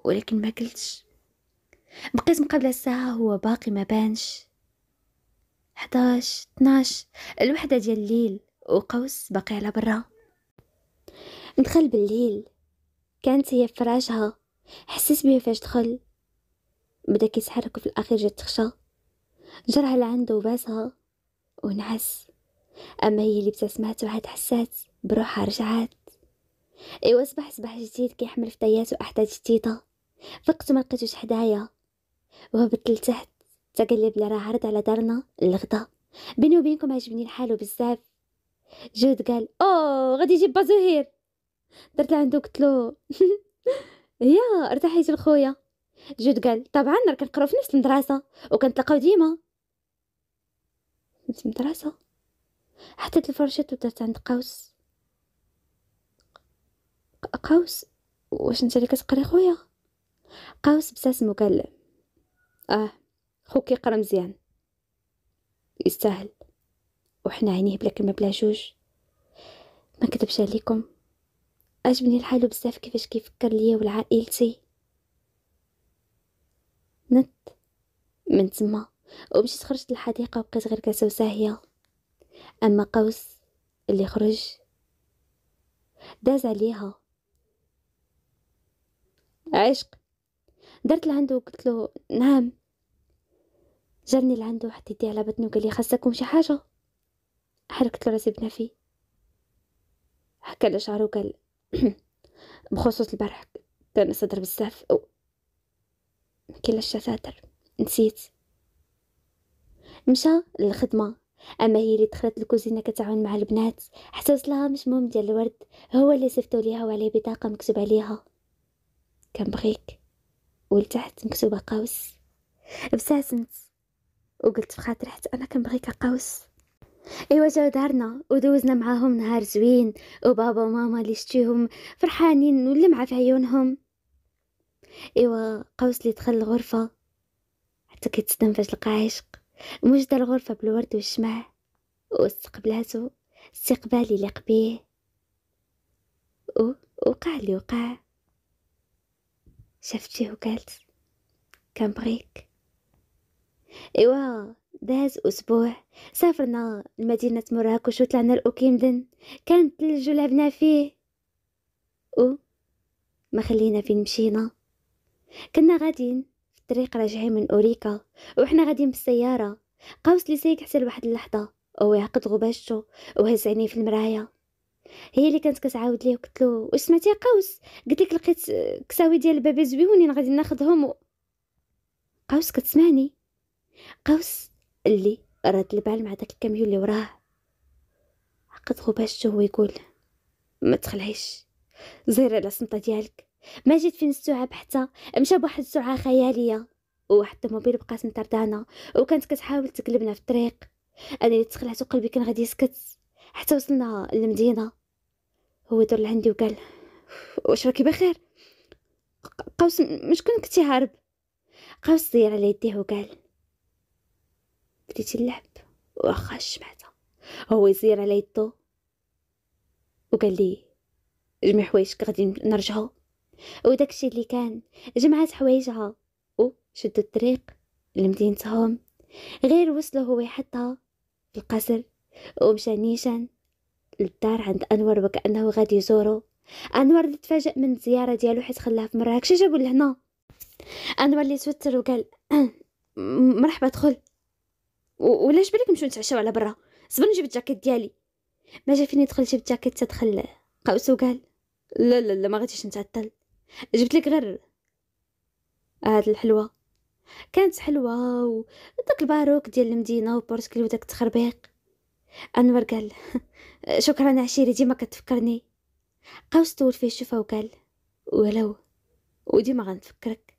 ولكن ما قلتش بقيت مقابله الساعه هو باقي ما بانش 11 12 الوحده ديال الليل وقوس باقي على برا دخل بالليل كانت هي فراشها حسيت بيه فاش دخل بدا كيتحرك في الاخير جات تخشى جرها لعندو وباسها ونعس أما هي اللي بتسمعت وعاد حسات بروحها رجعات إيوا صباح صباح جديد كيحمل فتيات وأحداث جديدة فقت ما لقيتوش حدايا وهبط لتحت تقلب لرا راه عرض على دارنا الغدا بيني وبينكم عجبني الحال بزاف جود قال اوه غادي يجيب بازوهير درت لعندو قلت له يا ارتحيت لخويا جود قال طبعا راه كنقراو في نفس المدرسه وكنتلاقاو ديما نفس المدرسه حطيت الفرشاة ودرت عند قوس قوس واش انت اللي كتقري خويا قوس ابتسم وقال اه خوك كيقرا مزيان يستاهل وحنا عينيه بلا كلمه بلا جوج ما كتبش عليكم عجبني الحال بزاف كيفاش كيفكر ليا ولعائلتي نت من تما ومشيت خرجت للحديقه وبقيت غير كاسه وساهيه أما قوس اللي خرج داز عليها عشق درت لعندو وقلت له نعم جرني لعندو حتى يدي على بطني وقال لي خاصكم شي حاجه حركت له راسي بنفي حكى له شعره وقال بخصوص البارح كان صدر بزاف او كلا الشفاتر نسيت مشى للخدمه اما هي اللي دخلت الكوزينه كتعاون مع البنات حتى وصلها مشموم ديال الورد هو اللي صيفطو ليها وعليه بطاقه مكتوب عليها كنبغيك ولتحت مكتوبه قوس ابتسمت وقلت في خاطري حتى انا كنبغيك قوس ايوا جاو دارنا ودوزنا معاهم نهار زوين وبابا وماما اللي شتيهم فرحانين مع في عيونهم ايوا قوس اللي دخل الغرفه حتى كيتصدم فاش لقى عشق مجد الغرفة بالورد والشمع واستقبلاته استقبالي لقبيه وقع اللي وقع شفتيه وقالت كنبغيك إيوا داز أسبوع سافرنا لمدينة مراكش وطلعنا لأوكيمدن كانت تلج لعبنا فيه و ما خلينا فين مشينا كنا غاديين الطريق راه جاي من اوريكا وحنا غاديين بالسياره قوس لي سيك حتى لواحد اللحظه وهو يعقد غباشته وهز عينيه في المرايا هي اللي كانت كتعاود ليه وقلت له واش سمعتي قوس قلت لك لقيت كساوي ديال البابي زويونين غادي ناخذهم و... قوس كتسمعني قوس اللي رد البال مع داك الكاميو اللي وراه عقد غباشتو ويقول ما تخلعيش زير على السنطه ديالك ما جيت في ساعه حتى مشى بواحد السرعه خياليه وواحد الطوموبيل بقات مطردانا وكانت كتحاول تقلبنا في الطريق انا اللي تخلعت وقلبي كان غادي يسكت حتى وصلنا للمدينه هو دور لعندي وقال واش راكي بخير قوس مش كون كنتي هارب قوس دير على يديه وقال بديتي اللعب واخا الشمعته هو يزير على يدو وقال لي جميع حوايجك غادي نرجعو وداكشي اللي كان جمعات حوايجها وشد الطريق لمدينتهم غير وصلوا هو حتى القصر ومشى نيشان للدار عند انور وكانه غادي يزورو انور تفاجأ من الزياره ديالو حيت خلاه في مراكش جابو لهنا انور اللي توتر وقال مرحبا دخل ولاش بالك نمشيو نتعشاو على برا صبر نجيب الجاكيت ديالي ما جا فين يدخل جبت جاكيت تدخل قوس وقال لا لا لا ما غاديش نتعطل جبت لك غير هاد الحلوى كانت حلوة وداك الباروك ديال المدينة وبورسكلي وداك التخربيق أنور قال شكرا عشيري ديما كتفكرني قوس طول فيه الشفا وقال ولو وديما غنفكرك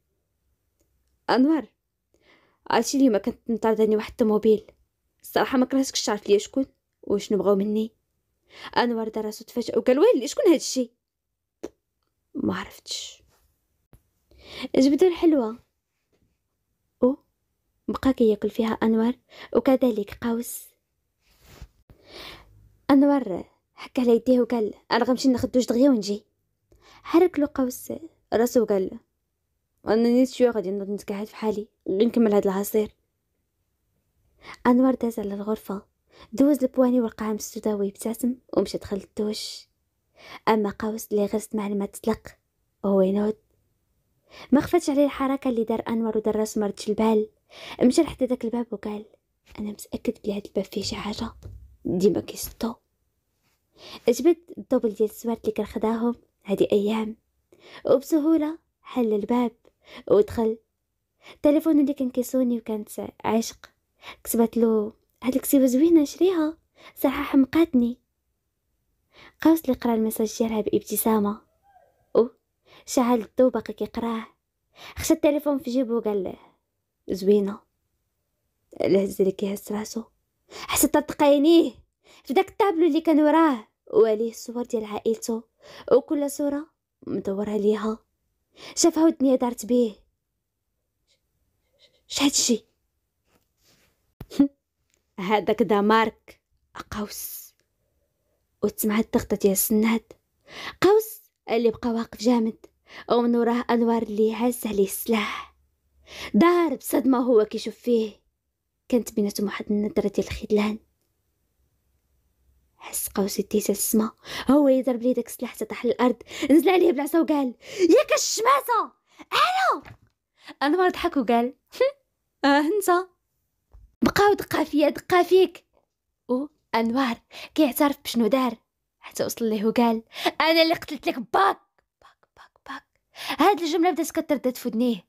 أنور عرفتي اليوم كنت مطارداني واحد الطوموبيل الصراحة ما كرهتكش تعرف ليا شكون وشنو بغاو مني أنور دار راسو تفاجأ وقال ويلي شكون هادشي ما عرفتش جبده الحلوة او بقى كياكل فيها انور وكذلك قوس انور حكى على يديه وقال انا غنمشي ناخد دوش دغيا ونجي حرك له قوس راسو وقال انا نيت شويه غادي نوض نتقعد في حالي غير نكمل هاد العصير انور داز على الغرفه دوز البواني والقاع مسدوده ويبتسم ومشى دخل الدوش أما قوس اللي غرست مع تطلق هو ينود ما خفتش عليه الحركة اللي دار أنور ودراس مرتش البال مشى لحد داك الباب وقال أنا متأكد بلي هاد الباب فيه شي حاجة ديما كيستو جبد الدوبل ديال السوارت اللي كان خداهم هادي أيام وبسهولة حل الباب ودخل التليفون اللي كان كيسوني وكانت عشق كتبت له هاد الكسيبة زوينه شريها صراحه حمقاتني قوس لي قرا المساج ديالها بابتسامة أو شعل الضو باقي كيقراه خشى التليفون في جيبو وقال له زوينة الهز اللي كيهز راسو حس طرطق عينيه في داك الطابلو اللي كان وراه وعليه الصور ديال عائلته وكل صورة مدورها ليها شافها الدنيا دارت بيه شحال شي هذاك دا مارك قوس وتسمع الضغطة ديال السناد قوس اللي بقى واقف جامد ومن وراه أنوار اللي هز عليه السلاح دار بصدمة هو كيشوف فيه كانت بيناتهم واحد النظرة ديال الخذلان حس قوس يديه السما هو يضرب ليه داك السلاح حتى طاح للارض نزل عليه بالعصا وقال ياك الشماسة انا انوار ضحك وقال اه انت بقاو دقا فيا دقا فيك انوار كيعترف بشنو دار حتى وصل ليه وقال انا اللي قتلت لك باك باك باك باك هاد الجمله بدات كتردد في ودنيه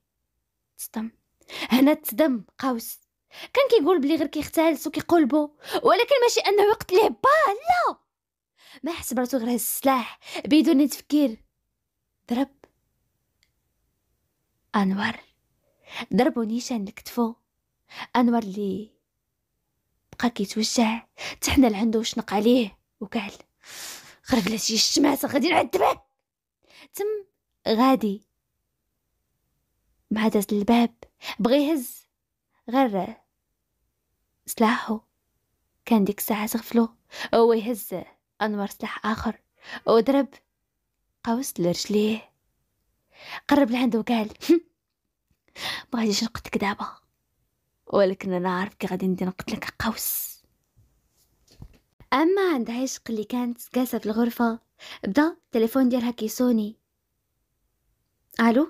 تصدم هنا تصدم قوس كان كيقول بلي غير سو كيقلبو ولكن ماشي انه يقتل ليه با لا ما حس براسو غير السلاح بدون تفكير ضرب انوار ضربو نيشان لكتفو انوار لي بقى كيتوجع تحنا لعندو لعندو وشنق عليه وقال لا شي الشماسة غادي نعذبك تم غادي مع داز الباب بغى يهز غير سلاحو كان ديك الساعة تغفلو هو يهز أنوار سلاح آخر وضرب قوس لرجليه قرب لعندو وقال غاديش نقتك دابا ولكن أنا عارف كي غادي ندير نقتلك قوس أما عند عشق اللي كانت جالسة في الغرفة بدا التليفون ديالها كيصوني ألو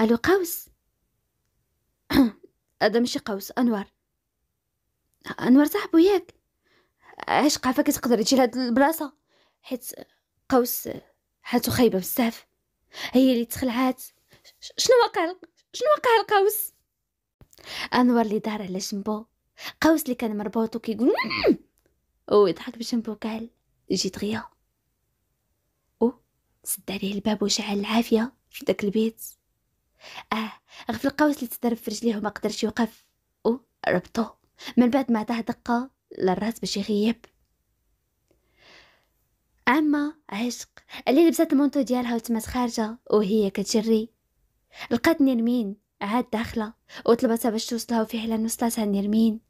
ألو قوس هذا ماشي قوس أنوار أنوار صاحبو ياك عشق عفاك تقدر تجي لهاد البلاصة حيت قوس حالته خايبة بزاف هي اللي تخلعات شنو وقع شنو وقع القوس انور اللي دار على جنبو قوس اللي كان مربوط وكيقول يضحك بجنبو قال جيت غيا او سد عليه الباب وشعل العافيه في داك البيت اه غفل القوس اللي تضرب في رجليه وما قدرش يوقف او ربطو من بعد ما عطاه دقه للراس باش يغيب عمة عشق اللي لبسات المونتو ديالها وتمات خارجة وهي كتجري لقاتني نرمين عاد داخلة وطلبتها باش توصلها وفعلا وصلتها نرمين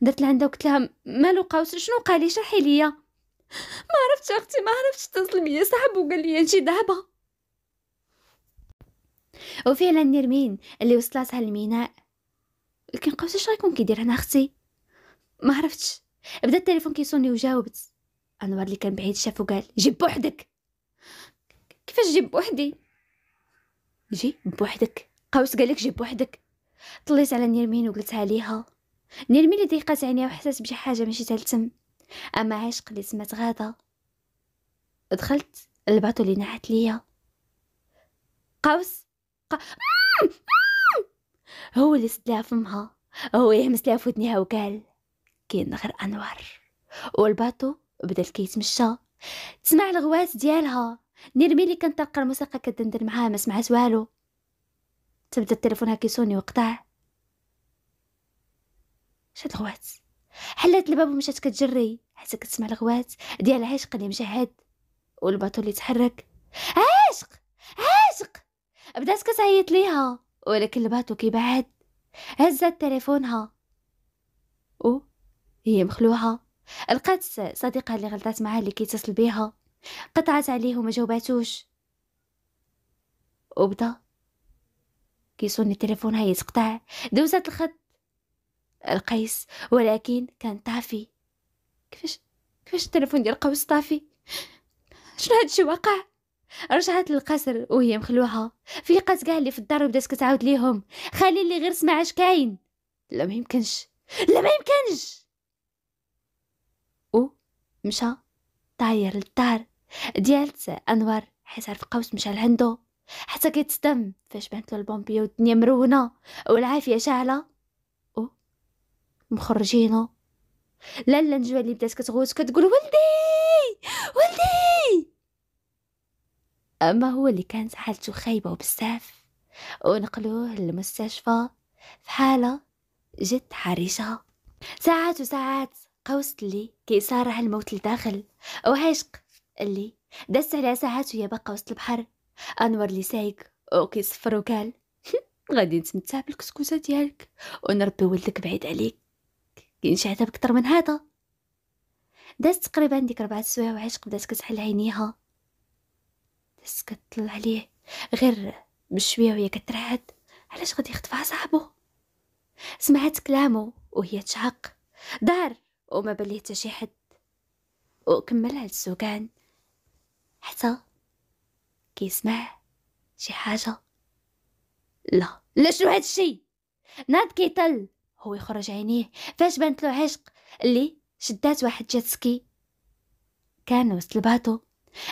درت لعندها وقلت لها ما لقاوش شنو قال لي شرحي ليا ما عرفتش اختي ما عرفتش اتصل بيا صاحب وقال لي انتي ذهبه وفعلا نرمين اللي وصلتها الميناء لكن قوس اش غيكون كيدير هنا اختي ما عرفتش بدا التليفون كيصوني وجاوبت انوار اللي كان بعيد شاف وقال جيب بوحدك كيفاش جيب بوحدي جيب بوحدك قوس قالك جيب وحدك طليت على نيرمين وقلتها ليها نيرمين اللي ضيقات عينيها وحسات بشي حاجه ماشي تلتم اما عشق اللي سمعت غاده دخلت الباطو اللي نعت ليا قوس ق... هو اللي سد ليها فمها هو يهمس ليها في ودنها وقال كاين غير انوار والباطو بدا كيتمشى تسمع الغوات ديالها نيرمين اللي كانت تلقى الموسيقى كدندن معاها ما سمعت والو تبدا التليفون هاكي يصوني وقطع شاد الغوات حلات الباب ومشات كتجري حتى كتسمع الغوات ديال عشق اللي مشهد والباطو اللي تحرك عشق عشق بدات كتعيط ليها ولكن الباطو كيبعد هزات تليفونها او هي مخلوعه لقات صديقها اللي غلطات معها اللي كيتصل بيها قطعت عليه وما جاوباتوش وبدا كيصون التليفون هاي تقطع دوزت الخط القيس ولكن كان طافي كيفاش كيفاش التليفون ديال قوس طافي شنو هادشي وقع رجعت للقصر وهي مخلوعه فيقات كاع اللي في الدار وبدات كتعاود ليهم خلي اللي غير سمع اش كاين لا ما يمكنش لا ما يمكنش او مشى طاير للدار ديالت انور حيت عرف قوس مشى لعندو حتى كيتصدم فاش بانت له البومبيه والدنيا مرونه والعافيه شاعله او مخرجينه لا لا نجوى اللي بدات كتغوت كتقول ولدي ولدي اما هو اللي كانت حالته خايبه وبزاف ونقلوه للمستشفى في حاله جد حرجه ساعات وساعات قوس كي صار الموت لداخل وعشق اللي دازت عليها ساعات ويا بقى وسط البحر انور لي اوكي وكيصفر وكال غادي نتمتع بالكسكوسه ديالك ونربي ولدك بعيد عليك كاين شي عذاب اكثر من هذا دازت تقريبا ديك ربعة سوايع وعاش بدات كتحل عينيها دازت كتطلع عليه غير بشويه وهي كترعد علاش غادي يخطف صاحبو سمعت كلامه وهي تشعق دار وما بان حتى شي حد وكمل على السكان حتى كي شي حاجة لا لا شنو هاد الشي ناد كيطل هو يخرج عينيه فاش بانت له عشق اللي شدات واحد جاتسكي كان وسط الباطو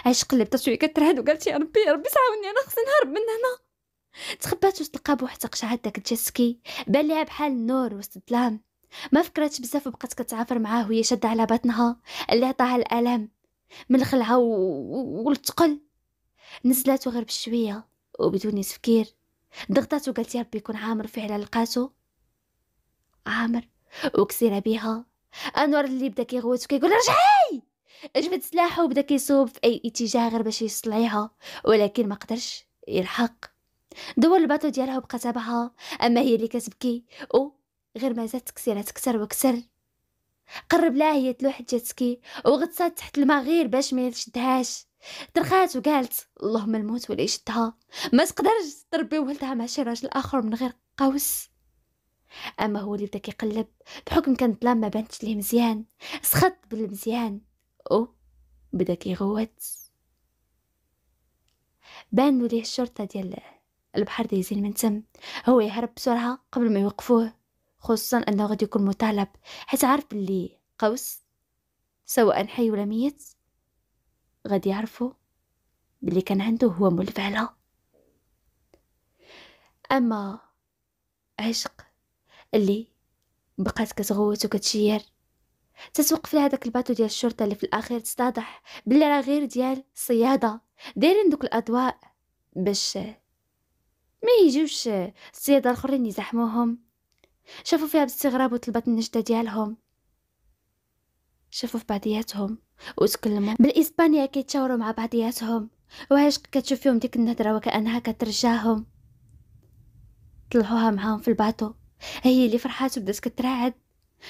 اللي قلبت شويه كترهد وقالت يا ربي يا ربي تعاوني انا خصني نهرب من هنا تخبات وسط القابو حتى قشعات داك الجاتسكي بان ليها بحال النور وسط الظلام ما فكرتش بزاف وبقات كتعافر معاه وهي شاده على بطنها اللي عطاها الالم من الخلعه و... نزلاتو غير بشوية وبدون تفكير ضغطات وقالت يا ربي يكون عامر فعلا لقاتو عامر وكسيرة بيها انور اللي بدا كيغوت وكيقول رجعي جبد سلاحه وبدا كيصوب في اي اتجاه غير باش يصلعيها ولكن ما قدرش يلحق دور الباطو ديالها وبقى تابعها اما هي اللي كتبكي و غير ما زادت كسيرة تكسر وكسر قرب لها هي تلوح جاتسكي وغطسات تحت الماء غير باش ما يشدهاش ترخات وقالت اللهم الموت ولا يشدها ما تقدرش تربي ولدها مع شي راجل اخر من غير قوس اما هو اللي بدا كيقلب بحكم كان الظلام ما بانتش ليه مزيان سخط بالمزيان او بدا كيغوت بان ليه الشرطه ديال البحر دايزين من تم هو يهرب بسرعه قبل ما يوقفوه خصوصا انه غادي يكون مطالب حيت عارف بلي قوس سواء حي ولا ميت غادي يعرفوا بلي كان عنده هو مولف عليها اما عشق اللي بقات كتغوت وكتشير تتوقف هذاك الباتو ديال الشرطه اللي في الاخير تستضح بلي راه غير ديال صياده دايرين دوك الاضواء باش ما يجوش الصياده الاخرين يزحموهم شافوا فيها باستغراب وطلبت النجده ديالهم شافوا في بعضياتهم وتكلموا بالاسبانيا كيتشاوروا مع بعضياتهم وعلاش كتشوف فيهم ديك النظره وكانها كترجاهم طلعوها معاهم في الباطو هي اللي فرحات وبدات كترعد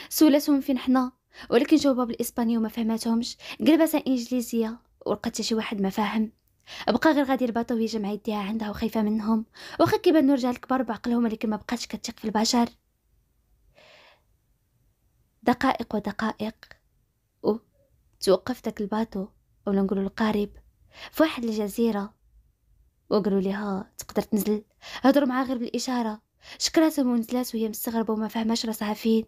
سولتهم فين حنا ولكن جاوبها بالاسبانيه وما فهمتهمش قلبتها انجليزيه ولقات شي واحد ما فاهم بقى غير غادي الباطو وهي جمع يديها عندها وخايفه منهم واخا كيبانو رجال كبار بعقلهم ولكن ما بقاتش كتثق في البشر دقائق ودقائق توقفتك الباتو أو نقولوا القارب في واحد الجزيرة وقالوا لها تقدر تنزل هضروا معها غير بالإشارة شكراتهم ونزلات وهي مستغربة وما فهماش راسها فين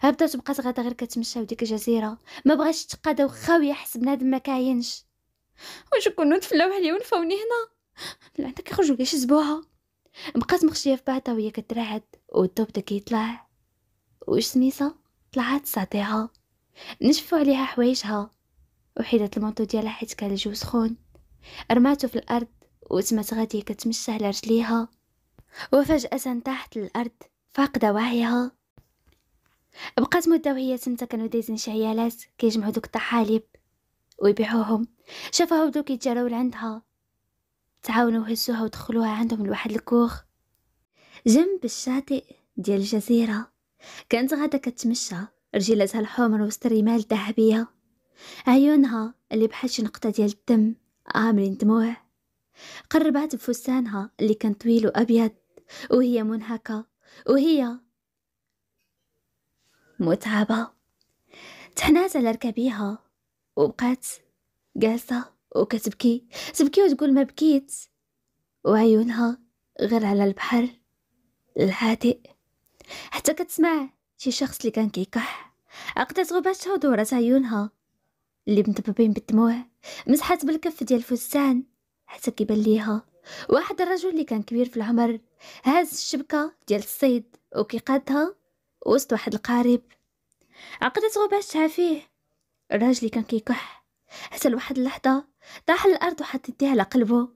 هبدأت بقات غادا غير كتمشى وديك الجزيرة ما بغاش تقادة وخاوية حس بنادم ما كاينش واش كنو تفلاو عليا ونفوني هنا لا عندك لي ليش زبوعه بقات مخشيه في بعدها وهي كترعد والضو بدا كيطلع واش سميسة طلعت ساعتها نشفو عليها حوايجها وحيدت المنطو ديالها حيت كان الجو سخون رماتو في الارض وتمات غاديه كتمشى على رجليها وفجاه طاحت للارض فاقده وعيها بقات مده وهي تمتا كانوا دايزين شي عيالات كيجمعوا دوك الطحالب ويبيعوهم شافوها بداو كيتجراو لعندها تعاونوا وهزوها ودخلوها عندهم لواحد الكوخ جنب الشاطئ ديال الجزيره كانت غادا كتمشى رجلتها الحمر وسط الرمال الذهبية عيونها اللي بحال شي نقطة ديال الدم عاملين دموع قربات بفستانها اللي كان طويل وأبيض وهي منهكة وهي متعبة تحنات على ركبيها وبقات جالسة وكتبكي تبكي وتقول ما بكيت وعيونها غير على البحر الهادئ حتى كتسمع شي شخص اللي كان كيكح عقدت غباشها ودورت عيونها اللي مدببين بالدموع مسحات بالكف ديال الفستان حتى كيبان ليها واحد الرجل اللي كان كبير في العمر هاز الشبكة ديال الصيد وكيقادها وسط واحد القارب عقدت غباشها فيه الراجل اللي كان كيكح حتى لواحد اللحظة طاح للأرض وحط يديها على قلبه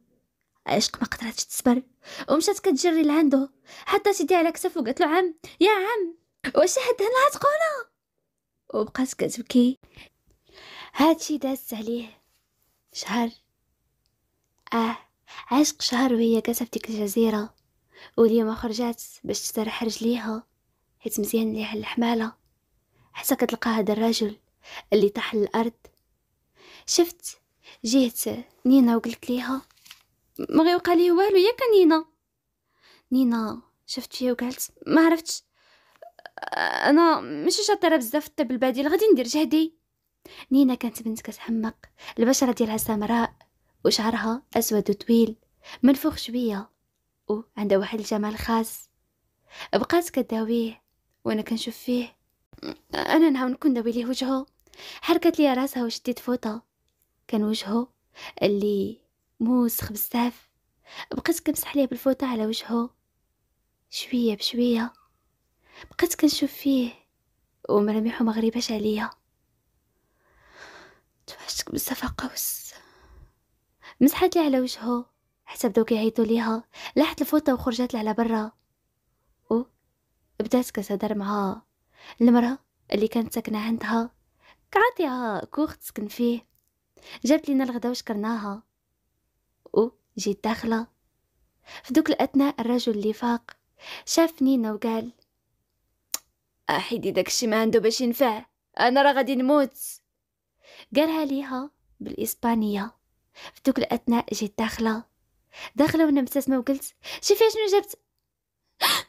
عشق ما قدرتش تصبر ومشات كتجري لعندو حتى سيدي على كتفه وقالت له عم يا عم واش حد هنا تقولا وبقات كتبكي هادشي دازت عليه شهر اه عشق شهر وهي كاسه في ديك الجزيره واليوم خرجات باش تسرح رجليها حيت مزيان ليها الحماله حتى كتلقى هذا الرجل اللي طاح للارض شفت جيت نينا وقلت ليها ما غيوقع ليه والو ياك نينا نينا شفت فيا وقالت ما عرفتش انا مش شاطره بزاف في الطب البديل غادي ندير جهدي نينا كانت بنت كتحمق البشره ديالها سمراء وشعرها اسود وطويل منفوخ شويه وعندها واحد الجمال خاص بقات كداويه وانا كنشوف فيه انا نعاون نكون داوي ليه وجهه حركت لي راسها وشديت فوطه كان وجهه اللي موسخ بزاف بقيت كنمسح ليه بالفوطه على وجهه شويه بشويه بقيت كنشوف فيه وملامحو مغريباش عليا توحشتك بزاف قوس مسحت لي على وجهه حتى بداو كيعيطوا ليها لاحت الفوطه وخرجت على برا و بدات كتهضر مع المراه اللي كانت ساكنه عندها كعطيها كوخ تسكن فيه جابت لينا الغدا وشكرناها و جيت داخله في دوك الاثناء الرجل اللي فاق شافني وقال أحيدي داكشي ما عنده باش ينفع أنا راه غادي نموت قالها ليها بالإسبانية فتوك الأثناء جيت داخلة داخلة وأنا مبتسمة وقلت شوفي شنو جبت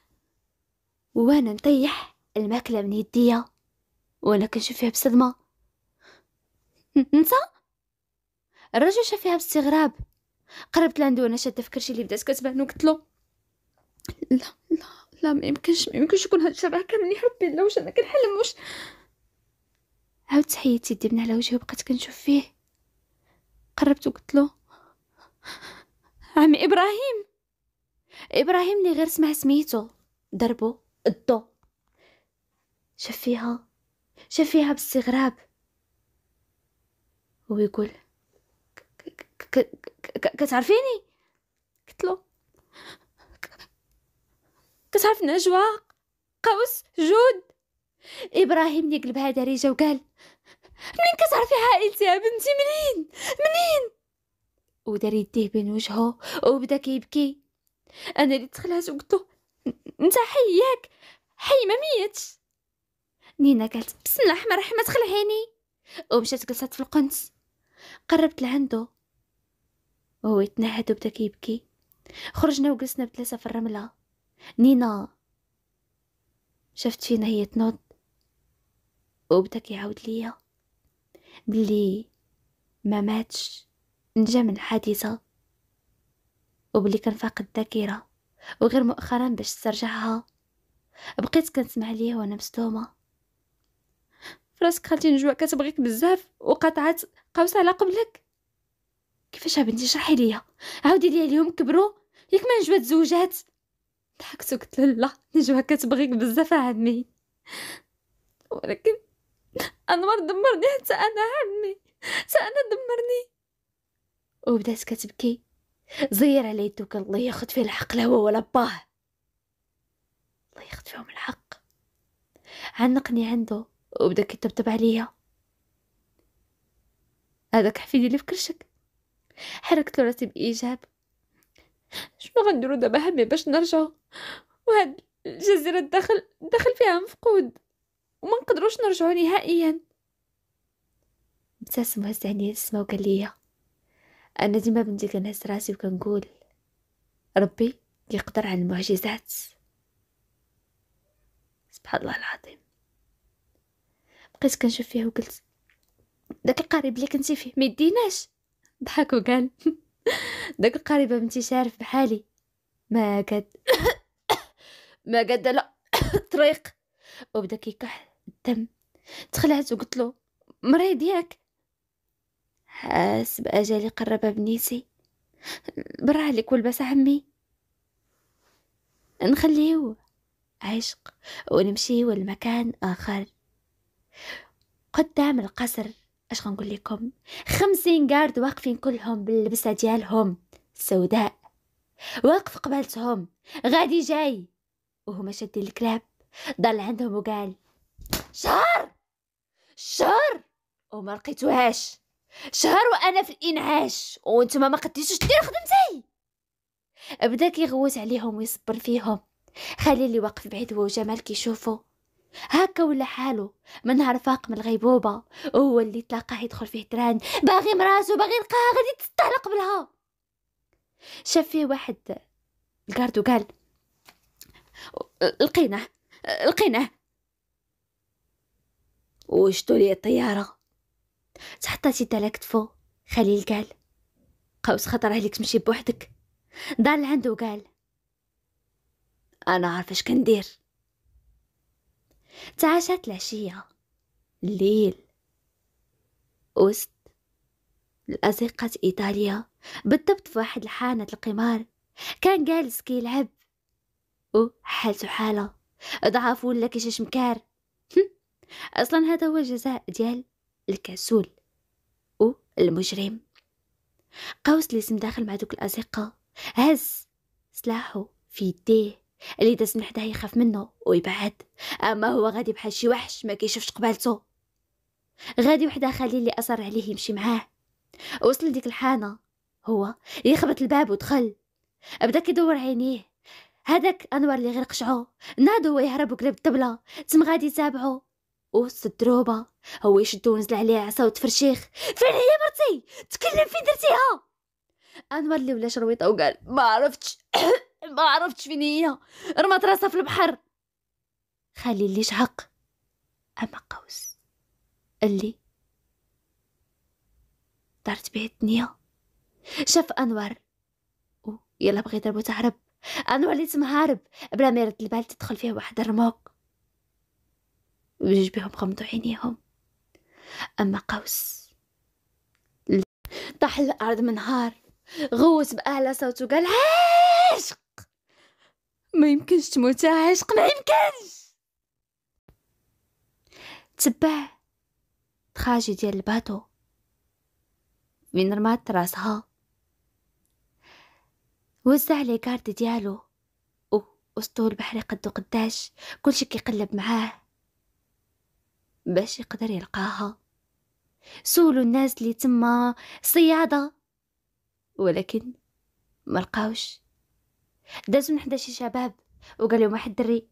وأنا نطيح الماكلة من يديا وأنا كنشوف فيها بصدمة نتا الرجل شاف فيها باستغراب قربت لعندو وانا شاده في كرشي اللي بدات كتبان وقلت له لا لا لا ما يمكنش ما يمكنش يكون هاد الشبه كامل يحبي لوش انا كنحلم واش عاودت تحيت يدي من على وجهي وبقيت كنشوف فيه قربت وقلت له عمي ابراهيم ابراهيم اللي غير سمع سميتو ضربو الضو شاف فيها شاف فيها باستغراب ويقول كتعرفيني قلت له كتعرف نجوى قوس جود ابراهيم يقلبها دريجه وقال منين كتعرفي عائلتي يا بنتي منين منين ودار يديه بين وجهه وبدا كيبكي انا اللي تخلعت وقلت انت حياك حي ما ميتش نينا قالت بسم الله الرحمن الرحيم تخلعيني ومشات جلست في القنص قربت لعندو وهو يتنهد وبدا كيبكي خرجنا وجلسنا بثلاثه في الرمله نينا شفت فينا هي تنوض وبدك يعود ليا بلي ما ماتش نجا من حادثة وبلي كان فاقد الذاكرة وغير مؤخرا باش استرجعها بقيت كنسمع ليه وانا مصدومة فراسك خالتي نجوع كتبغيك بزاف وقطعت قوس على قبلك كيفاش بنتي شرحي ليا عاودي ليا اليوم كبروا ياك ما نجوات تزوجات ضحكت وقلت له لا نجوى كتبغيك بزاف عمي ولكن انور دمرني حتى انا عمي حتى انا دمرني وبدات كتبكي زير على يدو كان الله ياخد فيه الحق لا هو ولا باه الله ياخد فيهم الحق عنقني عنده وبدا كيطبطب عليا هذاك حفيدي اللي في كرشك حركت له راسي بايجاب شنو غنديرو دابا همي باش نرجعو وهاد الجزيره الداخل داخل فيها مفقود وما نقدروش نرجعو نهائيا ابتسم وهز عينيه السما وقال ليا انا ديما بنتي كنهز راسي وكنقول ربي كيقدر على المعجزات سبحان الله العظيم بقيت كنشوف فيه وقلت داك القريب اللي كنتي فيه ما يديناش ضحك وقال داك القريبه بنتي شارف بحالي ما قد ما قد لا طريق وبدا كيكح الدم تخلعت وقلت له مريض ياك حاس باجالي قرب بنيتي برا عليك ولبس عمي نخليه عشق ونمشي لمكان اخر قدام القصر اش غنقول لكم خمسين قارد واقفين كلهم باللبسه ديالهم سوداء واقف قبالتهم غادي جاي وهما شادين الكلاب ضل عندهم وقال شهر شهر وما لقيتوهاش شهر وانا في الانعاش وانتم ما قديتوش ديروا خدمتي بدا كيغوت عليهم ويصبر فيهم خلي اللي واقف بعيد هو وجمال كيشوفو هكا ولا حاله نهار فاق من الغيبوبة هو اللي تلاقاه يدخل فيه تران باغي مراسو باغي يلقاها غادي تستعلق بالها شاف فيه واحد الكاردو قال لقيناه لقيناه وشتو لي الطيارة تحت يدها على تفو خليل قال قوس خطر عليك تمشي بوحدك دار لعندو قال انا عارفه اش كندير تعاشت العشية الليل وسط الأزقة إيطاليا بالضبط في واحد الحانة القمار كان جالس كيلعب أو حالته حالة ضعف ولا كيشاش مكار أصلا هذا هو الجزاء ديال الكسول أو المجرم قوس اللي داخل مع دوك الأزقة هز سلاحه في يديه اللي داز من حداه يخاف منه ويبعد اما هو غادي بحال شي وحش ما كيشوفش قبالته غادي وحده خليل اللي اصر عليه يمشي معاه وصل لديك الحانه هو يخبط الباب ودخل بدا كيدور عينيه هذاك انوار اللي غير قشعو ناد هو يهرب وقلب الطبله تم غادي يتابعو وسط الدروبه هو يشد ونزل عليه عصا وتفرشيخ فين هي مرتي تكلم فين درتيها انوار اللي ولا شرويطه وقال ما عرفتش ما عرفتش فين هي رمات راسها في البحر خالي لي شعق أما قوس اللي دارت به الدنيا شاف أنور او يلا بغيت ضربو تهرب أنور اللي هارب بلا ما يرد البال تدخل فيه واحد الرموك بجوج بهم غمضوا عينيهم أما قوس طاح الأرض منهار غوس غوت بأعلى صوت قال عشق ما يمكنش تموت عاشق ما يمكنش تبع تخاجي ديال الباتو من رمات راسها وزع لي كارد ديالو وسطو بحري قدو قداش كلشي كيقلب معاه باش يقدر يلقاها سولو الناس اللي تما صيادة ولكن ملقاوش دازوا من حدا شي شباب وقال لهم واحد الدري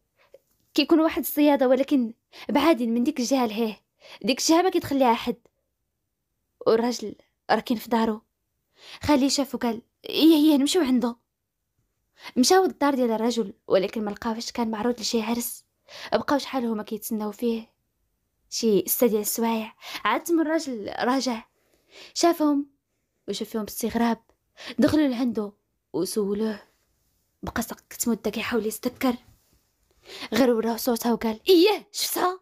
كيكون واحد الصياده ولكن بعادين من ديك الجهه لهيه ديك الجهه ما كيتخليها حد والراجل راه كاين في دارو خليه شاف وقال هي إيه، إيه، هي نمشيو عنده مشاو للدار ديال الرجل ولكن ما لقاوش كان معروض لشي عرس بقاو شحال هما كيتسناو فيه شي سته ديال السوايع عاد من الراجل راجع شافهم وشاف فيهم باستغراب دخلوا لعندو وسولوه بقصق كتمود مده كيحاول يتذكر غير وراه صوتها وقال ايه شفتها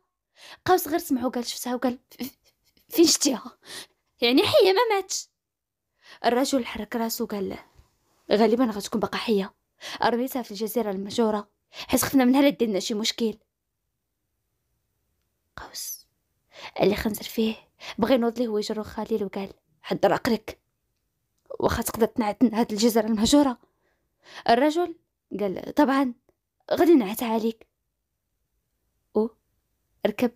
قوس غير سمعو وقال شفتها وقال فين شتيها يعني حيه ما ماتش الرجل حرك راسو وقال له غالبا غتكون باقا حيه رميتها في الجزيره المهجوره حيت خفنا منها لا دير شي مشكل قوس اللي خنزر فيه بغى ينوض ليه ويجرو خليل وقال حضر عقلك واخا تقدر تنعت هاد الجزيره المهجوره الرجل قال طبعا غادي نعت عليك او ركب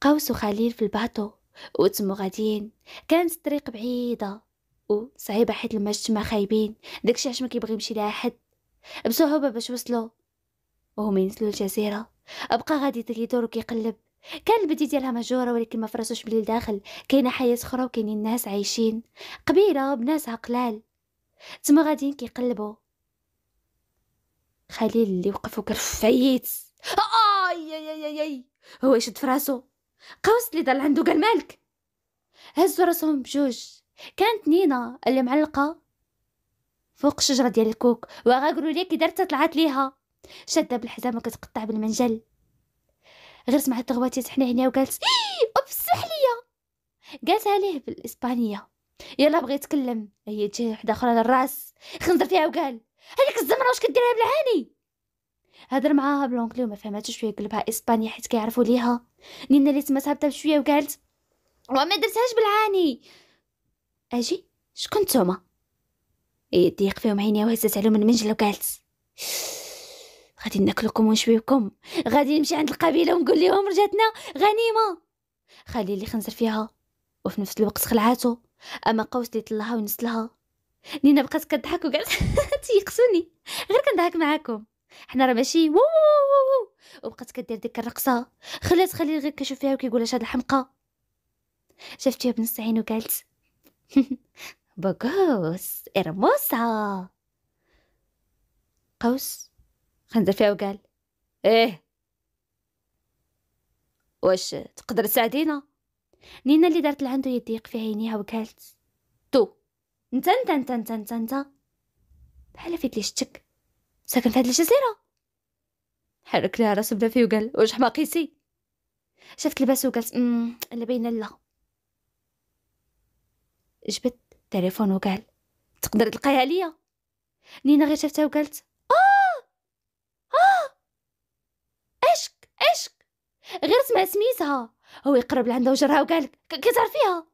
قوس وخليل في الباطو وتمو غاديين كانت الطريق بعيده وصعيبه حيت المجتمع تما خايبين داكشي علاش ما كيبغي يمشي لها حد بصعوبه باش وصلوا وهما ينزلوا الجزيره ابقى غادي يدور وكيقلب كان البدي ديالها مهجوره ولكن ما فرسوش بلي الداخل كاينه حياه اخرى وكاينين ناس عايشين قبيله بناسها قلال تما غاديين كيقلبوا خليل اللي وقف وكرفيت اي آه، اي اي اي هو يشد في راسو قوس اللي ضل عنده قال مالك هزوا راسهم بجوج كانت نينا اللي معلقه فوق الشجره ديال الكوك واغا ليه كي دارت طلعت ليها شاده بالحزام وكتقطع بالمنجل غير سمعت الغواتي تحنا هنا وقالت ابسح إيه، ليا قالتها ليه بالاسبانيه يلا بغيت يتكلم هي تجي وحده اخرى للراس خنزر فيها وقال هذيك الزمره واش كديرها بالعاني هضر معاها بلونكلي وما فهماتش شويه قلبها اسبانيا حيت كيعرفوا ليها نينا اللي تما بدا بشويه وقالت وما درتهاش بالعاني اجي شكون نتوما إيه، يديق فيهم عينيا وهزت عليهم من منجله وقالت غادي ناكلكم ونشويكم غادي نمشي عند القبيله ونقول لهم رجعتنا غنيمه خلي اللي خنزر فيها وفي نفس الوقت خلعاتو اما قوس اللي طلها ونسلها نينا بقات كضحك وقالت تيقسوني غير كنضحك معاكم حنا راه ماشي وبقات كدير ديك الرقصه خلات خليل غير كيشوف فيها وكيقول اش هاد الحمقى شفتيها فيها بنص عين وقالت بقوس ارموسا قوس خنزر فيها وقال ايه واش تقدر تساعدينا نينا اللي دارت لعندو يضيق في عينيها وقالت نتا نتا نتا نتا نتا انت بحال فيك لي شتك ساكن فهاد الجزيره حرك لها راسو بدا فيه وقال واش حماقيتي شافت لباسو وقالت امم اللي باينه لا جبت التليفون وقال تقدر تلقاها ليا نينا غير شفتها وقالت اه اه اشك اشك غير سمع سميتها هو يقرب لعندها وجرها وقال كتعرفيها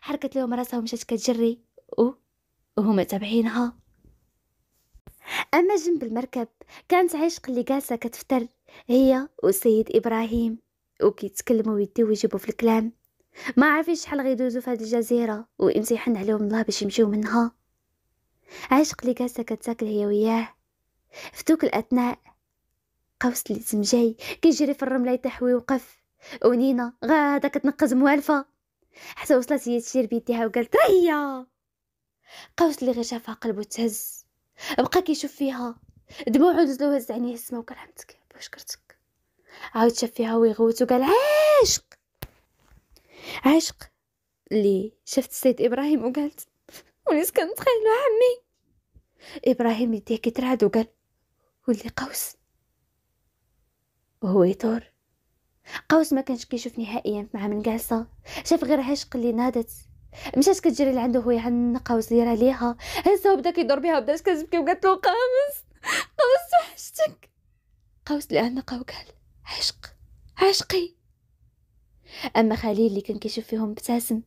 حركت لهم راسها ومشات كتجري و وهما تابعينها أما جنب المركب كانت عشق اللي جالسة كتفتر هي وسيد إبراهيم وكيتكلموا ويديو ويجيبوا في الكلام ما عارفين شحال غيدوزو في هذه الجزيرة وإمتى يحن عليهم الله باش يمشيو منها عشق اللي جالسة كتاكل هي وياه في الأثناء قوس اللي جاي كيجري في الرملة يتحوي وقف ونينا غادا كتنقز موالفة حتى وصلت هي تشير بيديها وقالت ريا قوس اللي غير شافها قلبو تهز بقى كيشوف فيها دموعو دزلو هز عينيه السما وقال حمدك بشكرتك عاود شاف فيها ويغوت وقال عاشق عاشق اللي شفت السيد ابراهيم وقالت وليت كنتخيلو عمي ابراهيم يديه كترعد وقال ولي قوس وهو يطور قوس ما كانش كيشوف نهائيا مع من جالسه شاف غير عشق اللي نادت مشات كتجري لعندو هو يعنقها وزيرها ليها هزها وبدا كيدور بها وبدات كتبكي وقالت له قامس قامس وحشتك قاوس لها عنقها وقال عشق عشقي اما خليل اللي كان كيشوف فيهم ابتسم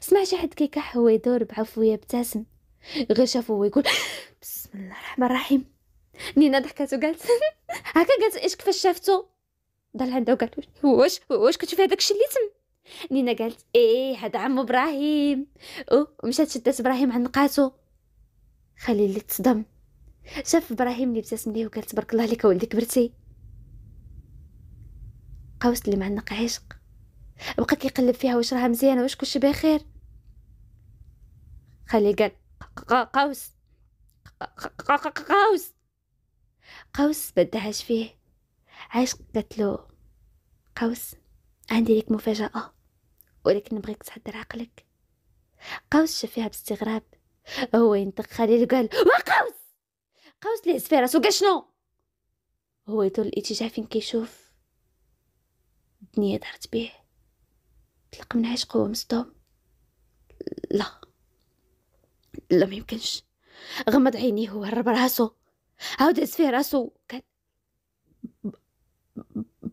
سمع شي حد كيكح هو يدور بعفويه ابتسم غير شافو هو يقول بسم الله الرحمن الرحيم نينا ضحكات وقالت هكا قالت ايش كيفاش شافتو ضل عندها وقال واش واش كتشوفي هذاك الشيء اللي تم نينا قالت ايه هذا عم ابراهيم او ومشات شدات ابراهيم عنقاتو خليل اللي تصدم شاف ابراهيم اللي ابتسم ليه وقال تبارك الله لك ولدي كبرتي قوس اللي معنق عشق بقى كيقلب فيها واش راها مزيانه واش كلشي بخير خليل قال قوس قوس قوس بدا فيه عشق قتلو قوس عندي لك مفاجاه ولكن نبغيك تحضر عقلك قوس شافيها باستغراب هو ينطق خليل وقال ما قوس قوس لي سفيرس راسو شنو هو يدور الاتجاه فين كيشوف الدنيا دارت بيه طلق من عشق هو مصدوم لا لا ميمكنش غمض عينيه وهرب راسو عاود هز فيه راسو كان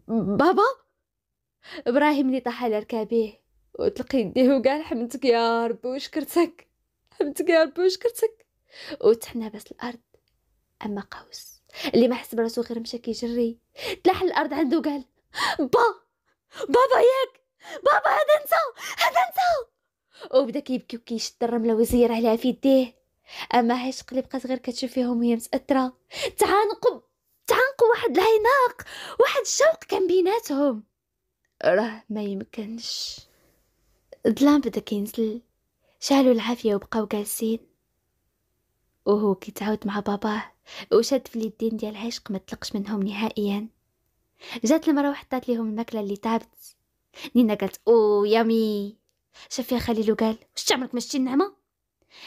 بابا ابراهيم اللي طاح على ركابيه وتلقى يديه وقال حمدك يا ربي وشكرتك حمدك يا ربي وشكرتك وتحنى بس الارض اما قوس اللي ما حسب راسو غير مشى كيجري تلاح الارض عنده وقال با بابا ياك بابا هذا انت هذا انت وبدا كيبكي وكيشد الرمله وزير عليها في يديه اما هاش قلب بقات غير كتشوف فيهم وهي متاثره تعانقوا تعانقوا واحد العناق واحد الشوق كان بيناتهم راه ما يمكنش الظلام بدا كينزل شالو العافية وبقاو جالسين وهو كي مع باباه وشد في اليدين ديال العشق ما تلقش منهم نهائيا جات المراه وحطات ليهم الماكله اللي تعبت نينا قالت او يامي شاف فيها خليل وقال واش تعمرك ما شتي النعمه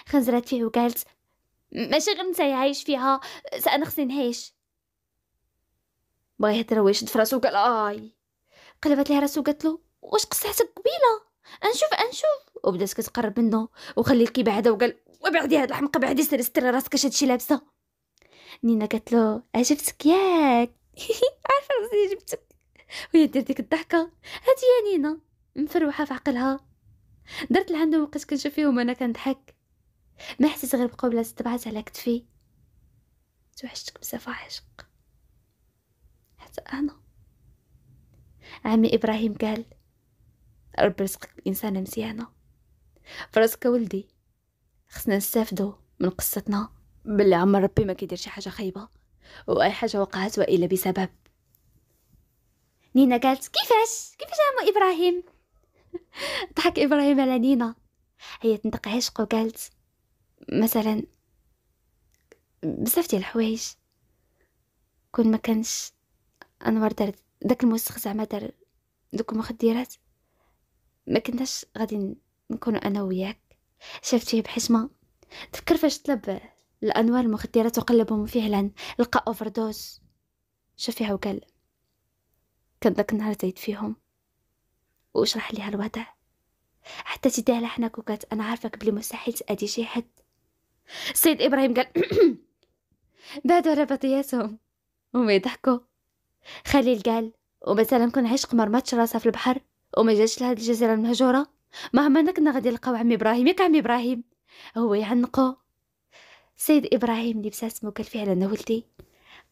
خنزرات فيه وقالت ماشي غير نتايا عايش فيها سأنا خصني نعيش بغا يهدر ويشد فراسو قال اي قلبت ليه راسو قالت له واش قصعتك قبيله انشوف انشوف وبدات كتقرب منه وخلي الكي بعدا وقال وبعدي هاد الحمقى بعدي سير استر راسك اش هادشي لابسه نينا قالت له عجبتك ياك عارفه راسي عجبتك وهي دير ديك الضحكه هادي يا نينا مفروحه في عقلها درت لعندهم وبقيت كنشوف فيهم انا كنضحك ما حسيت غير بلاصة طبعات على كتفي توحشتك بزاف عشق حتى انا عمي ابراهيم قال ربي رزقك بإنسانة مزيانة فراسك ولدي خصنا نستافدو من قصتنا بلي عمر ربي ما كيدير شي حاجة خايبة وأي حاجة وقعت وإلا بسبب نينا قالت كيفاش كيفاش عمو إبراهيم ضحك إبراهيم على نينا هي تنطق عشق وقالت مثلا بزاف ديال الحوايج كون ما كانش انور دار داك الموسخ زعما دار دوك المخدرات ما كناش غادي نكون انا وياك شفتيه بحشمه تفكر فاش طلب الانوار المخدرات وقلبهم فعلا لقى اوفر دوز شاف وقال كان داك النهار زيد فيهم وشرح ليها الوضع حتى تديها على حناك وقالت انا عارفك بلي مستحيل تادي شي حد السيد ابراهيم قال بعد على بطياتهم هما يضحكوا خليل قال ومثلا كون عشق مرمات راسها في البحر وما جاتش لهاد الجزيره المهجوره مهما انا كنا غادي نلقاو عمي ابراهيم ياك عمي ابراهيم هو يعنقو سيد ابراهيم اللي سمو كان فعلا ولدي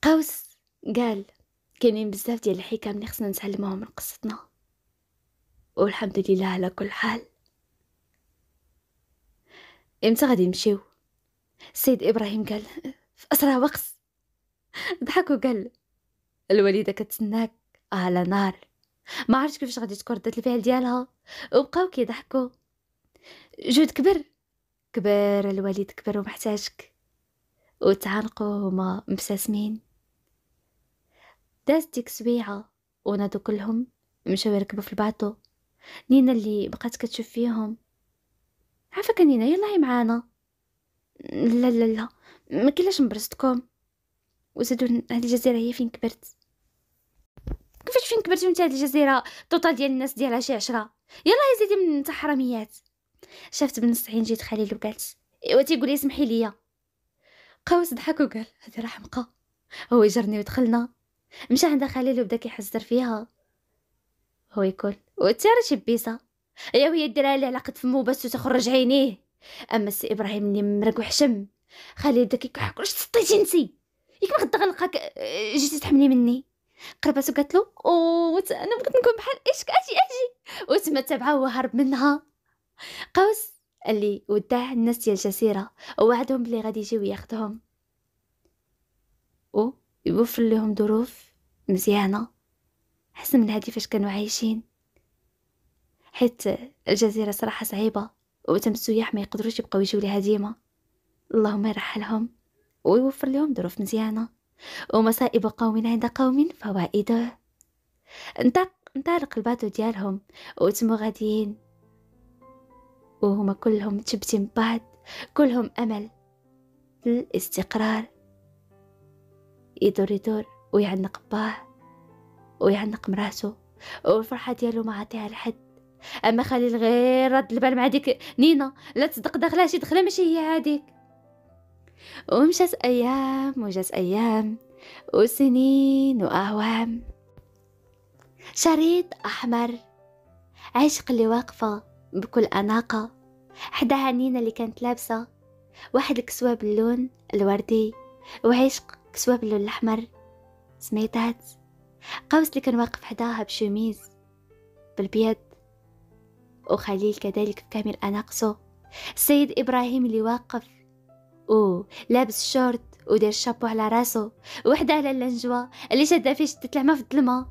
قوس قال كاينين بزاف ديال الحكم اللي خصنا نتعلموهم من قصتنا والحمد لله على كل حال امتى غادي نمشيو سيد ابراهيم قال في اسرع وقت ضحك وقال الوالده كتسناك على نار ما عرفت كيفاش غادي تكون ردة الفعل ديالها وبقاو كيضحكوا جود كبر كبر الوالد كبر ومحتاجك وتعانقوا هما مبتسمين دازت ديك سويعة ونادو كلهم مشاو يركبوا في الباطو نينا اللي بقات كتشوف فيهم عافاك نينا يلا هي معانا لا لا لا ما كلاش نبرستكم وزادو هذه الجزيره هي فين كبرت كيفاش فين كبرتي نتا هاد الجزيره الطوطال ديال الناس ديالها شي عشرة يلا يا زيدي من نتا حراميات شافت بن الصحين جيت خليل وقالت ايوا تيقول لي سمحي ليا قوس ضحك وقال هذه راه حمقه هو يجرني ودخلنا مشى عند خليل وبدا كيحزر فيها هو يقول وانتي راه بيصه يا وهي ديرها لي على قد فمو بس وتخرج عينيه اما السي ابراهيم اللي مرق وحشم خليل بدا كيكحك واش تسطيتي انتي ياك ما غدا غنلقاك آه، جيتي تحملي مني قرباتو قالت له اوه انا بغيت نكون بحال اشك اجي اجي وتما تبعه وهرب هرب منها قوس اللي وداه الناس ديال الجزيره ووعدهم بلي غادي يجيو وياخذهم او يوفر لهم ظروف مزيانه حسن من هادي فاش كانوا عايشين حيت الجزيره صراحه صعيبه وتم السياح ما يقدروش يبقاو يجيو لها ديما اللهم يرحلهم ويوفر لهم ظروف مزيانه ومصائب قوم عند قوم فوائده انطلق الباطو ديالهم وتمو غاديين وهما كلهم تبتين بعض كلهم أمل الاستقرار يدور يدور ويعنق باه ويعنق مراسو والفرحة ديالو ما عطيها لحد أما خليل غير رد البال مع ديك نينا لا تصدق داخلها شي دخلة ماشي هي هاديك ومشت أيام وجت أيام وسنين وأعوام شريط أحمر عشق اللي واقفة بكل أناقة حدا عنينة اللي كانت لابسة واحد الكسوة باللون الوردي وعشق كسوة باللون الأحمر سميتات قوس اللي كان واقف حداها بشميز بالبيض وخليل كذلك بكامل أناقصه السيد إبراهيم اللي واقف ولابس شورت ودير شابو على راسو وحده على اللنجوة اللي شادة فيه شدة ما في الظلمة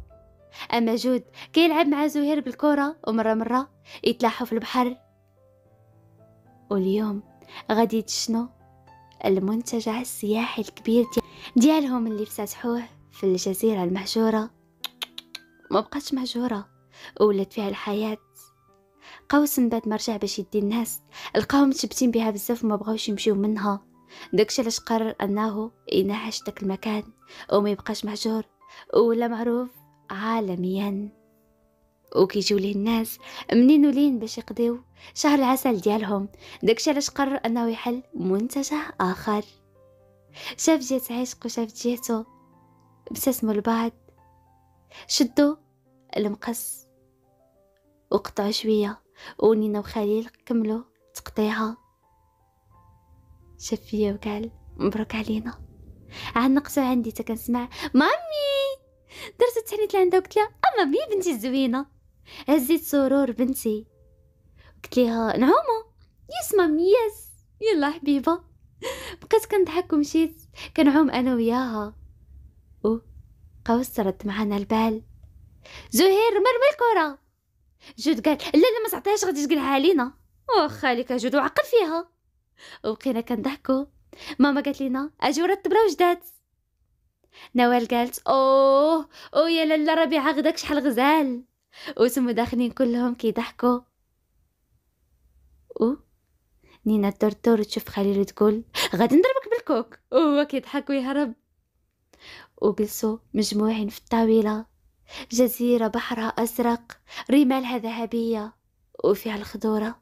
أما جود كيلعب مع زهير بالكرة ومرة مرة يتلاحوا في البحر واليوم غادي تشنو المنتجع السياحي الكبير ديالهم اللي فتحوه في الجزيرة المهجورة ما بقاتش مهجورة ولات فيها الحياة قوس بعد ما رجع باش يدي الناس لقاهم متشبتين بها بزاف وما بغاوش يمشيو منها داكشي علاش قرر انه ينعش داك المكان وما يبقاش مهجور ولا معروف عالميا وكيجيو ليه الناس منين ولين باش يقضيو شهر العسل ديالهم داكشي علاش قرر انه يحل منتجع اخر شاف جهة عشق وشاف جهته ابتسموا البعض شدوا المقص وقطعوا شوية ونينا وخليل كملوا تقطيعها شاف فيا وقال مبروك علينا عاد نقصو عندي تا كنسمع مامي درت التحنيط لعندها وقلت لها امامي بنتي الزوينه هزيت سرور بنتي قلت ليها نعومه يس مامي يس يلا حبيبه بقيت كنضحك ومشيت كنعوم انا وياها او قوس رد معانا البال زهير مرمي الكره جود قال لا لا ما تعطيهاش غادي تقلعها علينا واخا لك جود وعقل فيها وبقينا كنضحكوا ماما قالت لنا اجيو رتبنا وجدات نوال قالت اوه او يا لاله ربيعه غداك شحال غزال وسمو داخلين كلهم كيضحكوا او نينا دور دور تشوف خليل تقول غادي نضربك بالكوك وهو كيضحك ويهرب وجلسوا مجموعين في الطاولة جزيرة بحرها أزرق رمالها ذهبية وفيها الخضورة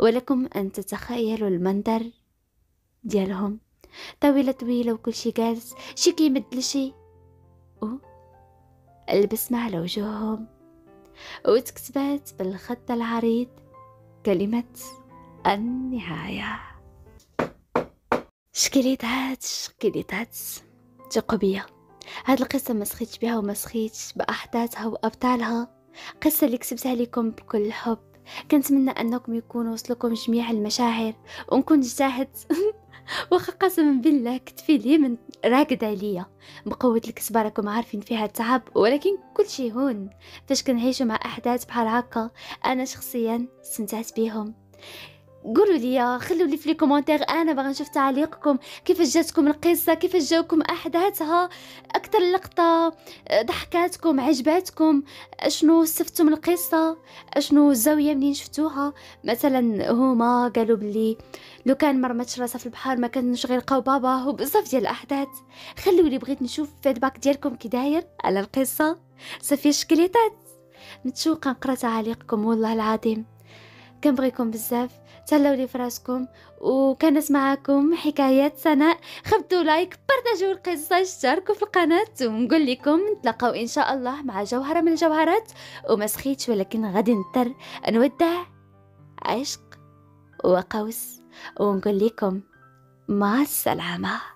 ولكم أن تتخيلوا المنظر ديالهم طويلة طويلة وكل شي جالس شي كيمد لشي و البسمة على وجوههم وتكتبات بالخط العريض كلمة النهاية شكليتات شكليتات تقو بيا هاد القصة ما سخيتش بها وما سخيتش بأحداثها وأبطالها قصة اللي كتبتها لكم بكل حب كنتمنى انكم يكون وصلكم جميع المشاعر ونكون جاهد واخا قسما بالله كتفي من راقد عليا بقوه الكسبه راكم عارفين فيها التعب ولكن كل شيء هون فاش كنعيشوا مع احداث بحال هكا انا شخصيا استمتعت بيهم قولوا لي خلوا لي في لي انا باغي نشوف تعليقكم كيف جاتكم القصه كيف جاكم احداثها اكثر لقطه آه، ضحكاتكم عجباتكم اشنو استفدتوا من القصه اشنو الزاويه منين شفتوها مثلا هما قالوا بلي لو كان مرمت راسها في البحر ما كانش لقاو باباه وبزاف ديال الاحداث خلوا لي بغيت نشوف فيدباك ديالكم كي داير على القصه صافي شكليتات متشوقه نقرا تعليقكم والله العظيم كنبغيكم بزاف تهلاو لي فراسكم وكانت معكم حكايات سناء خبطوا لايك بارتاجوا القصة اشتركوا في القناة ونقول لكم نتلاقاو إن شاء الله مع جوهرة من الجوهرات وما سخيتش ولكن غادي نضطر نودع عشق وقوس ونقول لكم مع السلامه